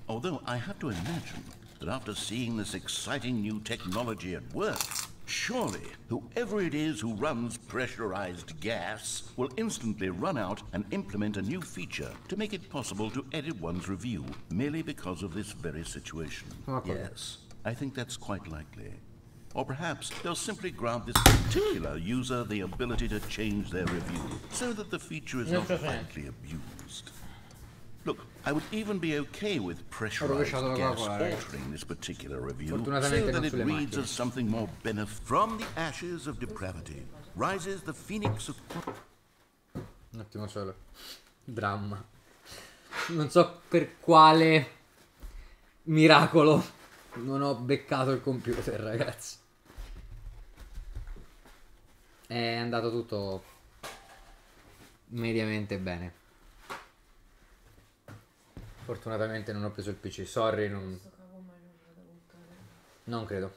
Although I have to imagine that after seeing this exciting new technology at work, Surely, whoever it is who runs pressurized gas will instantly run out and implement a new feature to make it possible to edit one's review merely because of this very situation. Okay. Yes, I think that's quite likely. Or perhaps they'll simply grant this particular user the ability to change their review so that the feature is not likely abused. Look, I would even be okay with pressurized gas altering this particular review so that it reads as something more benefit. From the ashes of depravity rises the phoenix of... Un attimo solo. Dramma. Non so per quale miracolo non ho beccato il computer, ragazzi. È andato tutto mediamente bene. Fortunatamente non ho preso il PC, sorry, non... Non credo.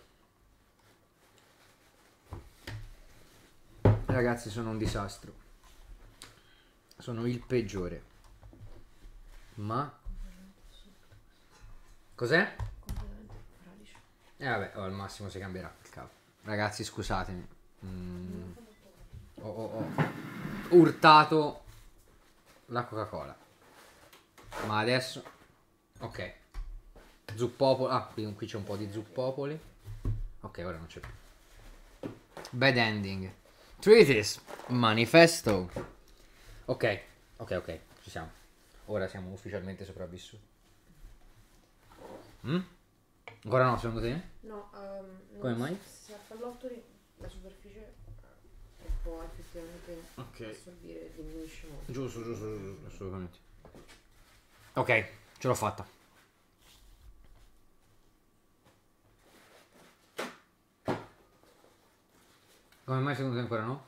Ragazzi, sono un disastro. Sono il peggiore. Ma... Cos'è? E eh, vabbè, oh, al massimo si cambierà il cavo. Ragazzi, scusatemi. Mm. Ho, ho, ho urtato la Coca-Cola. Ma adesso... Ok. Zuppopoli. Ah, qui, qui c'è un po' di zuppopoli. Ok, ora non c'è più. Bad ending. Treatise. Manifesto. Ok, ok, ok. Ci siamo. Ora siamo ufficialmente sopravvissuti. Mm? Ancora no, secondo te? No. Um, Come mai? Se fallotto la superficie eh, può effettivamente okay. assorbire e diminuisce molto. Giusto, giusto, giusto, assolutamente. Ok, ce l'ho fatta. Come mai secondo te ancora no?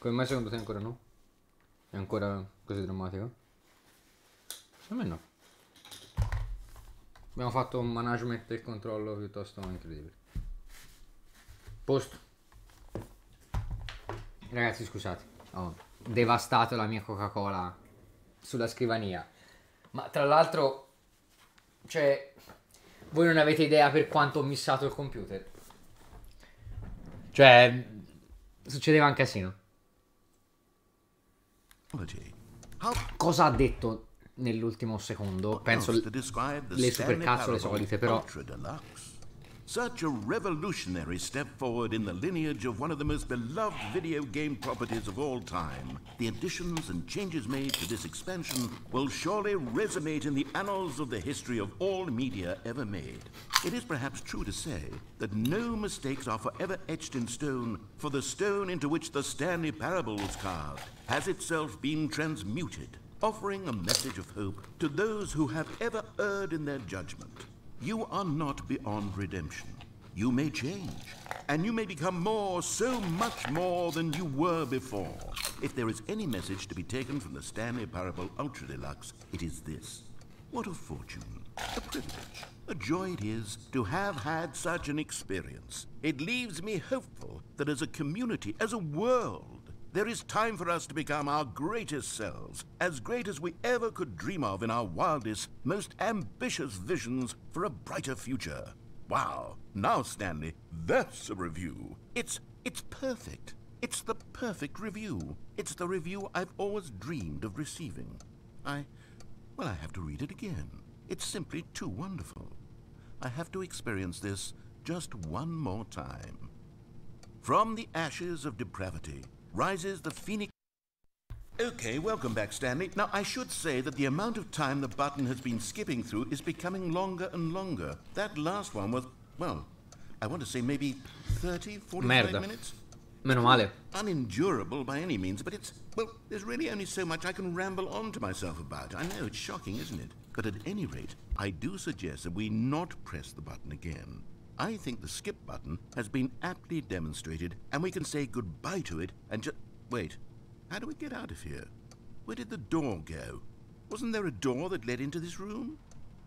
Come? mai secondo te ancora no? È ancora così drammatico? Secondo me no. Abbiamo fatto un management e controllo piuttosto incredibile. Posto. Ragazzi, scusate. Ho devastato la mia Coca-Cola sulla scrivania. Ma tra l'altro, cioè, voi non avete idea per quanto ho missato il computer. Cioè, succedeva un casino. Oh, Cosa ha detto nell'ultimo secondo? Penso le supercazzole solite, però. Such a revolutionary step forward in the lineage of one of the most beloved video game properties of all time. The additions and changes made to this expansion will surely resonate in the annals of the history of all media ever made. It is perhaps true to say that no mistakes are forever etched in stone, for the stone into which the Stanley Parable was carved has itself been transmuted, offering a message of hope to those who have ever erred in their judgment you are not beyond redemption. You may change, and you may become more, so much more than you were before. If there is any message to be taken from the Stanley Parable Ultra Deluxe, it is this. What a fortune, a privilege, a joy it is to have had such an experience. It leaves me hopeful that as a community, as a world, there is time for us to become our greatest selves, as great as we ever could dream of in our wildest, most ambitious visions for a brighter future. Wow, now Stanley, that's a review. It's, it's perfect. It's the perfect review. It's the review I've always dreamed of receiving. I, well, I have to read it again. It's simply too wonderful. I have to experience this just one more time. From the ashes of depravity, rises the phoenix. Okay, welcome back, Stanley. Now, I should say that the amount of time the button has been skipping through is becoming longer and longer. That last one was, well, I want to say maybe 30, 45 Merda. minutes. Meno male. Unendurable by any means, but it's, well, there's really only so much I can ramble on to myself about. I know, it's shocking, isn't it? But at any rate, I do suggest that we not press the button again. I think the skip button has been aptly demonstrated, and we can say goodbye to it and just... Wait, how do we get out of here? Where did the door go? Wasn't there a door that led into this room?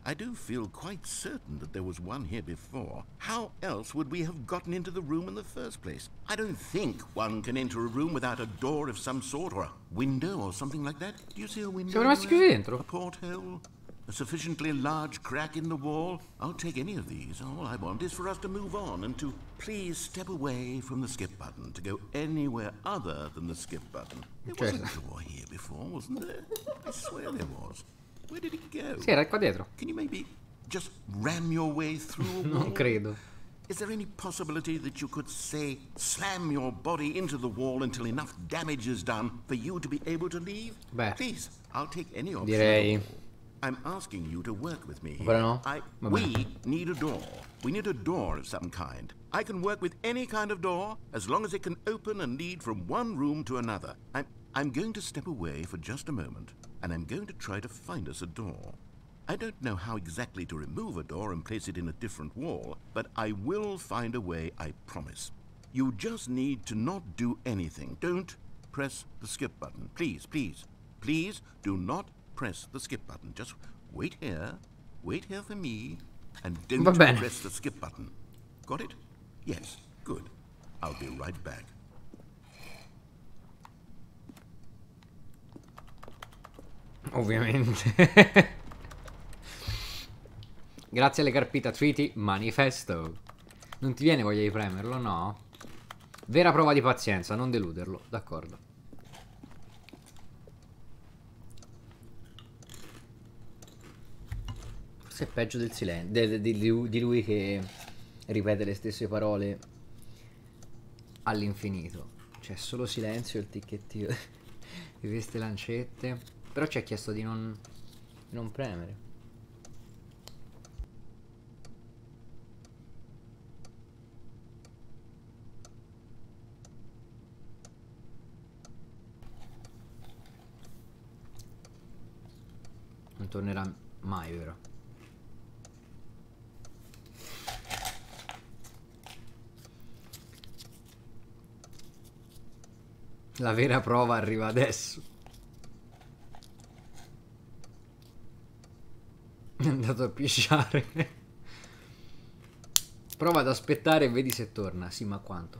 I do feel quite certain that there was one here before. How else would we have gotten into the room in the first place? I don't think one can enter a room without a door of some sort or a window or something like that. Do you see a window? Siamo rimasti chiusi dentro. A porthole? a sufficiently large crack in the wall. I'll take any of these. All I want is for us to move on and to please step away from the skip button to go anywhere other than the skip button. There wasn't a door here before, wasn't there? I swear there was. Where did it go? Sì, era qua dietro. Can you maybe just ram your way through Non credo. Is there any possibility that you could, say, slam your body into the wall until enough damage is done for you to be able to leave? Beh. Please, I'll take any option. Direi. I'm asking you to work with me. Here. I, we need a door. We need a door of some kind. I can work with any kind of door as long as it can open and lead from one room to another. I'm, I'm going to step away for just a moment and I'm going to try to find us a door. I don't know how exactly to remove a door and place it in a different wall, but I will find a way, I promise. You just need to not do anything. Don't press the skip button. Please, please, please do not press the skip button. Just wait here, wait here for me, and don't press the skip button. Got it? Yes, good. I'll be right back. Ovviamente. Grazie alle carpita treaty, manifesto. Non ti viene voglia di premerlo, no? Vera prova di pazienza, non deluderlo, d'accordo. forse è peggio del silenzio di, lui che ripete le stesse parole all'infinito. C'è solo silenzio il ticchettio di queste lancette. Però ci ha chiesto di non, di non premere. Non tornerà mai, vero? La vera prova arriva adesso. È andato a pisciare. Prova ad aspettare e vedi se torna. Sì, ma quanto?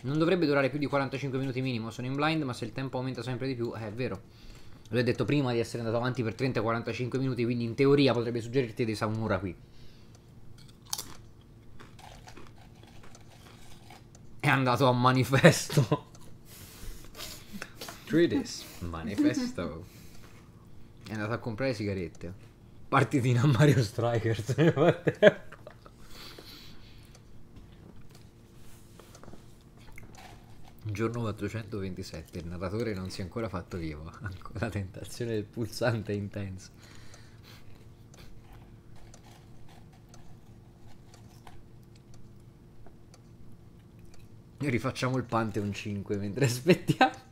Non dovrebbe durare più di 45 minuti minimo, sono in blind, ma se il tempo aumenta sempre di più, eh, è vero. L'ho detto prima di essere andato avanti per 30-45 minuti, quindi in teoria potrebbe suggerirti dei sa qui. è andato a manifesto. Treatise, manifesto. È andato a comprare sigarette. Partitina a Mario Strikers. Giorno 427, il narratore non si è ancora fatto vivo. La tentazione del pulsante è intensa. Rifacciamo il Pantheon 5 mentre aspettiamo.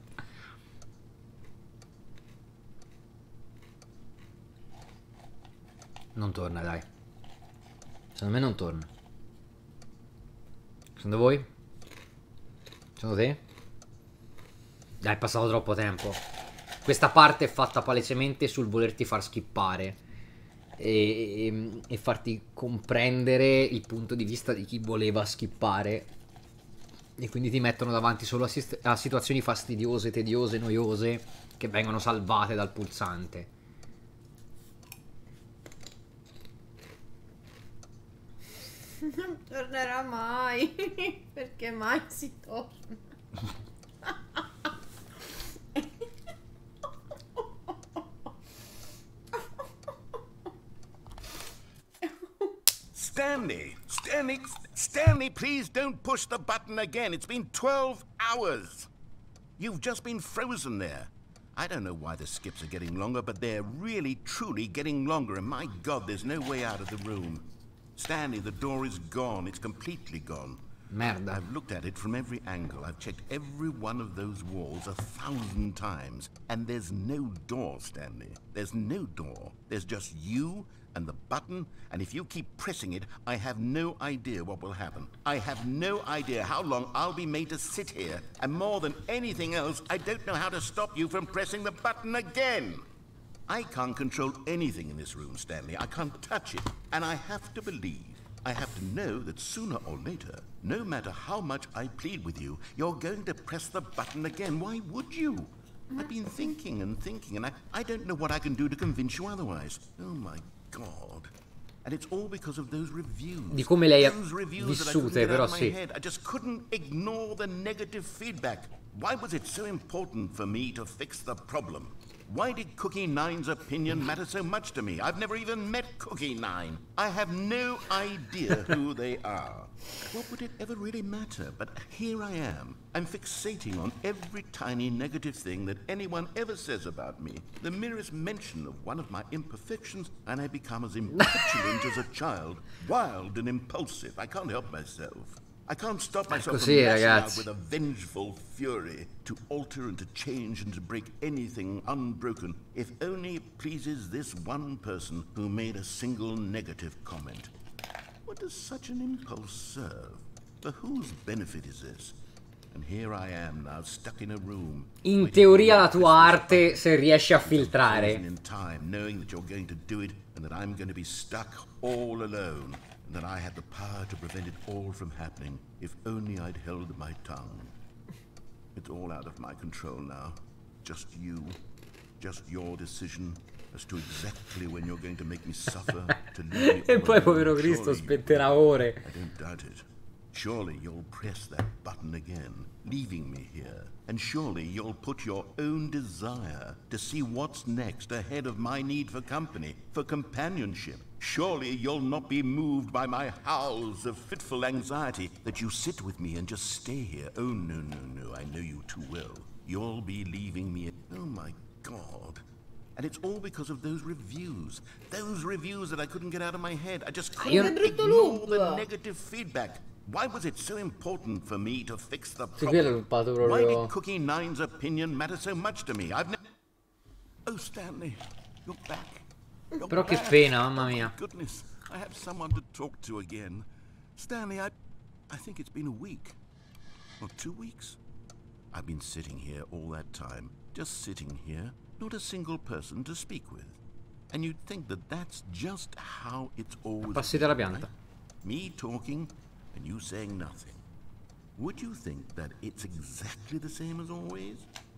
Non torna, dai. Secondo me non torna. Secondo voi? Secondo te? Dai, è passato troppo tempo. Questa parte è fatta palesemente sul volerti far skippare. E, e, e farti comprendere il punto di vista di chi voleva skippare e quindi ti mettono davanti solo a, a situazioni fastidiose, tediose, noiose che vengono salvate dal pulsante. Non tornerà mai, perché mai si torna. Stanley, Stanley, Stanley, please don't push the button again. It's been 12 hours. You've just been frozen there. I don't know why the skips are getting longer, but they're really, truly getting longer, and my God, there's no way out of the room. Stanley, the door is gone. It's completely gone. Merda. I've looked at it from every angle. I've checked every one of those walls a thousand times, and there's no door, Stanley. There's no door. There's just you and the button, and if you keep pressing it, I have no idea what will happen. I have no idea how long I'll be made to sit here, and more than anything else, I don't know how to stop you from pressing the button again. I can't control anything in this room, Stanley. I can't touch it, and I have to believe. I have to know that sooner or later, no matter how much I plead with you, you're going to press the button again. Why would you? I've been thinking and thinking, and I, I don't know what I can do to convince you otherwise. Oh my God. And it's all because of those reviews. Di come le hai vissute, però sì. I just couldn't ignore the negative feedback. Why was it so important for me to fix the problem? Why did Cookie Nine's opinion matter so much to me? I've never even met Cookie Nine. I have no idea who they are. What would it ever really matter? But here I am. I'm fixating on every tiny negative thing that anyone ever says about me. The merest mention of one of my imperfections, and I become as impetuous as a child, wild and impulsive. I can't help myself. I can't stop myself from lashing out with a vengeful fury to alter and to change and to break anything unbroken, if only it pleases this one person who made a single negative comment. What does such an impulse serve? For whose benefit is this? And here I am now stuck in a room. In teoria la tua arte se riesci a filtrare. In time, knowing that you're going to do it and that I'm going to be stuck all alone that I had the power to prevent it all from happening if only I'd held my tongue. It's all out of my control now. Just you, just your decision as to exactly when you're going to make me suffer to leave. e poi povero Cristo spetterà ore. I don't doubt it. Surely you'll press that button again, leaving me here. And surely you'll put your own desire to see what's next ahead of my need for company, for companionship. Surely you'll not be moved by my howls of fitful anxiety that you sit with me and just stay here. Oh, no, no, no, I know you too well. You'll be leaving me. Oh, my God. And it's all because of those reviews. Those reviews that I couldn't get out of my head. I just couldn't ignore the negative feedback. Why was it so important for me to fix the problem? Why did Cookie Nine's opinion matter so much to me? I've never... Oh, Stanley, you're back. You're Però back. che pena, mamma oh, mia. Oh, goodness, I have someone to talk to again. Stanley, I... I think it's been a week. Or two weeks? I've been sitting here all that time. Just sitting here. Not a single person to speak with. And you'd think that that's just how it's always... Passi dalla pianta. Right? Me talking and you saying nothing, would you think that it's exactly the same as always?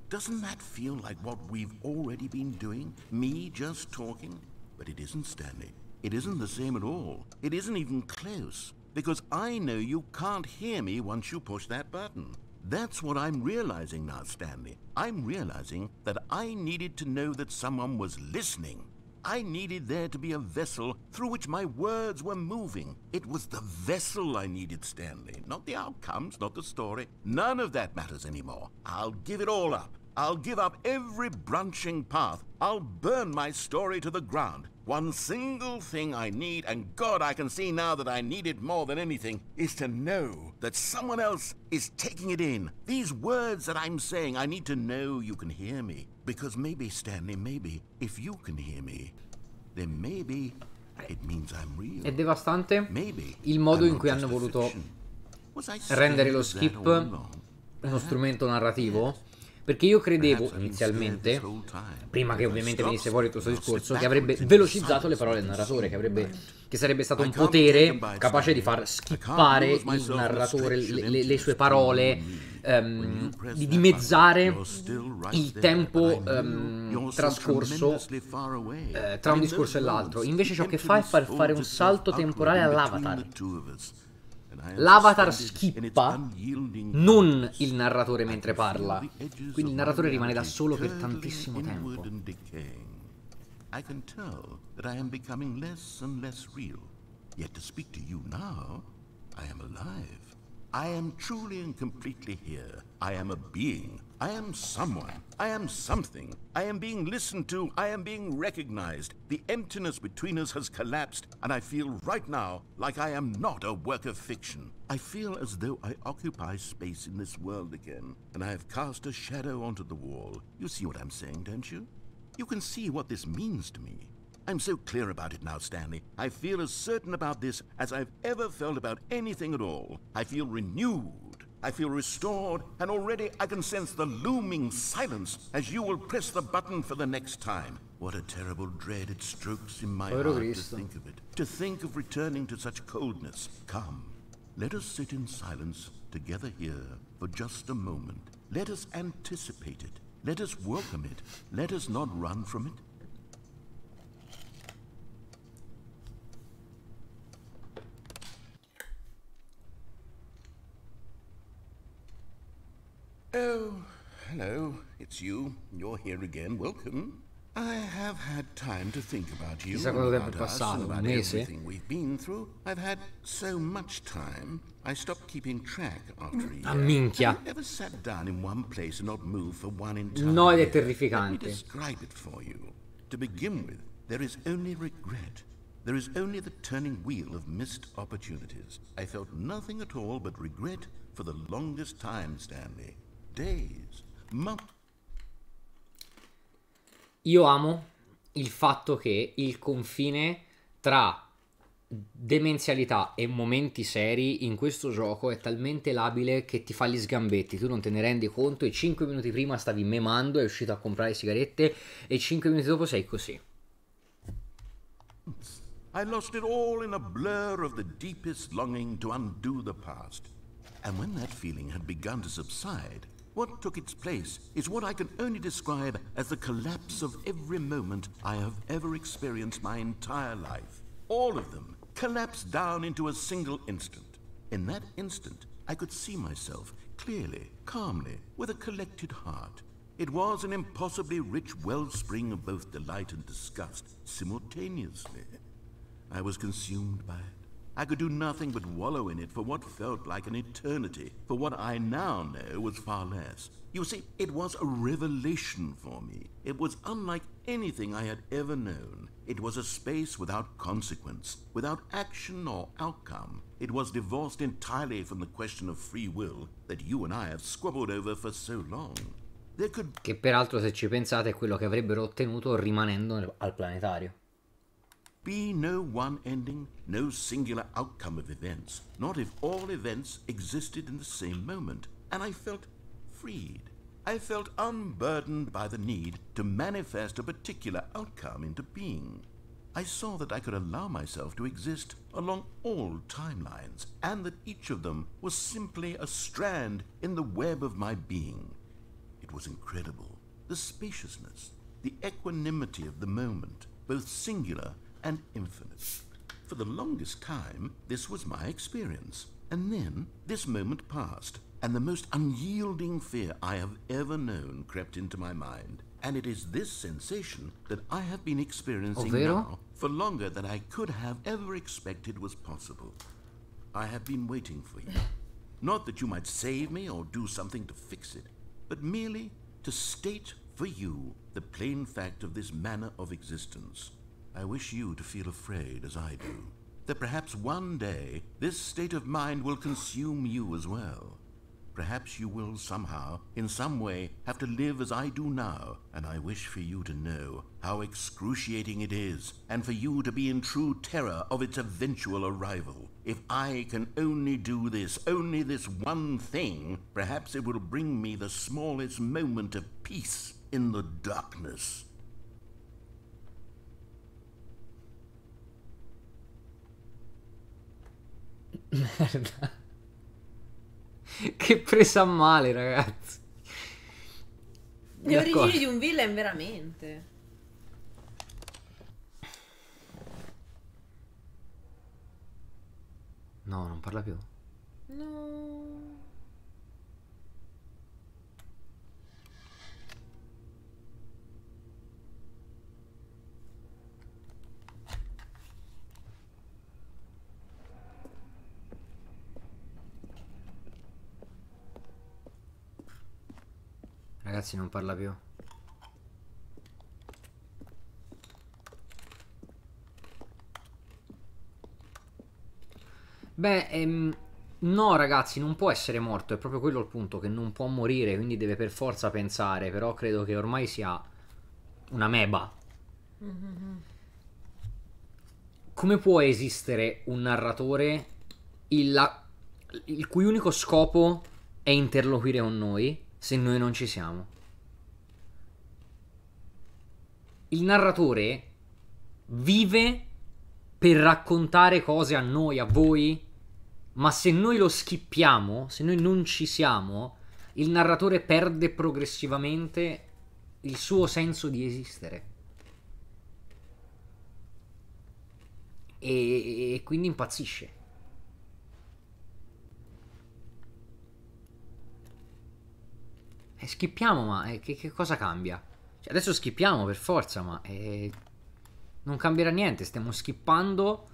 Doesn't that feel like what we've already been doing? Me just talking? But it isn't, Stanley. It isn't the same at all. It isn't even close. Because I know you can't hear me once you push that button. That's what I'm realizing now, Stanley. I'm realizing that I needed to know that someone was listening I needed there to be a vessel through which my words were moving. It was the vessel I needed, Stanley, not the outcomes, not the story. None of that matters anymore. I'll give it all up. I'll give up every branching path. I'll burn my story to the ground. One single thing I need, and God, I can see now that I need it more than anything, is to know that someone else is taking it in. These words that I'm saying, I need to know you can hear me. Because maybe, Stanley, maybe, if you can hear me, then maybe it means I'm real. È devastante maybe il modo in cui hanno voluto rendere lo skip uno strumento narrativo perché io credevo inizialmente, prima che ovviamente venisse fuori questo discorso, che avrebbe velocizzato le parole del narratore, che, avrebbe, che sarebbe stato un potere capace di far schippare il narratore, le, le, le sue parole, um, di dimezzare il tempo um, trascorso uh, tra un discorso e l'altro. Invece ciò che fa è far fare un salto temporale all'avatar l'avatar schippa non il narratore mentre parla. Quindi il narratore rimane da solo per tantissimo tempo. I can tell that I am becoming less and less real. Yet to speak to you now, I am alive. I am truly and completely here. I am a being. I am someone. I am something. I am being listened to. I am being recognized. The emptiness between us has collapsed, and I feel right now like I am not a work of fiction. I feel as though I occupy space in this world again, and I have cast a shadow onto the wall. You see what I'm saying, don't you? You can see what this means to me. I'm so clear about it now, Stanley. I feel as certain about this as I've ever felt about anything at all. I feel renewed. I feel restored, and already I can sense the looming silence as you will press the button for the next time. What a terrible dread it strokes in my heart to think of it. To think of returning to such coldness. Come, let us sit in silence together here for just a moment. Let us anticipate it. Let us welcome it. Let us not run from it. Oh, hello. It's you. You're here again. Welcome. I have had time to think about you, about us, and about everything we've been through. I've had so much time. I stopped keeping track after a ah, year. Ah, minchia. Have ever sat down in one place and not moved for one entire No, ed è Let me describe it for you. To begin with, there is only regret. There is only the turning wheel of missed opportunities. I felt nothing at all but regret for the longest time, Stanley. Io amo il fatto che il confine tra demenzialità e momenti seri in questo gioco è talmente labile che ti fa gli sgambetti, tu non te ne rendi conto e 5 minuti prima stavi memando, è uscito a comprare sigarette e 5 minuti dopo sei così. I lost it all in a blur of the deepest longing to undo the past. And when that feeling had begun to subside, What took its place is what I can only describe as the collapse of every moment I have ever experienced my entire life. All of them collapsed down into a single instant. In that instant, I could see myself clearly, calmly, with a collected heart. It was an impossibly rich wellspring of both delight and disgust simultaneously. I was consumed by I could do nothing but wallow in it for what felt like an eternity, for what I now know was far less. You see, it was a revelation for me. It was unlike anything I had ever known. It was a space without consequence, without action or outcome. It was divorced entirely from the question of free will that you and I have squabbled over for so long. Could... Che peraltro, se ci pensate, è quello che avrebbero ottenuto rimanendo al planetario be no one ending, no singular outcome of events, not if all events existed in the same moment, and I felt freed. I felt unburdened by the need to manifest a particular outcome into being. I saw that I could allow myself to exist along all timelines, and that each of them was simply a strand in the web of my being. It was incredible. The spaciousness, the equanimity of the moment, both singular and infinite. For the longest time, this was my experience. And then this moment passed, and the most unyielding fear I have ever known crept into my mind. And it is this sensation that I have been experiencing Ovvero? now for longer than I could have ever expected was possible. I have been waiting for you. Not that you might save me or do something to fix it, but merely to state for you the plain fact of this manner of existence. I wish you to feel afraid as I do, that perhaps one day this state of mind will consume you as well. Perhaps you will somehow, in some way, have to live as I do now, and I wish for you to know how excruciating it is, and for you to be in true terror of its eventual arrival. If I can only do this, only this one thing, perhaps it will bring me the smallest moment of peace in the darkness. Merda. Che presa a male, ragazzi. Le D'accordo. origini di un villain, veramente. No, non parla più. No. Ragazzi non parla più. Beh, ehm, no ragazzi, non può essere morto, è proprio quello il punto, che non può morire, quindi deve per forza pensare, però credo che ormai sia una meba. Come può esistere un narratore il, la, il cui unico scopo è interloquire con noi? se noi non ci siamo. Il narratore vive per raccontare cose a noi, a voi, ma se noi lo schippiamo, se noi non ci siamo, il narratore perde progressivamente il suo senso di esistere. E, e quindi impazzisce. E eh, schippiamo, ma eh, che, che, cosa cambia? Cioè, adesso schippiamo per forza, ma eh, non cambierà niente. Stiamo schippando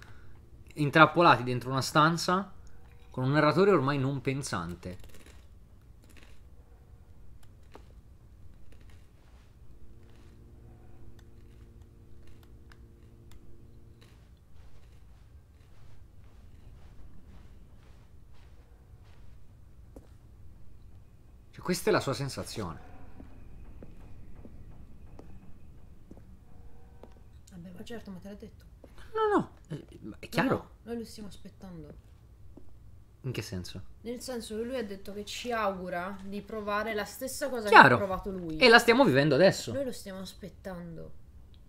intrappolati dentro una stanza con un narratore ormai non pensante. questa è la sua sensazione. Vabbè, ma certo, ma te l'ha detto. No, no, eh, è chiaro. no, noi lo stiamo aspettando. In che senso? Nel senso che lui ha detto che ci augura di provare la stessa cosa Chiaro. che ha provato lui. E la stiamo vivendo adesso. Noi lo stiamo aspettando.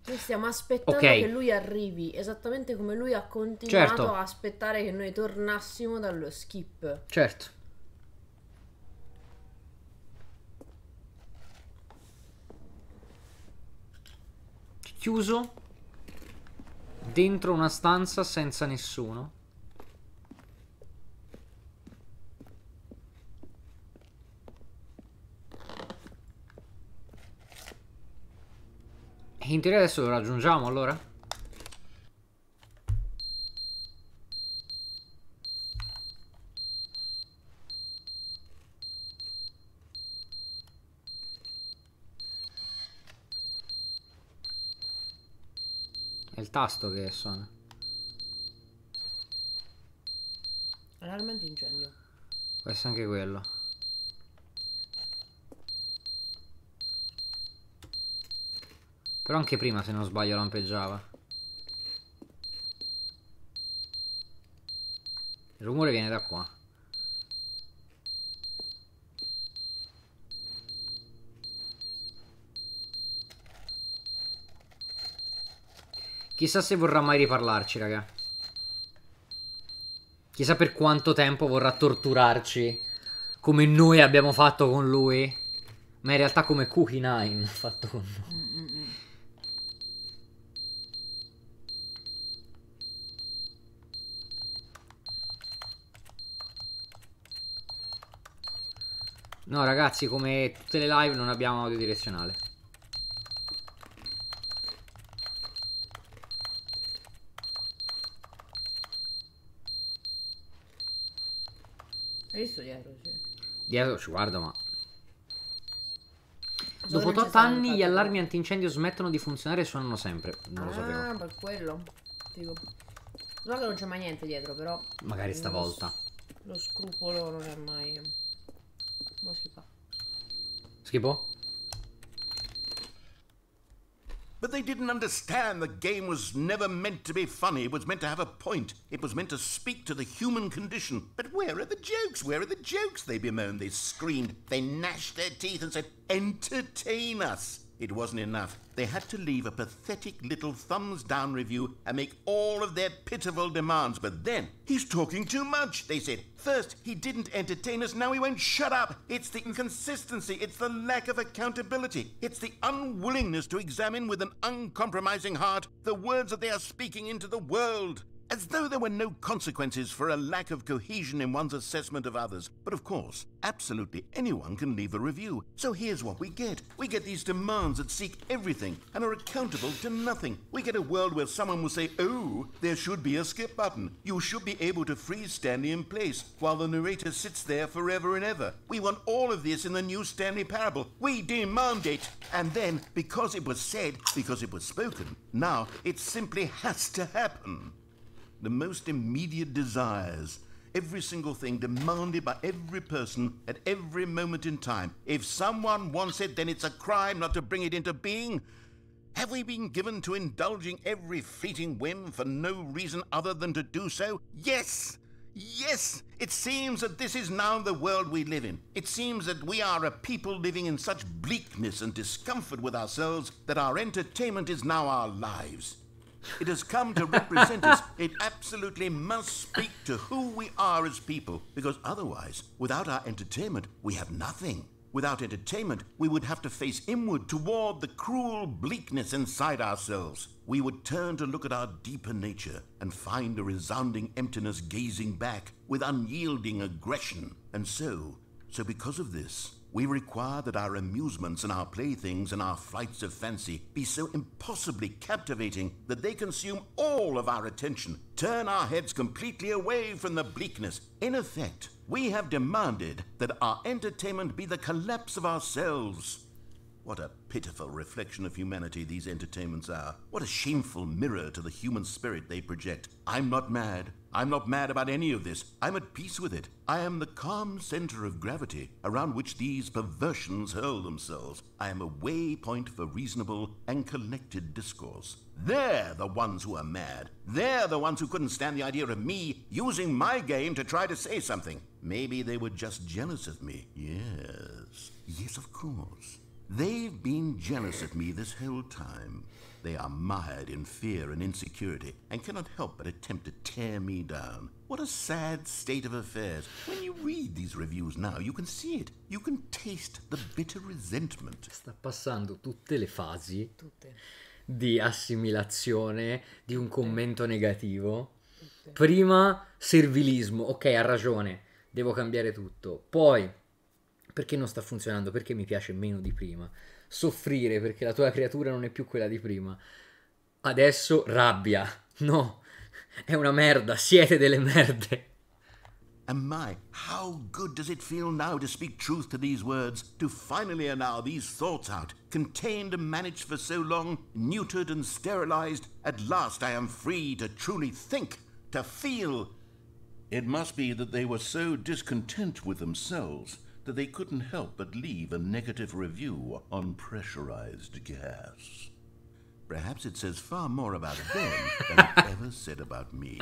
Noi stiamo aspettando okay. che lui arrivi, esattamente come lui ha continuato certo. a aspettare che noi tornassimo dallo skip. Certo. chiuso dentro una stanza senza nessuno. In teoria adesso lo raggiungiamo allora? il tasto che suona. realmente incendio. questo essere anche quello. Però anche prima, se non sbaglio, lampeggiava. Il rumore viene da qua. Chissà se vorrà mai riparlarci, raga. Chissà per quanto tempo vorrà torturarci. Come noi abbiamo fatto con lui. Ma in realtà come Cookie Nine ha fatto con noi. Mm, mm, mm. No ragazzi, come tutte le live non abbiamo audio direzionale. Hai visto dietro? Sì. Dietro ci guardo, ma. Dove Dopo tot anni gli allarmi antincendio smettono di funzionare e suonano sempre. Non lo ah, sapevo. Ah, per quello. Dico. So che non c'è mai niente dietro, però. Magari stavolta. Lo, lo scrupolo non è mai. Lo schifo. Schifo? But they didn't understand the game was never meant to be funny. It was meant to have a point. It was meant to speak to the human condition. But where are the jokes? Where are the jokes? They bemoaned, they screamed, they gnashed their teeth and said, Entertain us! It wasn't enough. They had to leave a pathetic little thumbs down review and make all of their pitiful demands. But then, he's talking too much, they said. First, he didn't entertain us, now he won't shut up. It's the inconsistency, it's the lack of accountability, it's the unwillingness to examine with an uncompromising heart the words that they are speaking into the world as though there were no consequences for a lack of cohesion in one's assessment of others. But of course, absolutely anyone can leave a review. So here's what we get. We get these demands that seek everything and are accountable to nothing. We get a world where someone will say, oh, there should be a skip button. You should be able to freeze Stanley in place while the narrator sits there forever and ever. We want all of this in the new Stanley Parable. We demand it. And then, because it was said, because it was spoken, now it simply has to happen the most immediate desires, every single thing demanded by every person at every moment in time. If someone wants it, then it's a crime not to bring it into being. Have we been given to indulging every fleeting whim for no reason other than to do so? Yes! Yes, it seems that this is now the world we live in. It seems that we are a people living in such bleakness and discomfort with ourselves that our entertainment is now our lives. It has come to represent us. It absolutely must speak to who we are as people, because otherwise, without our entertainment, we have nothing. Without entertainment, we would have to face inward toward the cruel bleakness inside ourselves. We would turn to look at our deeper nature and find a resounding emptiness gazing back with unyielding aggression. And so, so because of this, we require that our amusements and our playthings and our flights of fancy be so impossibly captivating that they consume all of our attention, turn our heads completely away from the bleakness. In effect, we have demanded that our entertainment be the collapse of ourselves. What a pitiful reflection of humanity these entertainments are. What a shameful mirror to the human spirit they project. I'm not mad. I'm not mad about any of this. I'm at peace with it. I am the calm center of gravity around which these perversions hurl themselves. I am a waypoint for reasonable and connected discourse. They're the ones who are mad. They're the ones who couldn't stand the idea of me using my game to try to say something. Maybe they were just jealous of me. Yes. Yes, of course. They've been jealous of me this whole time. They are mired in fear and insecurity and cannot help but attempt to tear me down. What a sad state of affairs. When you read these reviews now, you can see it. You can taste the bitter resentment. Sta passando tutte le fasi tutte. di assimilazione di un commento negativo. Tutte. Prima servilismo, ok, ha ragione, devo cambiare tutto. Poi perché non sta funzionando, perché mi piace meno di prima, soffrire perché la tua creatura non è più quella di prima. Adesso rabbia. No, è una merda, siete delle merde. And my, how good does it feel now to speak truth to these words, to finally allow these thoughts out, contained and managed for so long, neutered and sterilized, at last I am free to truly think, to feel. It must be that they were so discontent with themselves that they couldn't help but leave a negative review on pressurized gas. Perhaps it says far more about them than it ever said about me.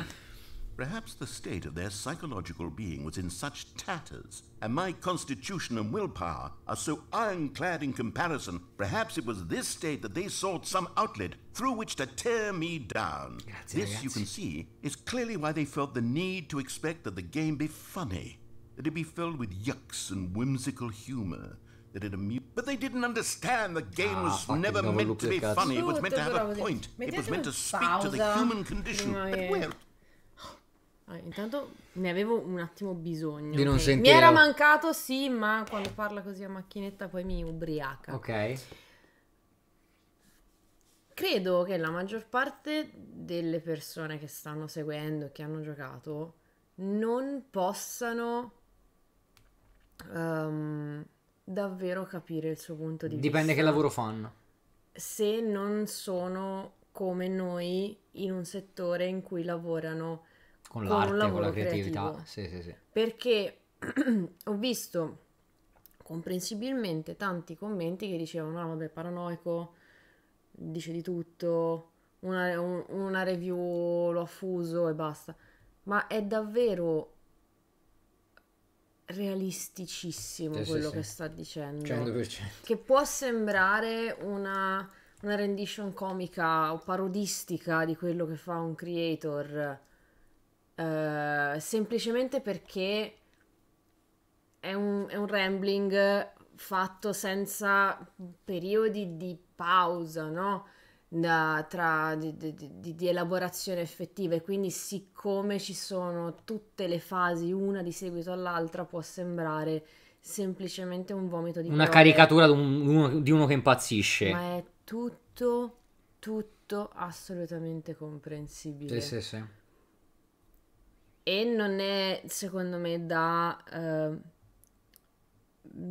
Perhaps the state of their psychological being was in such tatters, and my constitution and willpower are so ironclad in comparison, perhaps it was this state that they sought some outlet through which to tear me down. this, you can see, is clearly why they felt the need to expect that the game be funny. that it be filled with yucks and whimsical humor, that it amused. But they didn't understand the game ah, was never meant to be cazzo. funny, it was meant to have a point, it was meant to speak to the human condition. But eh. Allora, intanto ne avevo un attimo bisogno. Di non sentire... Mi era mancato, sì, ma quando parla così a macchinetta poi mi ubriaca. Ok. Credo che la maggior parte delle persone che stanno seguendo e che hanno giocato non possano um, davvero capire il suo punto di Dipende vista. Dipende che lavoro fanno. Se non sono come noi in un settore in cui lavorano con, con l'arte, con la creatività, sì, sì, sì. perché ho visto comprensibilmente tanti commenti che dicevano: Ah, vabbè, paranoico, dice di tutto, una, un, una review lo affuso e basta. Ma è davvero realisticissimo sì, quello sì, che sì. sta dicendo. 100%. Che può sembrare una, una, rendition comica o parodistica di quello che fa un creator, eh, semplicemente perché è un, è un rambling fatto senza periodi di pausa, no? da, tra, di, di, di, elaborazione effettiva e quindi siccome ci sono tutte le fasi una di seguito all'altra può sembrare semplicemente un vomito di... Una prove. caricatura di uno, di uno che impazzisce. Ma è tutto, tutto assolutamente comprensibile. Sì, sì, sì. E non è, secondo me, da... Eh,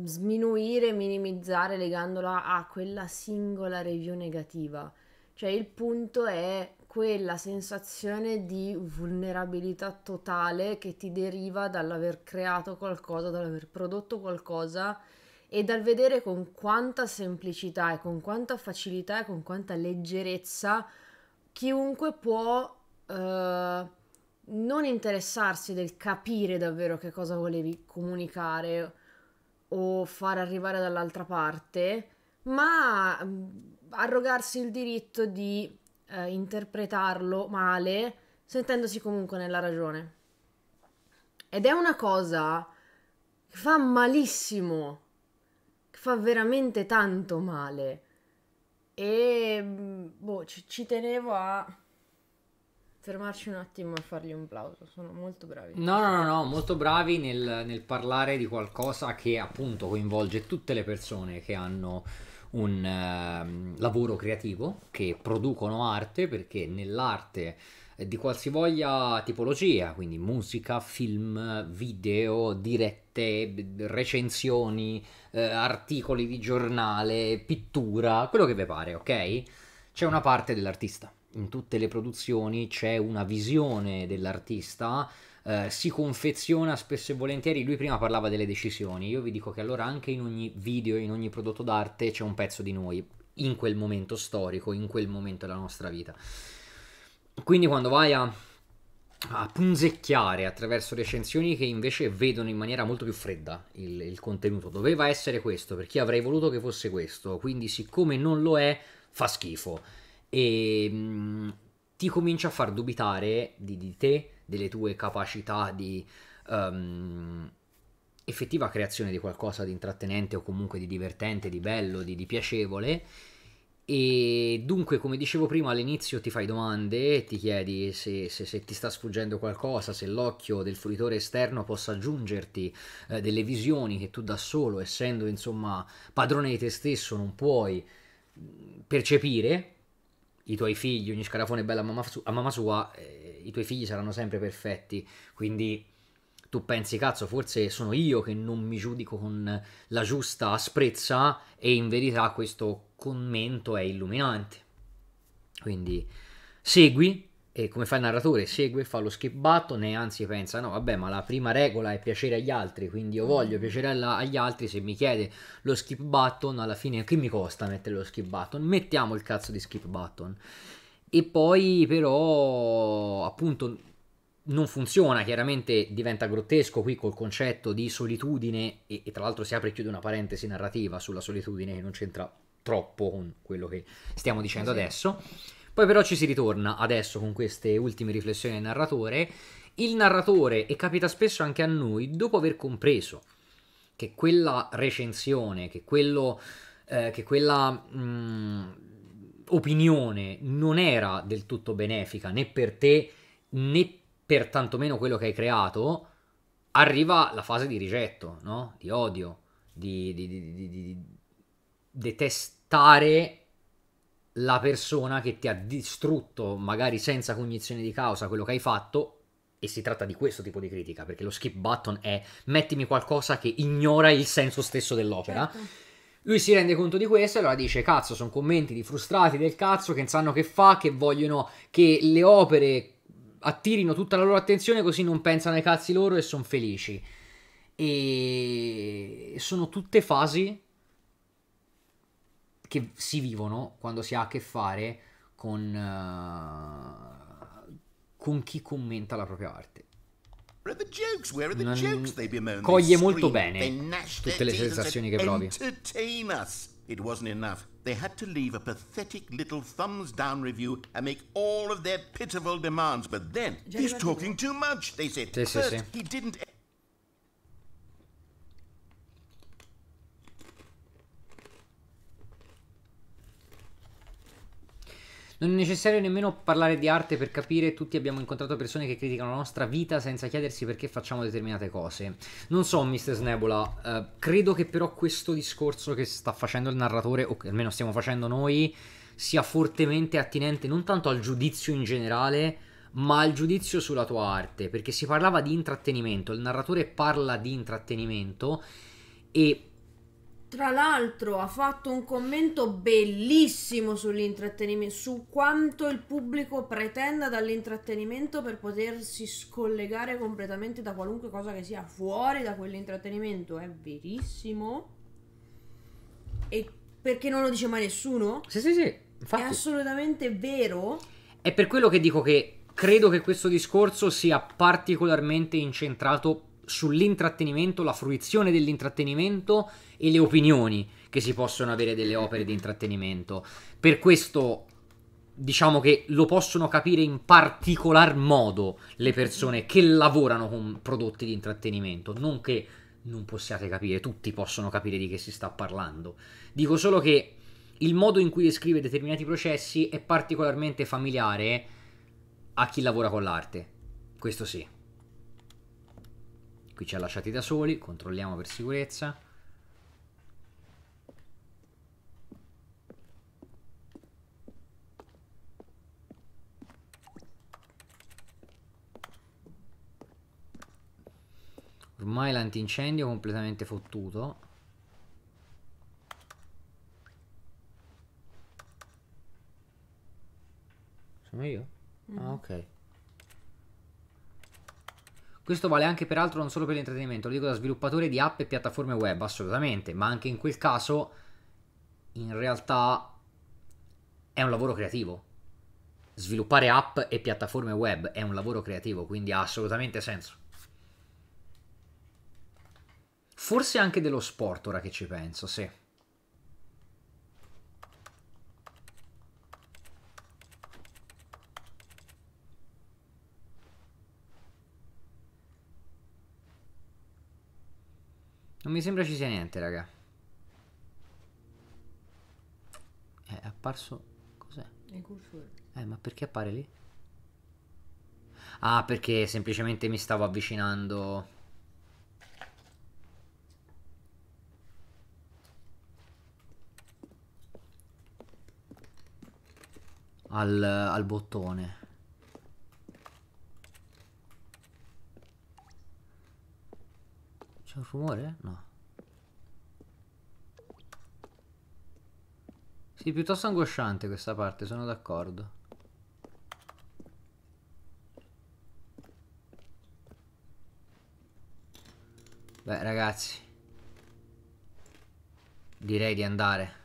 sminuire, minimizzare legandola a quella singola review negativa. Cioè il punto è quella sensazione di vulnerabilità totale che ti deriva dall'aver creato qualcosa, dall'aver prodotto qualcosa e dal vedere con quanta semplicità e con quanta facilità e con quanta leggerezza chiunque può eh, non interessarsi del capire davvero che cosa volevi comunicare o far arrivare dall'altra parte, ma mm, arrogarsi il diritto di eh, interpretarlo male sentendosi comunque nella ragione. Ed è una cosa che fa malissimo, che fa veramente tanto male. E boh, ci, ci tenevo a fermarci un attimo a fargli un plauso, sono molto bravi. No, no, no, no molto bravi nel, nel, parlare di qualcosa che appunto coinvolge tutte le persone che hanno un uh, lavoro creativo, che producono arte perché nell'arte eh, di qualsivoglia tipologia, quindi musica, film, video, dirette, recensioni, eh, articoli di giornale, pittura, quello che vi pare, ok? C'è una parte dell'artista. In tutte le produzioni c'è una visione dell'artista eh, si confeziona spesso e volentieri. Lui prima parlava delle decisioni. Io vi dico che allora anche in ogni video, in ogni prodotto d'arte c'è un pezzo di noi in quel momento storico, in quel momento della nostra vita. Quindi quando vai a, a punzecchiare attraverso recensioni che invece vedono in maniera molto più fredda il, il contenuto, doveva essere questo, perché avrei voluto che fosse questo, quindi siccome non lo è, fa schifo. E ehm, mh, ti comincia a far dubitare di, di te delle tue capacità di um, effettiva creazione di qualcosa di intrattenente o comunque di divertente, di bello, di, di piacevole. E dunque, come dicevo prima, all'inizio ti fai domande, ti chiedi se, se, se ti sta sfuggendo qualcosa, se l'occhio del fruitore esterno possa aggiungerti eh, delle visioni che tu da solo, essendo insomma padrone di te stesso, non puoi mm, percepire i tuoi figli, ogni scarafone è bella a mamma, su- a mamma sua, eh, i tuoi figli saranno sempre perfetti. Quindi tu pensi, cazzo, forse sono io che non mi giudico con la giusta asprezza e in verità questo commento è illuminante. Quindi segui e come fa il narratore, segue, fa lo skip button e anzi pensa no vabbè ma la prima regola è piacere agli altri, quindi io voglio mm. piacere agli altri, se mi chiede lo skip button alla fine che mi costa mettere lo skip button? Mettiamo il cazzo di skip button. E poi però appunto non funziona, chiaramente diventa grottesco qui col concetto di solitudine e, e tra l'altro si apre e chiude una parentesi narrativa sulla solitudine che non c'entra troppo con quello che stiamo dicendo esatto. adesso poi però ci si ritorna adesso con queste ultime riflessioni del narratore. Il narratore, e capita spesso anche a noi, dopo aver compreso che quella recensione, che, quello, eh, che quella mh, mm, opinione non era del tutto benefica né per te né per tantomeno quello che hai creato, arriva la fase di rigetto, no? di odio, di, di, di, di detestare la persona che ti ha distrutto, magari senza cognizione di causa, quello che hai fatto. E si tratta di questo tipo di critica, perché lo skip button è mettimi qualcosa che ignora il senso stesso dell'opera. Certo. Lui si rende conto di questo e allora dice: Cazzo, sono commenti di frustrati del cazzo che non sanno che fa, che vogliono che le opere attirino tutta la loro attenzione così non pensano ai cazzi loro e sono felici. E sono tutte fasi che si vivono quando si ha a che fare con, uh, con chi commenta la propria arte. coglie molto bene tutte le sensazioni che provi. It wasn't enough. They had to leave a pathetic little thumbs down review and make all of their pitiful demands. But then, he's talking too much, they said. First, he didn't Non è necessario nemmeno parlare di arte per capire, tutti abbiamo incontrato persone che criticano la nostra vita senza chiedersi perché facciamo determinate cose. Non so, Mr. Snebola, eh, credo che però questo discorso che sta facendo il narratore, o che almeno stiamo facendo noi, sia fortemente attinente non tanto al giudizio in generale, ma al giudizio sulla tua arte, perché si parlava di intrattenimento, il narratore parla di intrattenimento e tra l'altro ha fatto un commento bellissimo sull'intrattenimento, su quanto il pubblico pretenda dall'intrattenimento per potersi scollegare completamente da qualunque cosa che sia fuori da quell'intrattenimento, è verissimo. E perché non lo dice mai nessuno? Sì, sì, sì, infatti. È assolutamente vero. È per quello che dico che credo che questo discorso sia particolarmente incentrato sull'intrattenimento, la fruizione dell'intrattenimento e le opinioni che si possono avere delle opere di intrattenimento. Per questo diciamo che lo possono capire in particolar modo le persone che lavorano con prodotti di intrattenimento, non che non possiate capire, tutti possono capire di che si sta parlando. Dico solo che il modo in cui descrive determinati processi è particolarmente familiare a chi lavora con l'arte. Questo sì. Qui ci ha lasciati da soli, controlliamo per sicurezza. Ormai l'antincendio è completamente fottuto. Sono io? Ah, mm. Ah, ok. Questo vale anche peraltro non solo per l'intrattenimento, lo dico da sviluppatore di app e piattaforme web, assolutamente, ma anche in quel caso in realtà è un lavoro creativo. Sviluppare app e piattaforme web è un lavoro creativo, quindi ha assolutamente senso. Forse anche dello sport, ora che ci penso, sì. Non mi sembra ci sia niente, raga. È apparso... Cos'è? Il cursore. Eh. eh, ma perché appare lì? Ah, perché semplicemente mi stavo avvicinando... Al, al bottone. C'è un rumore? No. Sì, piuttosto angosciante questa parte, sono d'accordo. Beh, ragazzi. Direi di andare.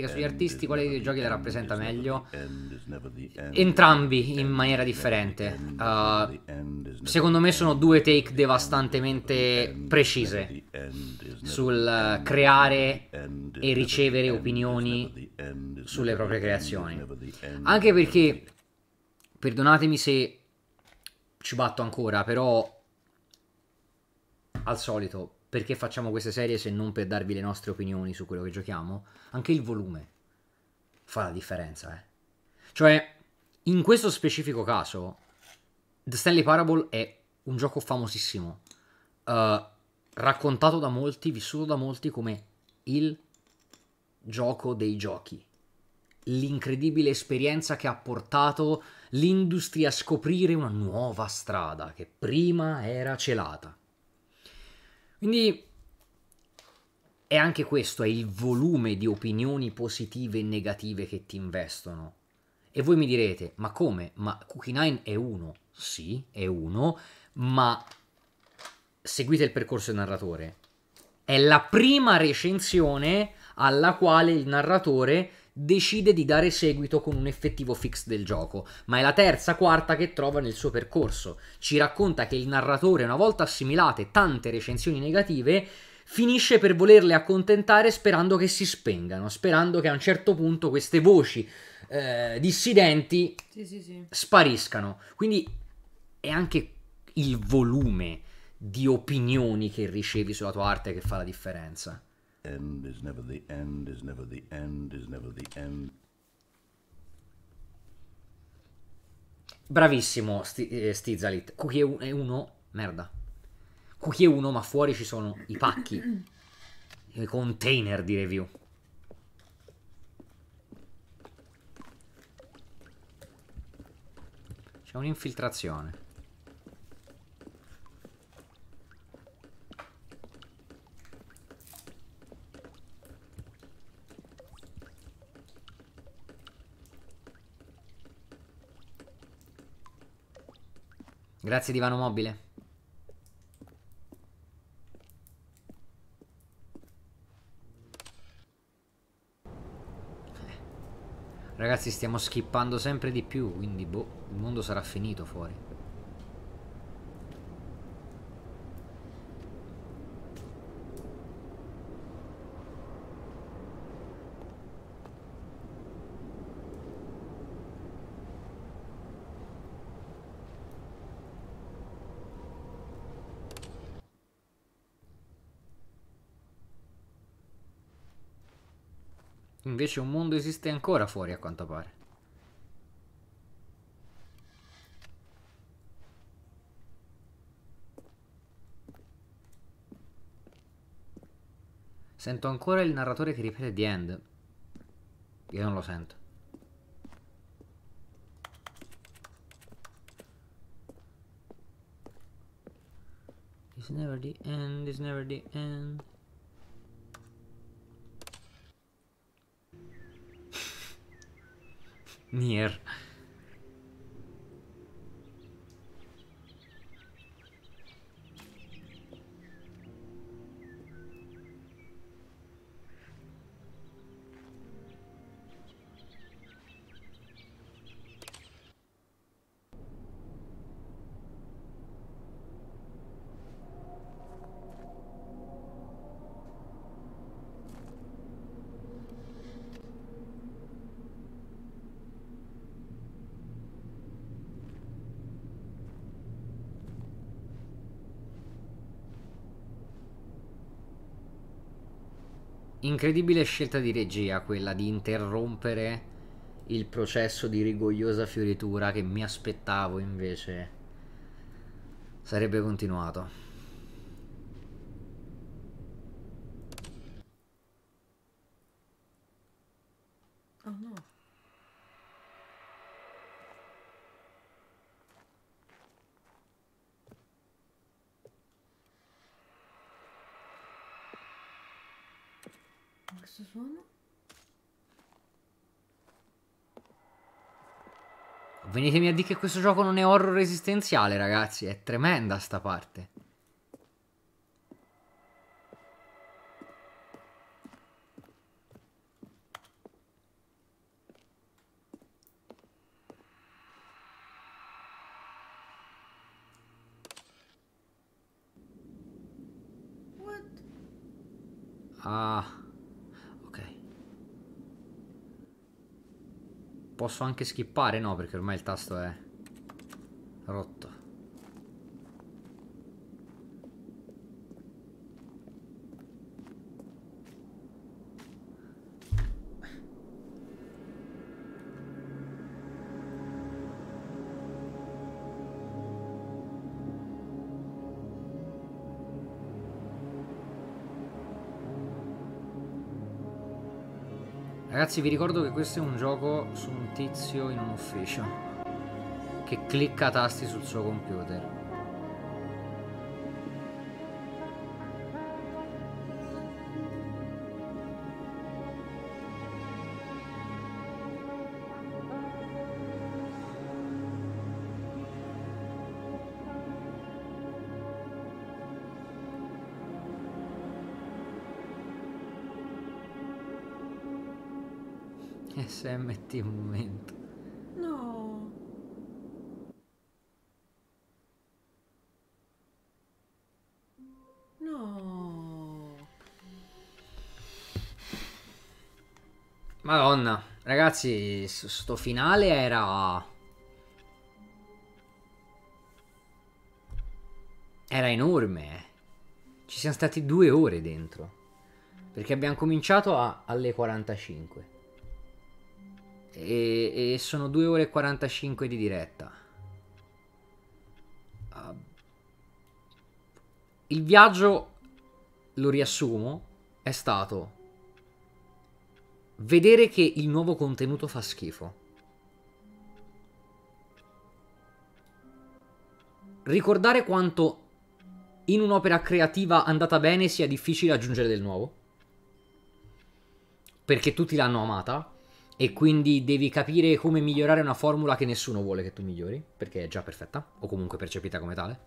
critica sugli artisti, quale dei giochi la rappresenta meglio? Entrambi in maniera differente. Uh, secondo me sono due take devastantemente precise sul creare e ricevere opinioni sulle proprie creazioni. Anche perché, perdonatemi se ci batto ancora, però al solito perché facciamo queste serie se non per darvi le nostre opinioni su quello che giochiamo? Anche il volume fa la differenza, eh. Cioè, in questo specifico caso, The Stanley Parable è un gioco famosissimo, uh, raccontato da molti, vissuto da molti come il gioco dei giochi. L'incredibile esperienza che ha portato l'industria a scoprire una nuova strada che prima era celata. Quindi è anche questo, è il volume di opinioni positive e negative che ti investono. E voi mi direte, ma come? Ma Cookie 9 è uno? Sì, è uno, ma seguite il percorso del narratore. È la prima recensione alla quale il narratore decide di dare seguito con un effettivo fix del gioco, ma è la terza quarta che trova nel suo percorso. Ci racconta che il narratore, una volta assimilate tante recensioni negative, finisce per volerle accontentare sperando che si spengano, sperando che a un certo punto queste voci eh, dissidenti sì, sì, sì. spariscano. Quindi è anche il volume di opinioni che ricevi sulla tua arte che fa la differenza end is never the end is never the end is never the end. Bravissimo sti, eh, Cookie è, un, è uno. Merda. Cookie è uno, ma fuori ci sono i pacchi. I container di review. C'è un'infiltrazione. Grazie divano mobile. Eh. Ragazzi stiamo skippando sempre di più, quindi boh, il mondo sarà finito fuori. Invece un mondo esiste ancora fuori a quanto pare. Sento ancora il narratore che ripete The End. Io non lo sento. It's never the end, it's never the end. Nier. Incredibile scelta di regia quella di interrompere il processo di rigogliosa fioritura che mi aspettavo invece sarebbe continuato. venitemi a dire che questo gioco non è horror esistenziale, ragazzi. È tremenda sta parte. posso anche skippare? No, perché ormai il tasto è rotto. Ragazzi vi ricordo che questo è un gioco su un tizio in un ufficio che clicca tasti sul suo computer. SMT un momento. No. No. Madonna, ragazzi, sto finale era... Era enorme. Eh. Ci siamo stati due ore dentro. Perché abbiamo cominciato a, alle 45. E, e sono 2 ore e 45 di diretta. Ah. Il viaggio, lo riassumo, è stato vedere che il nuovo contenuto fa schifo. Ricordare quanto in un'opera creativa andata bene sia difficile aggiungere del nuovo. Perché tutti l'hanno amata e quindi devi capire come migliorare una formula che nessuno vuole che tu migliori, perché è già perfetta, o comunque percepita come tale.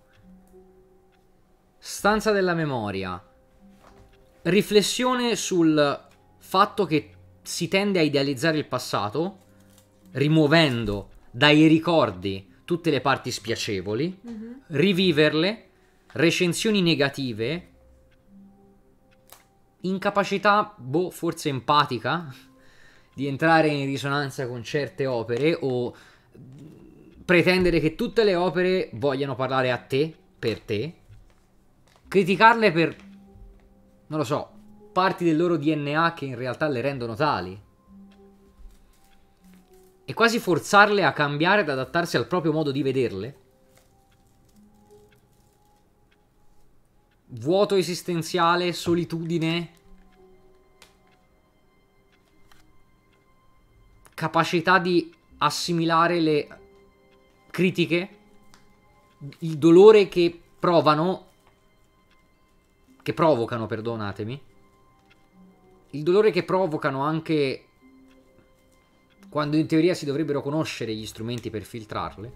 Stanza della memoria. Riflessione sul fatto che si tende a idealizzare il passato, rimuovendo dai ricordi tutte le parti spiacevoli, mm-hmm. riviverle, recensioni negative, incapacità, boh, forse empatica, di entrare in risonanza con certe opere o pretendere che tutte le opere vogliano parlare a te, per te, criticarle per, non lo so, parti del loro DNA che in realtà le rendono tali. E quasi forzarle a cambiare ad adattarsi al proprio modo di vederle. Vuoto esistenziale, solitudine, capacità di assimilare le critiche, il dolore che provano, che provocano, perdonatemi, il dolore che provocano anche quando in teoria si dovrebbero conoscere gli strumenti per filtrarle.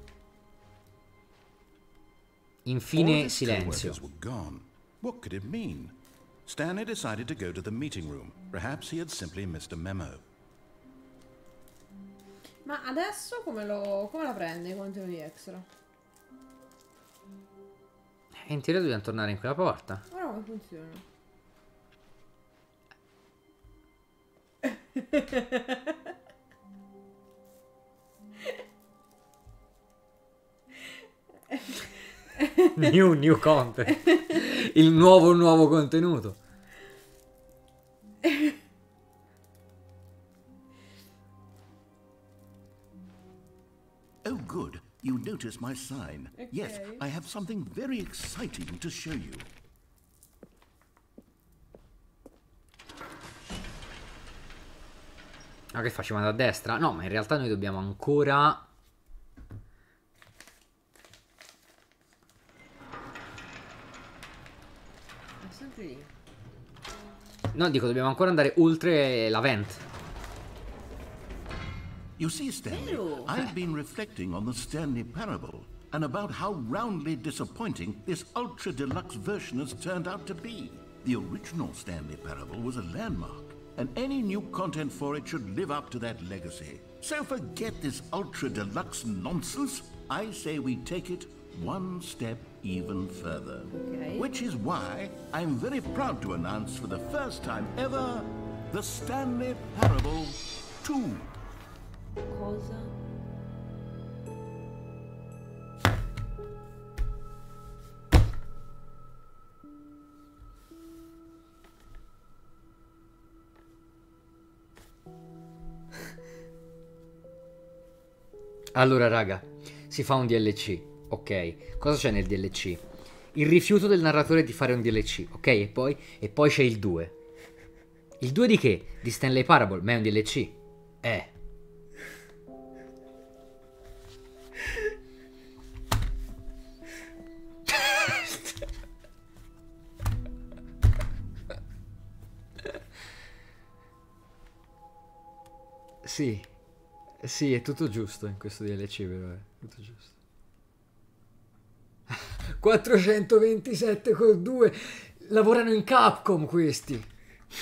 Infine silenzio. What could it Stanley decided to go to the meeting room. Perhaps he had simply missed a memo. Ma adesso come, lo, come la prendi i contenuti extra? Eh, in teoria dobbiamo tornare in quella porta. Ora come funziona? new, new content. Il nuovo, nuovo contenuto. Oh, good. You notice my sign. Okay. Yes, I have something very exciting to show you. Ma che facciamo da destra? No, ma in realtà noi dobbiamo ancora... No, dico, dobbiamo ancora andare oltre la vent. You see, Stanley, Ew. I've been reflecting on the Stanley Parable and about how roundly disappointing this ultra deluxe version has turned out to be. The original Stanley Parable was a landmark, and any new content for it should live up to that legacy. So forget this ultra deluxe nonsense. I say we take it one step even further. Okay. Which is why I'm very proud to announce for the first time ever the Stanley Parable 2. cosa Allora raga, si fa un DLC, ok? Cosa c'è nel DLC? Il rifiuto del narratore di fare un DLC, ok? E poi, e poi c'è il 2. Il 2 di che? Di Stanley Parable, ma è un DLC. Eh. Sì, sì, è tutto giusto in questo DLC, però è eh, tutto giusto. 427 col 2, lavorano in Capcom questi.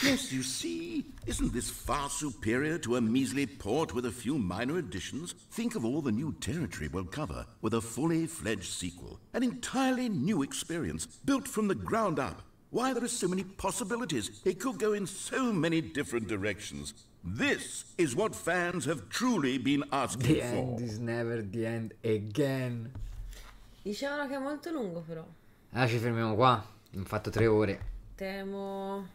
Yes, you see. Isn't this far superior to a measly port with a few minor additions? Think of all the new territory we'll cover with a fully fledged sequel. An entirely new experience, built from the ground up, Why, there are so many possibilities. It could go in so many different directions. This is what fans have truly been asking the for. end is never the end again. Dicevano che è molto lungo, però. Allora ah, ci fermiamo qua. Abbiamo fatto tre ore. Temo.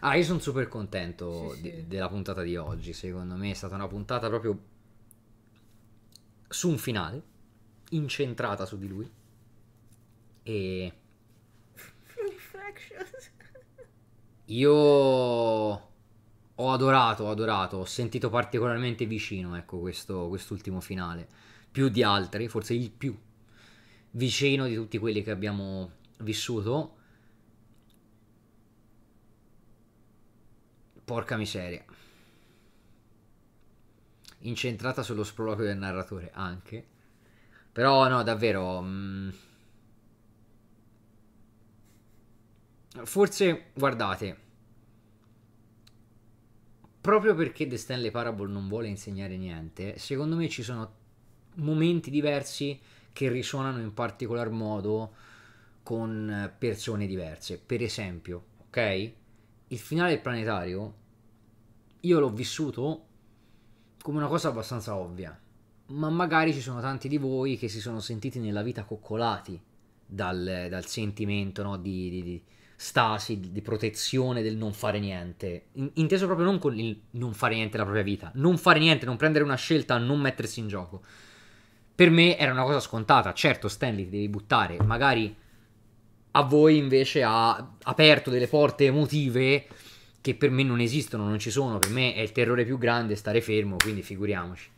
Ah, io sono super contento sì, di, della puntata di oggi. Secondo me è stata una puntata proprio su un finale, incentrata su di lui. E Io ho adorato, ho adorato, ho sentito particolarmente vicino, ecco, questo, quest'ultimo finale. Più di altri, forse il più vicino di tutti quelli che abbiamo vissuto. Porca miseria. Incentrata sullo sproloquio del narratore anche. Però no, davvero... Mh mm, Forse, guardate, proprio perché The Stanley Parable non vuole insegnare niente, secondo me ci sono momenti diversi che risuonano in particolar modo con persone diverse. Per esempio, ok? Il finale del planetario io l'ho vissuto come una cosa abbastanza ovvia, ma magari ci sono tanti di voi che si sono sentiti nella vita coccolati dal, dal sentimento no, di, di, di stasi, di protezione del non fare niente, inteso proprio non con il non fare niente la propria vita, non fare niente, non prendere una scelta, non mettersi in gioco. Per me era una cosa scontata, certo Stanley ti devi buttare, magari a voi invece ha aperto delle porte emotive che per me non esistono, non ci sono, per me è il terrore più grande stare fermo, quindi figuriamoci.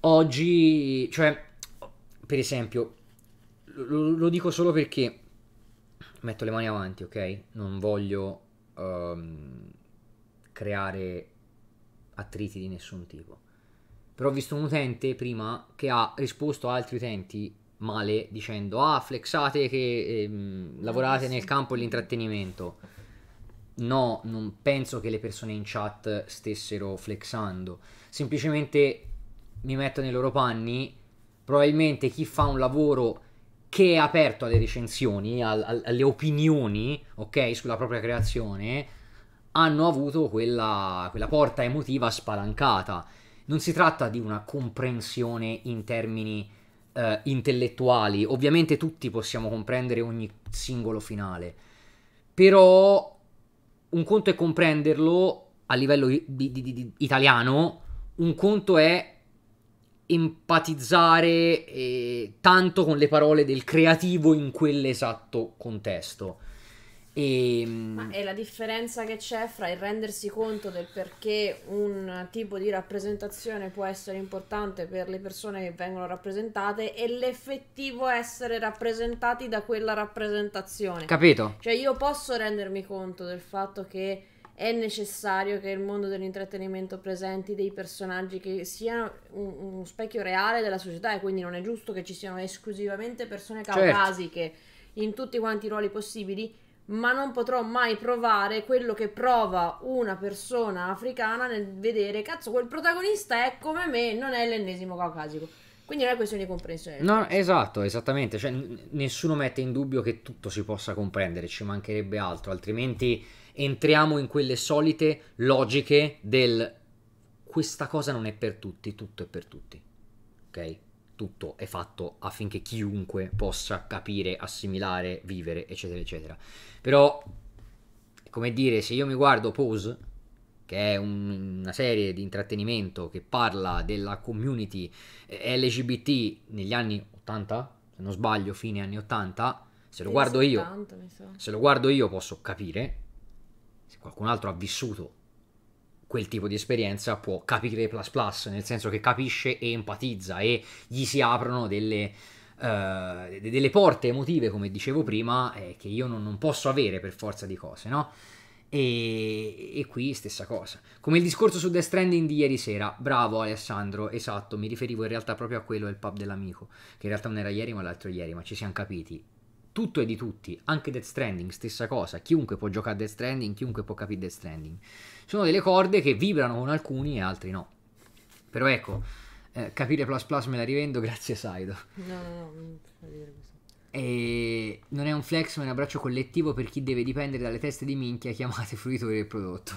Oggi, cioè, per esempio, lo, lo dico solo perché metto le mani avanti, ok? Non voglio um, creare attriti di nessun tipo. Però ho visto un utente prima che ha risposto a altri utenti male dicendo ah flexate che ehm, lavorate nel campo dell'intrattenimento. No, non penso che le persone in chat stessero flexando. Semplicemente mi metto nei loro panni. Probabilmente chi fa un lavoro che è aperto alle recensioni, al, alle opinioni, ok, sulla propria creazione, hanno avuto quella, quella porta emotiva spalancata. Non si tratta di una comprensione in termini eh, intellettuali, ovviamente tutti possiamo comprendere ogni singolo finale, però un conto è comprenderlo a livello di, di, di, italiano, un conto è empatizzare eh, tanto con le parole del creativo in quell'esatto contesto. E... Ehm, Ma è la differenza che c'è fra il rendersi conto del perché un tipo di rappresentazione può essere importante per le persone che vengono rappresentate e l'effettivo essere rappresentati da quella rappresentazione. Capito? Cioè io posso rendermi conto del fatto che è necessario che il mondo dell'intrattenimento presenti dei personaggi che siano un, uno specchio reale della società e quindi non è giusto che ci siano esclusivamente persone certo. caucasiche certo. in tutti quanti i ruoli possibili, ma non potrò mai provare quello che prova una persona africana nel vedere cazzo quel protagonista è come me, non è l'ennesimo caucasico. Quindi non è questione di comprensione. No, esatto, esattamente, cioè, n- nessuno mette in dubbio che tutto si possa comprendere, ci mancherebbe altro, altrimenti entriamo in quelle solite logiche del questa cosa non è per tutti, tutto è per tutti. Ok? Tutto è fatto affinché chiunque possa capire, assimilare, vivere, eccetera, eccetera. Però, come dire, se io mi guardo Pose, che è un, una serie di intrattenimento che parla della community eh, LGBT negli anni 80, se non sbaglio, fine anni 80, se lo guardo io, se lo guardo io posso capire se qualcun altro ha vissuto quel tipo di esperienza può capire plus plus, nel senso che capisce e empatizza e gli si aprono delle, uh, delle porte emotive, come dicevo prima, eh, che io non, non, posso avere per forza di cose, no? E, e, qui stessa cosa. Come il discorso su Death Stranding di ieri sera. Bravo Alessandro, esatto, mi riferivo in realtà proprio a quello del pub dell'amico, che in realtà non era ieri ma l'altro ieri, ma ci siamo capiti tutto è di tutti, anche Death Stranding, stessa cosa, chiunque può giocare a Death Stranding, chiunque può capire Death Stranding. Sono delle corde che vibrano con alcuni e altri no. Però ecco, eh, capire Plus Plus me la rivendo, grazie Saido. No, no, no, e non è un flex ma è un abbraccio collettivo per chi deve dipendere dalle teste di minchia chiamate fruitori del prodotto.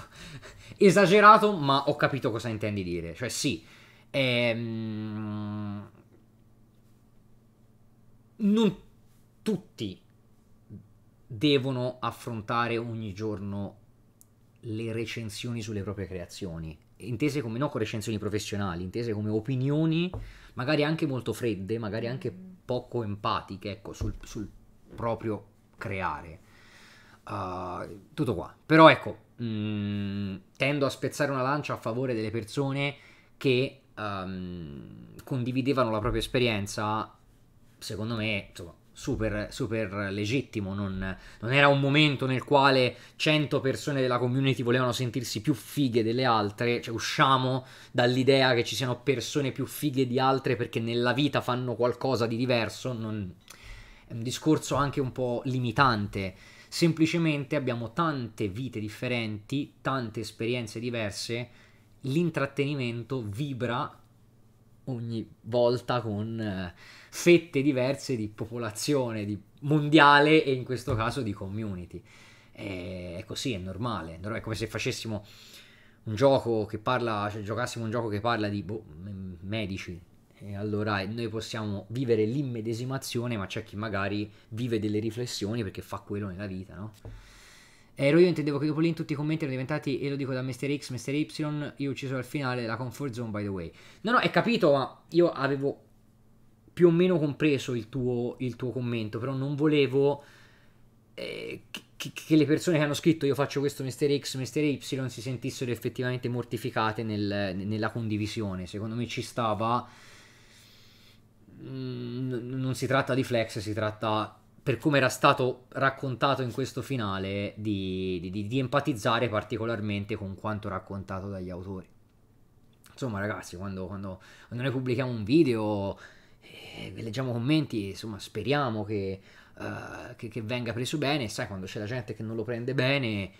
Esagerato, ma ho capito cosa intendi dire. Cioè sì, ehm... non tutti devono affrontare ogni giorno le recensioni sulle proprie creazioni, intese come non con recensioni professionali, intese come opinioni magari anche molto fredde, magari anche mm. poco empatiche, ecco, sul, sul proprio creare. Uh, tutto qua. Però ecco, mh, mm, tendo a spezzare una lancia a favore delle persone che um, condividevano la propria esperienza, secondo me, insomma, super, super legittimo, non, non, era un momento nel quale 100 persone della community volevano sentirsi più fighe delle altre, cioè usciamo dall'idea che ci siano persone più fighe di altre perché nella vita fanno qualcosa di diverso, non... è un discorso anche un po' limitante, semplicemente abbiamo tante vite differenti, tante esperienze diverse, l'intrattenimento vibra ogni volta con... Eh, fette diverse di popolazione di mondiale e in questo caso di community. E è così, è normale. È come se facessimo un gioco che parla, cioè giocassimo un gioco che parla di boh, medici. E allora noi possiamo vivere l'immedesimazione, ma c'è chi magari vive delle riflessioni perché fa quello nella vita, no? Ero eh, io intendevo che dopo lì in tutti i commenti erano diventati, e lo dico da Mr. X, Mr. Y, io ho ucciso al finale la comfort zone by the way. No, no, è capito, ma io avevo più o meno compreso il tuo, il tuo commento, però non volevo eh, che, che, le persone che hanno scritto io faccio questo mestiere X, mestiere Y si sentissero effettivamente mortificate nel, nella condivisione. Secondo me ci stava. Mm, non si tratta di flex, si tratta per come era stato raccontato in questo finale di, di, di empatizzare particolarmente con quanto raccontato dagli autori. Insomma, ragazzi, quando, quando, quando noi pubblichiamo un video eh, leggiamo commenti, insomma speriamo che, uh, che, che, venga preso bene, sai quando c'è la gente che non lo prende bene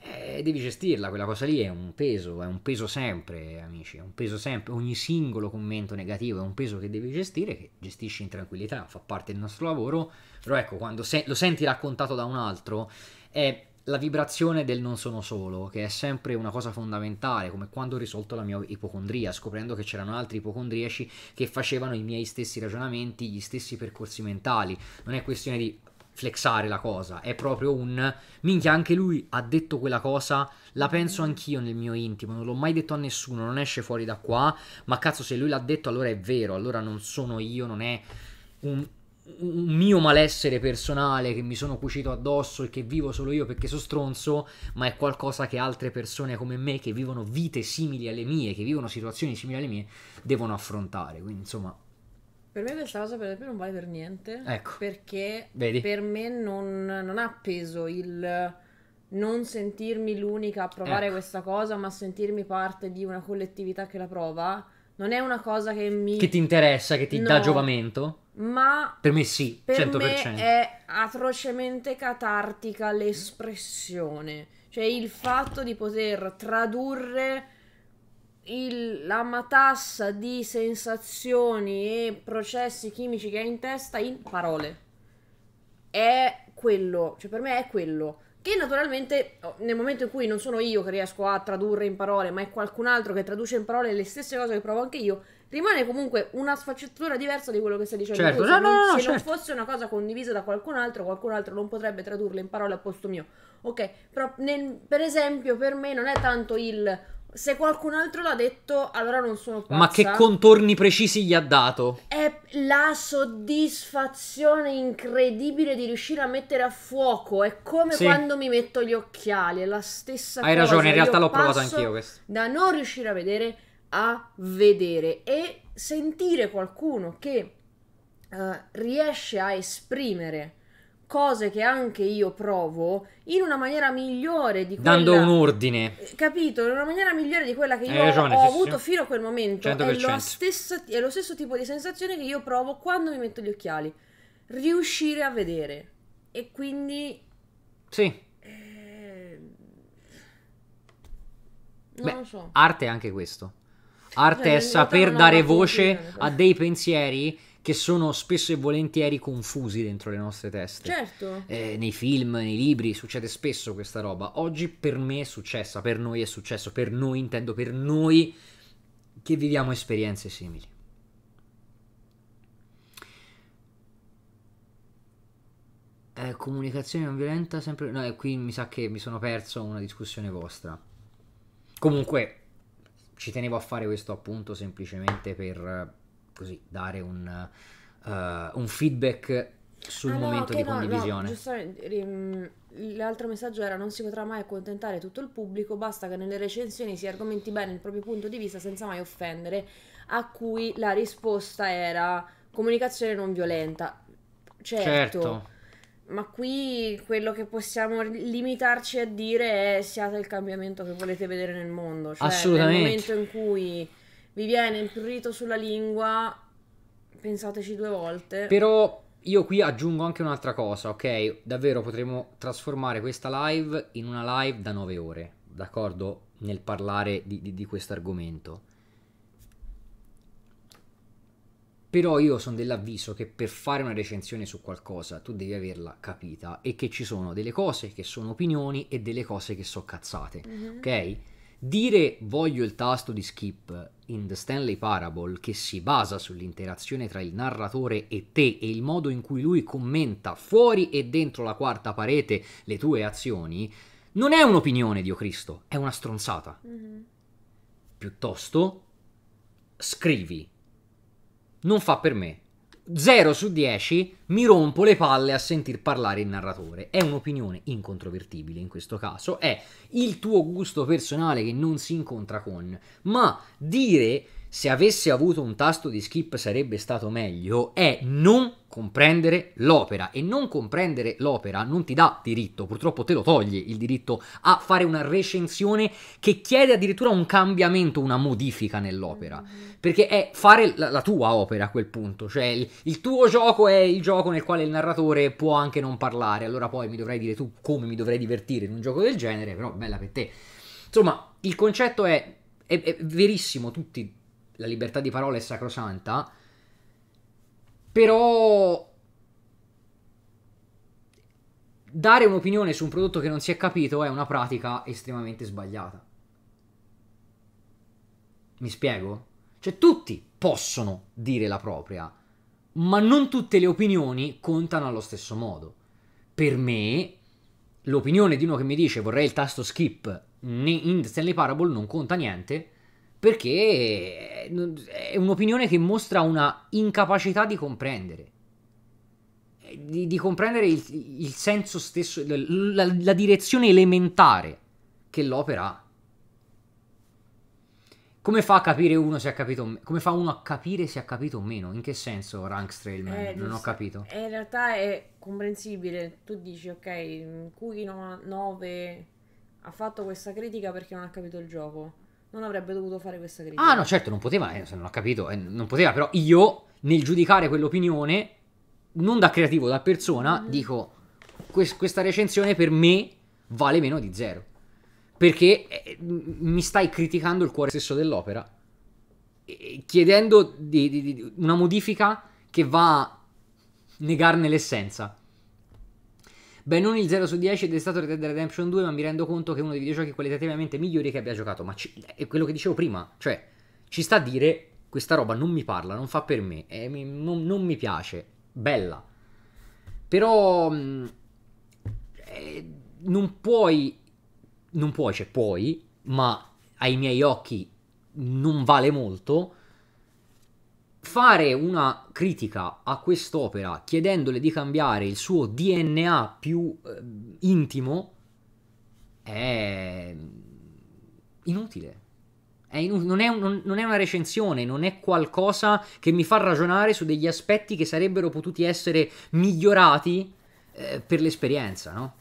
eh, devi gestirla, quella cosa lì è un peso, è un peso sempre amici, è un peso sempre, ogni singolo commento negativo è un peso che devi gestire, che gestisci in tranquillità, fa parte del nostro lavoro, però ecco quando se- lo senti raccontato da un altro è la vibrazione del non sono solo, che è sempre una cosa fondamentale, come quando ho risolto la mia ipocondria, scoprendo che c'erano altri ipocondriaci che facevano i miei stessi ragionamenti, gli stessi percorsi mentali. Non è questione di flexare la cosa, è proprio un minchia, anche lui ha detto quella cosa, la penso anch'io nel mio intimo, non l'ho mai detto a nessuno, non esce fuori da qua, ma cazzo se lui l'ha detto allora è vero, allora non sono io, non è un un mio malessere personale che mi sono cucito addosso e che vivo solo io perché sono stronzo, ma è qualcosa che altre persone come me che vivono vite simili alle mie, che vivono situazioni simili alle mie, devono affrontare. Quindi, insomma, per me questa cosa per esempio non vale per niente. Ecco. Perché Vedi? per me non, non, ha peso il non sentirmi l'unica a provare ecco. questa cosa, ma sentirmi parte di una collettività che la prova non è una cosa che mi... Che ti interessa, che ti no, dà giovamento? Ma... Per me sì, per 100%. Me è atrocemente catartica l'espressione. Cioè il fatto di poter tradurre il, la matassa di sensazioni e processi chimici che hai in testa in parole. È quello, cioè per me è quello. Che naturalmente oh, nel momento in cui non sono io che riesco a tradurre in parole, ma è qualcun altro che traduce in parole le stesse cose che provo anche io, rimane comunque una sfaccettatura diversa di quello che stai dicendo. Certo, tu. Se, no, non, no, se certo. non fosse una cosa condivisa da qualcun altro, qualcun altro non potrebbe tradurla in parole a posto mio. Ok, però nel, per esempio per me non è tanto il se qualcun altro l'ha detto, allora non sono pazza. Ma che contorni precisi gli ha dato? È la soddisfazione incredibile di riuscire a mettere a fuoco. È come sì. quando mi metto gli occhiali, è la stessa Hai cosa. Hai ragione, in realtà l'ho provato anch'io questo. Da non riuscire a vedere a vedere e sentire qualcuno che uh, riesce a esprimere cose che anche io provo in una maniera migliore di quella dando un ordine eh, capito in una maniera migliore di quella che eh, io ragione, ho sì, avuto sì. fino a quel momento è lo, stesso, è lo stesso tipo di sensazione che io provo quando mi metto gli occhiali riuscire a vedere e quindi sì eh, non lo so arte è anche questo arte cioè, è saper dare voce a dei pensieri che sono spesso e volentieri confusi dentro le nostre teste. Certo. Eh, nei film, nei libri succede spesso questa roba. Oggi per me è successa, per noi è successo, per noi intendo per noi che viviamo esperienze simili. Eh, comunicazione non violenta sempre... No, qui mi sa che mi sono perso una discussione vostra. Comunque, ci tenevo a fare questo appunto semplicemente per così dare un, uh, un feedback sul ah, momento no, di no, condivisione. No, ehm, l'altro messaggio era non si potrà mai accontentare tutto il pubblico, basta che nelle recensioni si argomenti bene il proprio punto di vista senza mai offendere, a cui la risposta era comunicazione non violenta. Certo. certo. Ma qui quello che possiamo limitarci a dire è siate il cambiamento che volete vedere nel mondo. Cioè, Assolutamente. Nel momento in cui vi viene il prurito sulla lingua, pensateci due volte. Però io qui aggiungo anche un'altra cosa, ok? Davvero potremmo trasformare questa live in una live da nove ore, d'accordo? Nel parlare di, di, di questo argomento. Però io sono dell'avviso che per fare una recensione su qualcosa tu devi averla capita e che ci sono delle cose che sono opinioni e delle cose che sono cazzate, mm-hmm. ok? Dire voglio il tasto di skip in The Stanley Parable, che si basa sull'interazione tra il narratore e te e il modo in cui lui commenta fuori e dentro la quarta parete le tue azioni, non è un'opinione, Dio Cristo, è una stronzata. Mm-hmm. Piuttosto, scrivi. Non fa per me, 0 su 10 mi rompo le palle a sentir parlare il narratore. È un'opinione incontrovertibile in questo caso, è il tuo gusto personale che non si incontra con, ma dire se avesse avuto un tasto di skip sarebbe stato meglio, è non comprendere l'opera e non comprendere l'opera non ti dà diritto, purtroppo te lo toglie il diritto a fare una recensione che chiede addirittura un cambiamento, una modifica nell'opera, mm. perché è fare la, la tua opera a quel punto, cioè il, il, tuo gioco è il gioco nel quale il narratore può anche non parlare, allora poi mi dovrai dire tu come mi dovrei divertire in un gioco del genere, però bella per te. Insomma, il concetto è, è, è verissimo, tutti la libertà di parola è sacrosanta, però dare un'opinione su un prodotto che non si è capito è una pratica estremamente sbagliata. Mi spiego? Cioè tutti possono dire la propria, ma non tutte le opinioni contano allo stesso modo. Per me, l'opinione di uno che mi dice vorrei il tasto skip in Stanley Parable non conta niente, perché eh, è un'opinione che mostra una incapacità di comprendere. Eh, di, di comprendere il, il, senso stesso, la, la direzione elementare che l'opera ha. Come fa a capire uno se ha capito Come fa uno a capire se ha capito o meno? In che senso Rankstrailman? Eh, non ho capito. Eh, in realtà è comprensibile. Tu dici, ok, Cookie 9 ha fatto questa critica perché non ha capito il gioco non avrebbe dovuto fare questa critica. Ah, no, certo, non poteva, eh, se non ho capito, eh, non poteva, però io nel giudicare quell'opinione, non da creativo, da persona, mm. dico que- questa recensione per me vale meno di zero. Perché eh, mi stai criticando il cuore stesso dell'opera, chiedendo di, di, di una modifica che va a negarne l'essenza. Beh, non il 0 su 10 ed è stato Red Dead Redemption 2, ma mi rendo conto che è uno dei videogiochi qualitativamente migliori che abbia giocato. Ma ci, è quello che dicevo prima, cioè, ci sta a dire questa roba non mi parla, non fa per me, eh, mi, non, non, mi piace, bella. Però mm, eh, non puoi, non puoi, cioè puoi, ma ai miei occhi non vale molto fare una critica a quest'opera chiedendole di cambiare il suo DNA più eh, intimo è inutile. È inu- non, è un, non, è una recensione, non è qualcosa che mi fa ragionare su degli aspetti che sarebbero potuti essere migliorati eh, per l'esperienza, no?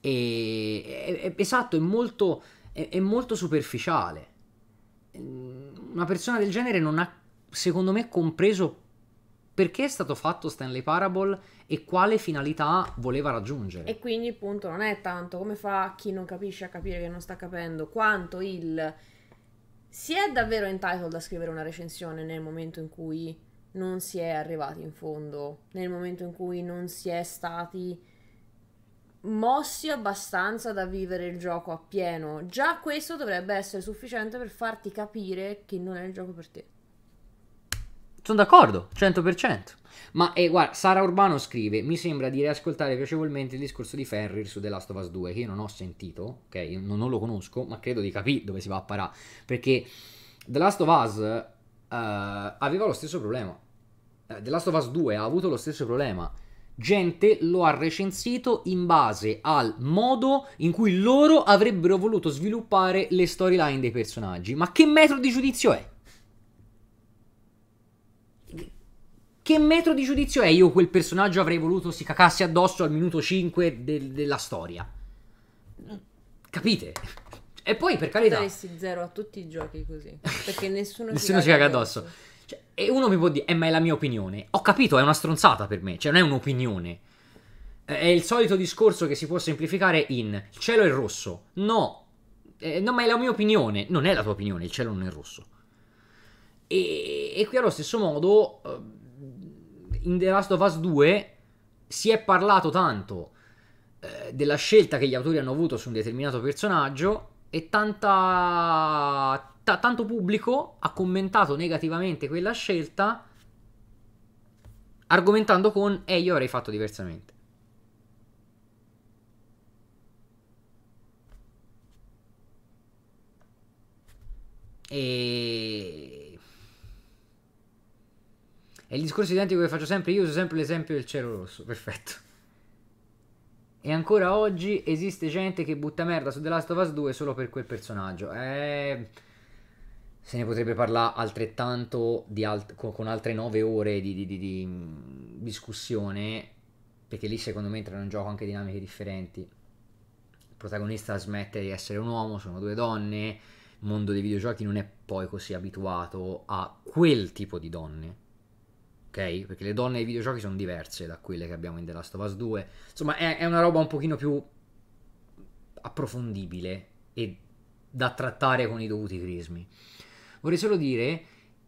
E, è, è, esatto, è molto, è molto superficiale. Una persona del genere non ha secondo me compreso perché è stato fatto Stanley Parable e quale finalità voleva raggiungere. E quindi il punto non è tanto come fa chi non capisce a capire che non sta capendo, quanto il si è davvero entitled a scrivere una recensione nel momento in cui non si è arrivati in fondo, nel momento in cui non si è stati mossi abbastanza da vivere il gioco appieno. Già questo dovrebbe essere sufficiente per farti capire che non è il gioco per te. Sono d'accordo, 100%. Ma eh, guarda, Sara Urbano scrive: Mi sembra di riascoltare piacevolmente il discorso di Ferrir su The Last of Us 2, che io non ho sentito, ok? Non, non, lo conosco, ma credo di capire dove si va a parare. Perché The Last of Us uh, aveva lo stesso problema. Eh, The Last of Us 2 ha avuto lo stesso problema. Gente lo ha recensito in base al modo in cui loro avrebbero voluto sviluppare le storyline dei personaggi. Ma che metro di giudizio è? Che metro di giudizio è? Io quel personaggio avrei voluto si cacasse addosso al minuto 5 de- della storia. Capite? E poi per carità... Daresti zero a tutti i giochi così. Perché nessuno, nessuno si caga addosso. Cioè, e uno mi può dire, eh ma è la mia opinione. Ho capito, è una stronzata per me. Cioè non è un'opinione. È il solito discorso che si può semplificare in il cielo è rosso. No, eh, no, ma è la mia opinione. Non è la tua opinione, il cielo non è rosso. E, e qui allo stesso modo ehm, in The Last of Us 2 si è parlato tanto eh, della scelta che gli autori hanno avuto su un determinato personaggio e tanta, t- tanto pubblico ha commentato negativamente quella scelta argomentando con eh io avrei fatto diversamente. E è il discorso identico che faccio sempre, io uso sempre l'esempio del cielo rosso, perfetto. E ancora oggi esiste gente che butta merda su The Last of Us 2 solo per quel personaggio. Eh, se ne potrebbe parlare altrettanto alt- con altre 9 ore di, di, di, di mm, discussione, perché lì secondo me entrano in gioco anche dinamiche differenti. Il protagonista smette di essere un uomo, sono due donne, il mondo dei videogiochi non è poi così abituato a quel tipo di donne perché le donne ai videogiochi sono diverse da quelle che abbiamo in The Last of Us 2. Insomma, è, è una roba un pochino più approfondibile e da trattare con i dovuti crismi. Vorrei solo dire,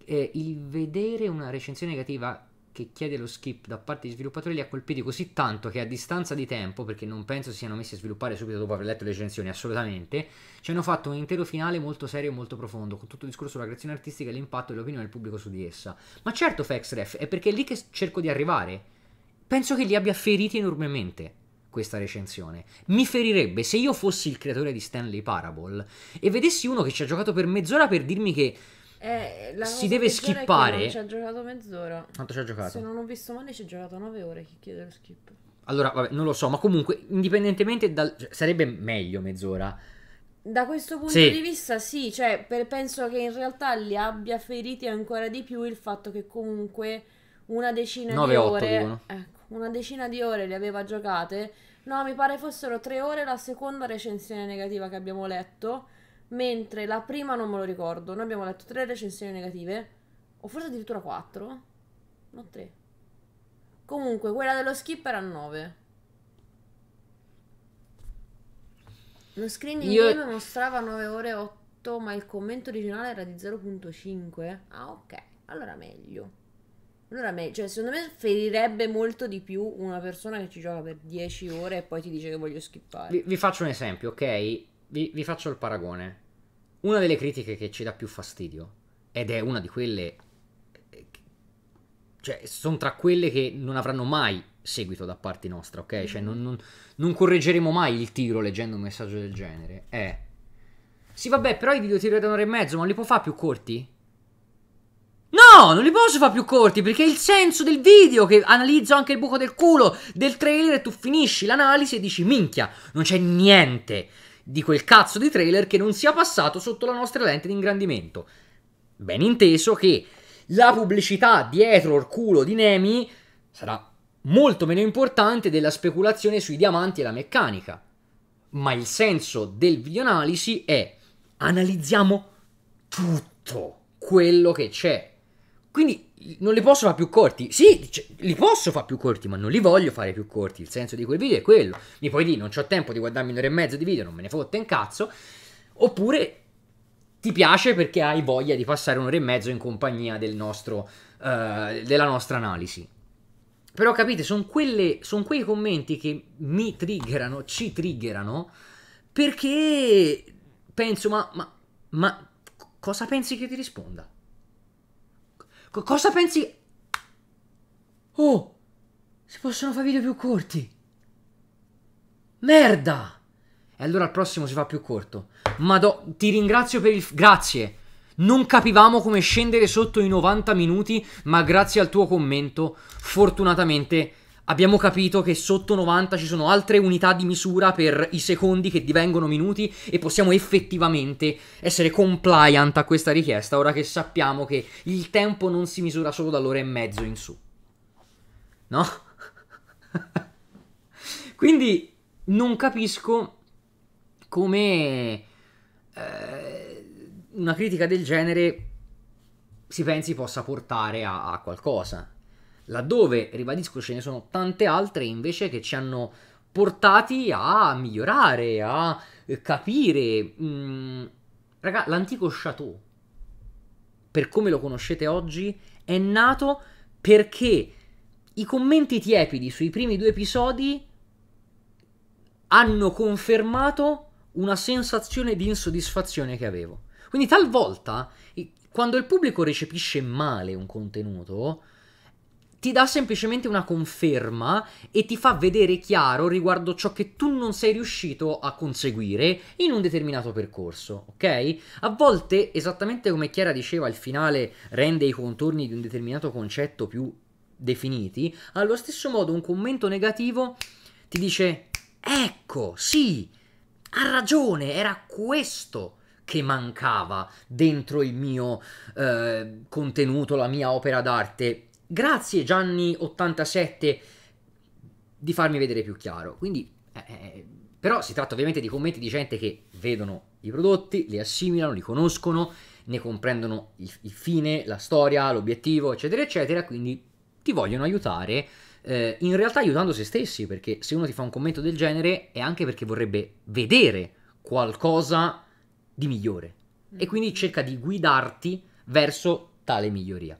eh, il vedere una recensione negativa che chiede lo skip da parte di sviluppatori li ha colpiti così tanto che a distanza di tempo, perché non penso siano messi a sviluppare subito dopo aver letto le recensioni, assolutamente, ci hanno fatto un intero finale molto serio e molto profondo, con tutto il discorso sulla creazione artistica e l'impatto dell'opinione del pubblico su di essa. Ma certo FexRef, è perché è lì che cerco di arrivare. Penso che li abbia feriti enormemente questa recensione. Mi ferirebbe se io fossi il creatore di Stanley Parable e vedessi uno che ci ha giocato per mezz'ora per dirmi che eh, si deve skippare. Ci ha giocato mezz'ora. Quanto ci ha giocato? Se non ho visto male, ci ha giocato 9 ore. Chi chiede lo skip? Allora, vabbè, non lo so, ma comunque, indipendentemente dal. Cioè, sarebbe meglio mezz'ora. Da questo punto sì. di vista, sì, cioè, per, penso che in realtà li abbia feriti ancora di più il fatto che comunque una decina 9, di 8, ore. Ecco, una decina di ore le aveva giocate. No, mi pare fossero tre ore la seconda recensione negativa che abbiamo letto Mentre la prima non me lo ricordo. Noi abbiamo letto tre recensioni negative. O forse addirittura quattro. No, tre. Comunque, quella dello skip era 9. Lo screening Io... game mostrava 9 ore 8, ma il commento originale era di 0.5. Ah, ok. Allora meglio. Allora meglio. Cioè, secondo me ferirebbe molto di più una persona che ci gioca per 10 ore e poi ti dice che voglio skippare. Vi, vi faccio un esempio, ok? Vi, vi, faccio il paragone. Una delle critiche che ci dà più fastidio, ed è una di quelle... Eh, cioè, sono tra quelle che non avranno mai seguito da parte nostra, ok? Cioè, mm. non, non, non correggeremo mai il tiro leggendo un messaggio del genere. È... Sì, vabbè, però i video tiro da un'ora e mezzo, non li può fare più corti? No, non li posso fare più corti perché è il senso del video che analizzo anche il buco del culo del trailer e tu finisci l'analisi e dici minchia, non c'è niente di quel cazzo di trailer che non sia passato sotto la nostra lente di ingrandimento. Ben inteso che la pubblicità dietro il culo di Nemi sarà molto meno importante della speculazione sui diamanti e la meccanica. Ma il senso del videoanalisi è analizziamo tutto quello che c'è. Quindi non li posso fare più corti. Sì, cioè, li posso fare più corti, ma non li voglio fare più corti. Il senso di quel video è quello. Mi puoi dire, non ho tempo di guardarmi un'ora e mezzo di video, non me ne fotte in cazzo. Oppure ti piace perché hai voglia di passare un'ora e mezzo in compagnia del nostro, uh, della nostra analisi. Però capite, sono son quei commenti che mi triggerano, ci triggerano, perché penso, ma, ma, ma cosa pensi che ti risponda? Co cosa pensi? Oh, si possono fare video più corti. Merda! E allora il prossimo si fa più corto. Madò, ti ringrazio per il... Grazie. Non capivamo come scendere sotto i 90 minuti, ma grazie al tuo commento, fortunatamente abbiamo capito che sotto 90 ci sono altre unità di misura per i secondi che divengono minuti e possiamo effettivamente essere compliant a questa richiesta ora che sappiamo che il tempo non si misura solo dall'ora e mezzo in su. No? Quindi non capisco come eh, una critica del genere si pensi possa portare a, a qualcosa laddove, ribadisco, ce ne sono tante altre invece che ci hanno portati a migliorare, a eh, capire. Mm, raga, l'antico Chateau, per come lo conoscete oggi, è nato perché i commenti tiepidi sui primi due episodi hanno confermato una sensazione di insoddisfazione che avevo. Quindi talvolta, quando il pubblico recepisce male un contenuto, ti dà semplicemente una conferma e ti fa vedere chiaro riguardo ciò che tu non sei riuscito a conseguire in un determinato percorso, ok? A volte, esattamente come Chiara diceva, il finale rende i contorni di un determinato concetto più definiti, allo stesso modo un commento negativo ti dice ecco, sì, ha ragione, era questo che mancava dentro il mio eh, contenuto, la mia opera d'arte Grazie Gianni87 di farmi vedere più chiaro. Quindi, eh, eh, eh, però si tratta ovviamente di commenti di gente che vedono i prodotti, li assimilano, li conoscono, ne comprendono il, il fine, la storia, l'obiettivo, eccetera, eccetera. Quindi ti vogliono aiutare. Eh, in realtà aiutando se stessi, perché se uno ti fa un commento del genere è anche perché vorrebbe vedere qualcosa di migliore. E quindi cerca di guidarti verso tale miglioria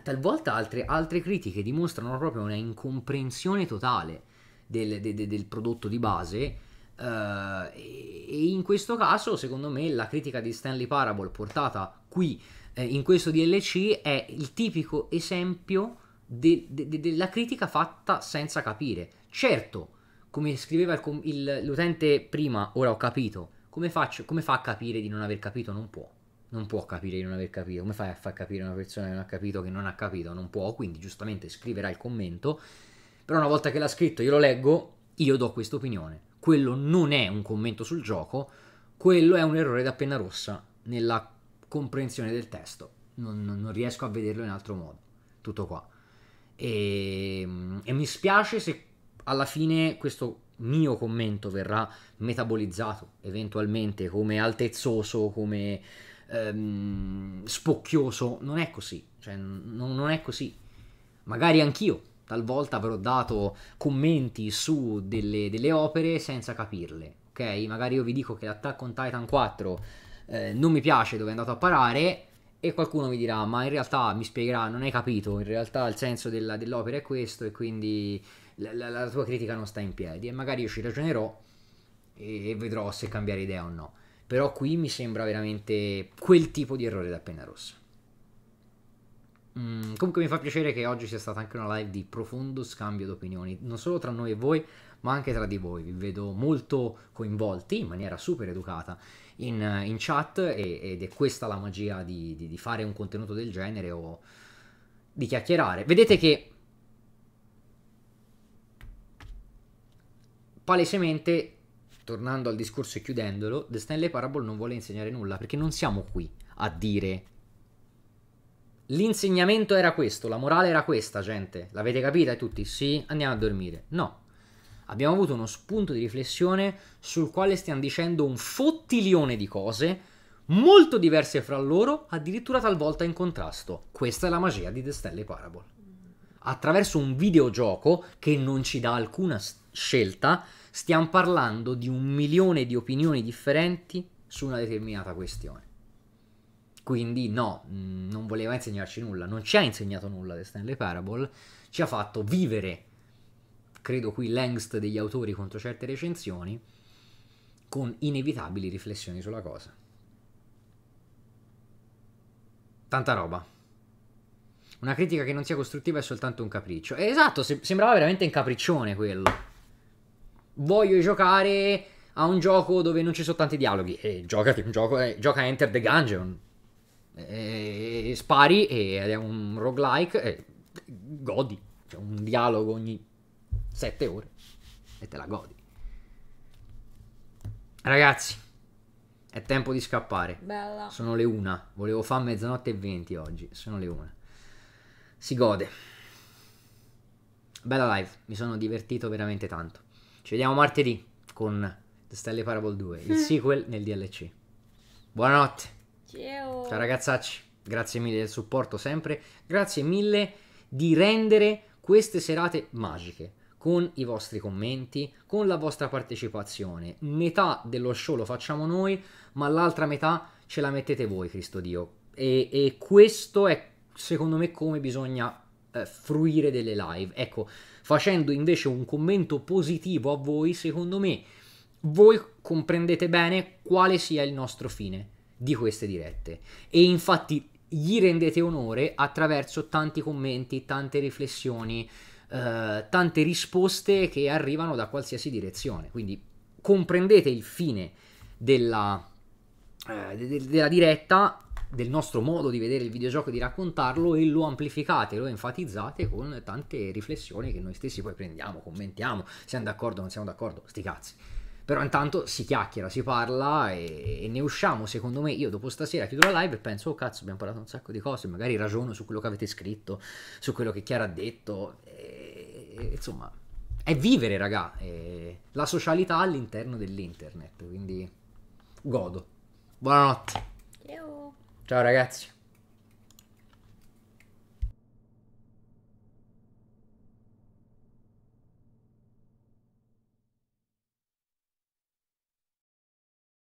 talvolta altre, altre critiche dimostrano proprio una incomprensione totale del, de, de, del prodotto di base. Uh, e, in questo caso, secondo me, la critica di Stanley Parable portata qui eh, in questo DLC è il tipico esempio de, della critica fatta senza capire. Certo, come scriveva il, il, l'utente prima, ora ho capito, come, faccio, come fa a capire di non aver capito? Non può non può capire di non aver capito. Come fai a far capire a una persona che non ha capito che non ha capito? Non può, quindi giustamente scriverà il commento. Però una volta che l'ha scritto, io lo leggo, io do questa opinione. Quello non è un commento sul gioco, quello è un errore da penna rossa nella comprensione del testo. Non, non, non riesco a vederlo in altro modo. Tutto qua. E, ehm, e mi spiace se alla fine questo mio commento verrà metabolizzato eventualmente come altezzoso, come ehm, spocchioso, non è così, cioè, non, non è così. Magari anch'io talvolta avrò dato commenti su delle, delle opere senza capirle, ok? Magari io vi dico che l'attacco on Titan 4 eh, non mi piace dove è andato a parare e qualcuno mi dirà ma in realtà mi spiegherà non hai capito in realtà il senso della, dell'opera è questo e quindi la, la, la, tua critica non sta in piedi e magari io ci ragionerò e, e vedrò se cambiare idea o no però qui mi sembra veramente quel tipo di errore da penna rossa. Mm, comunque mi fa piacere che oggi sia stata anche una live di profondo scambio d'opinioni, non solo tra noi e voi, ma anche tra di voi. Vi vedo molto coinvolti in maniera super educata in, in chat e, ed è questa la magia di, di, di fare un contenuto del genere o di chiacchierare. Vedete che palesemente tornando al discorso e chiudendolo, The Stanley Parable non vuole insegnare nulla, perché non siamo qui a dire l'insegnamento era questo, la morale era questa, gente. L'avete capita tutti? Sì, andiamo a dormire. No. Abbiamo avuto uno spunto di riflessione sul quale stiamo dicendo un fottilione di cose molto diverse fra loro, addirittura talvolta in contrasto. Questa è la magia di The Stanley Parable. Attraverso un videogioco che non ci dà alcuna scelta, Stiamo parlando di un milione di opinioni differenti su una determinata questione. Quindi no, mm, non voleva insegnarci nulla, non ci ha insegnato nulla The Stanley Parable, ci ha fatto vivere, credo qui l'angst degli autori contro certe recensioni, con inevitabili riflessioni sulla cosa. Tanta roba. Una critica che non sia costruttiva è soltanto un capriccio. esatto, se sembrava veramente un capriccione quello voglio giocare a un gioco dove non ci sono tanti dialoghi. E giocati un gioco, eh, gioca Enter the Gungeon. E, e, spari ed è un roguelike e godi. C'è cioè, un dialogo ogni sette ore e te la godi. Ragazzi, è tempo di scappare. Bella. Sono le una. Volevo fare mezzanotte e venti oggi. Sono le una. Si gode. Bella live, mi sono divertito veramente tanto. Ci vediamo martedì con The Stelle Parable 2, il mm. sequel nel DLC. Buonanotte. Ciao. Ciao ragazzacci. Grazie mille del supporto sempre. Grazie mille di rendere queste serate magiche con i vostri commenti, con la vostra partecipazione. Metà dello show lo facciamo noi, ma l'altra metà ce la mettete voi, Cristo Dio. E, e questo è secondo me come bisogna eh, fruire delle live. Ecco, facendo invece un commento positivo a voi, secondo me voi comprendete bene quale sia il nostro fine di queste dirette. E infatti gli rendete onore attraverso tanti commenti, tante riflessioni, eh, tante risposte che arrivano da qualsiasi direzione. Quindi comprendete il fine della, eh, de- della diretta del nostro modo di vedere il videogioco e di raccontarlo e lo amplificate, lo enfatizzate con tante riflessioni che noi stessi poi prendiamo, commentiamo, siamo d'accordo o non siamo d'accordo, sti cazzi. Però intanto si chiacchiera, si parla e, e, ne usciamo, secondo me, io dopo stasera chiudo la live e penso, oh cazzo, abbiamo parlato un sacco di cose, magari ragiono su quello che avete scritto, su quello che Chiara ha detto, e, insomma, è vivere, raga, è la socialità all'interno dell'internet, quindi godo. Buonanotte. Ciao. Ciao ragazzi.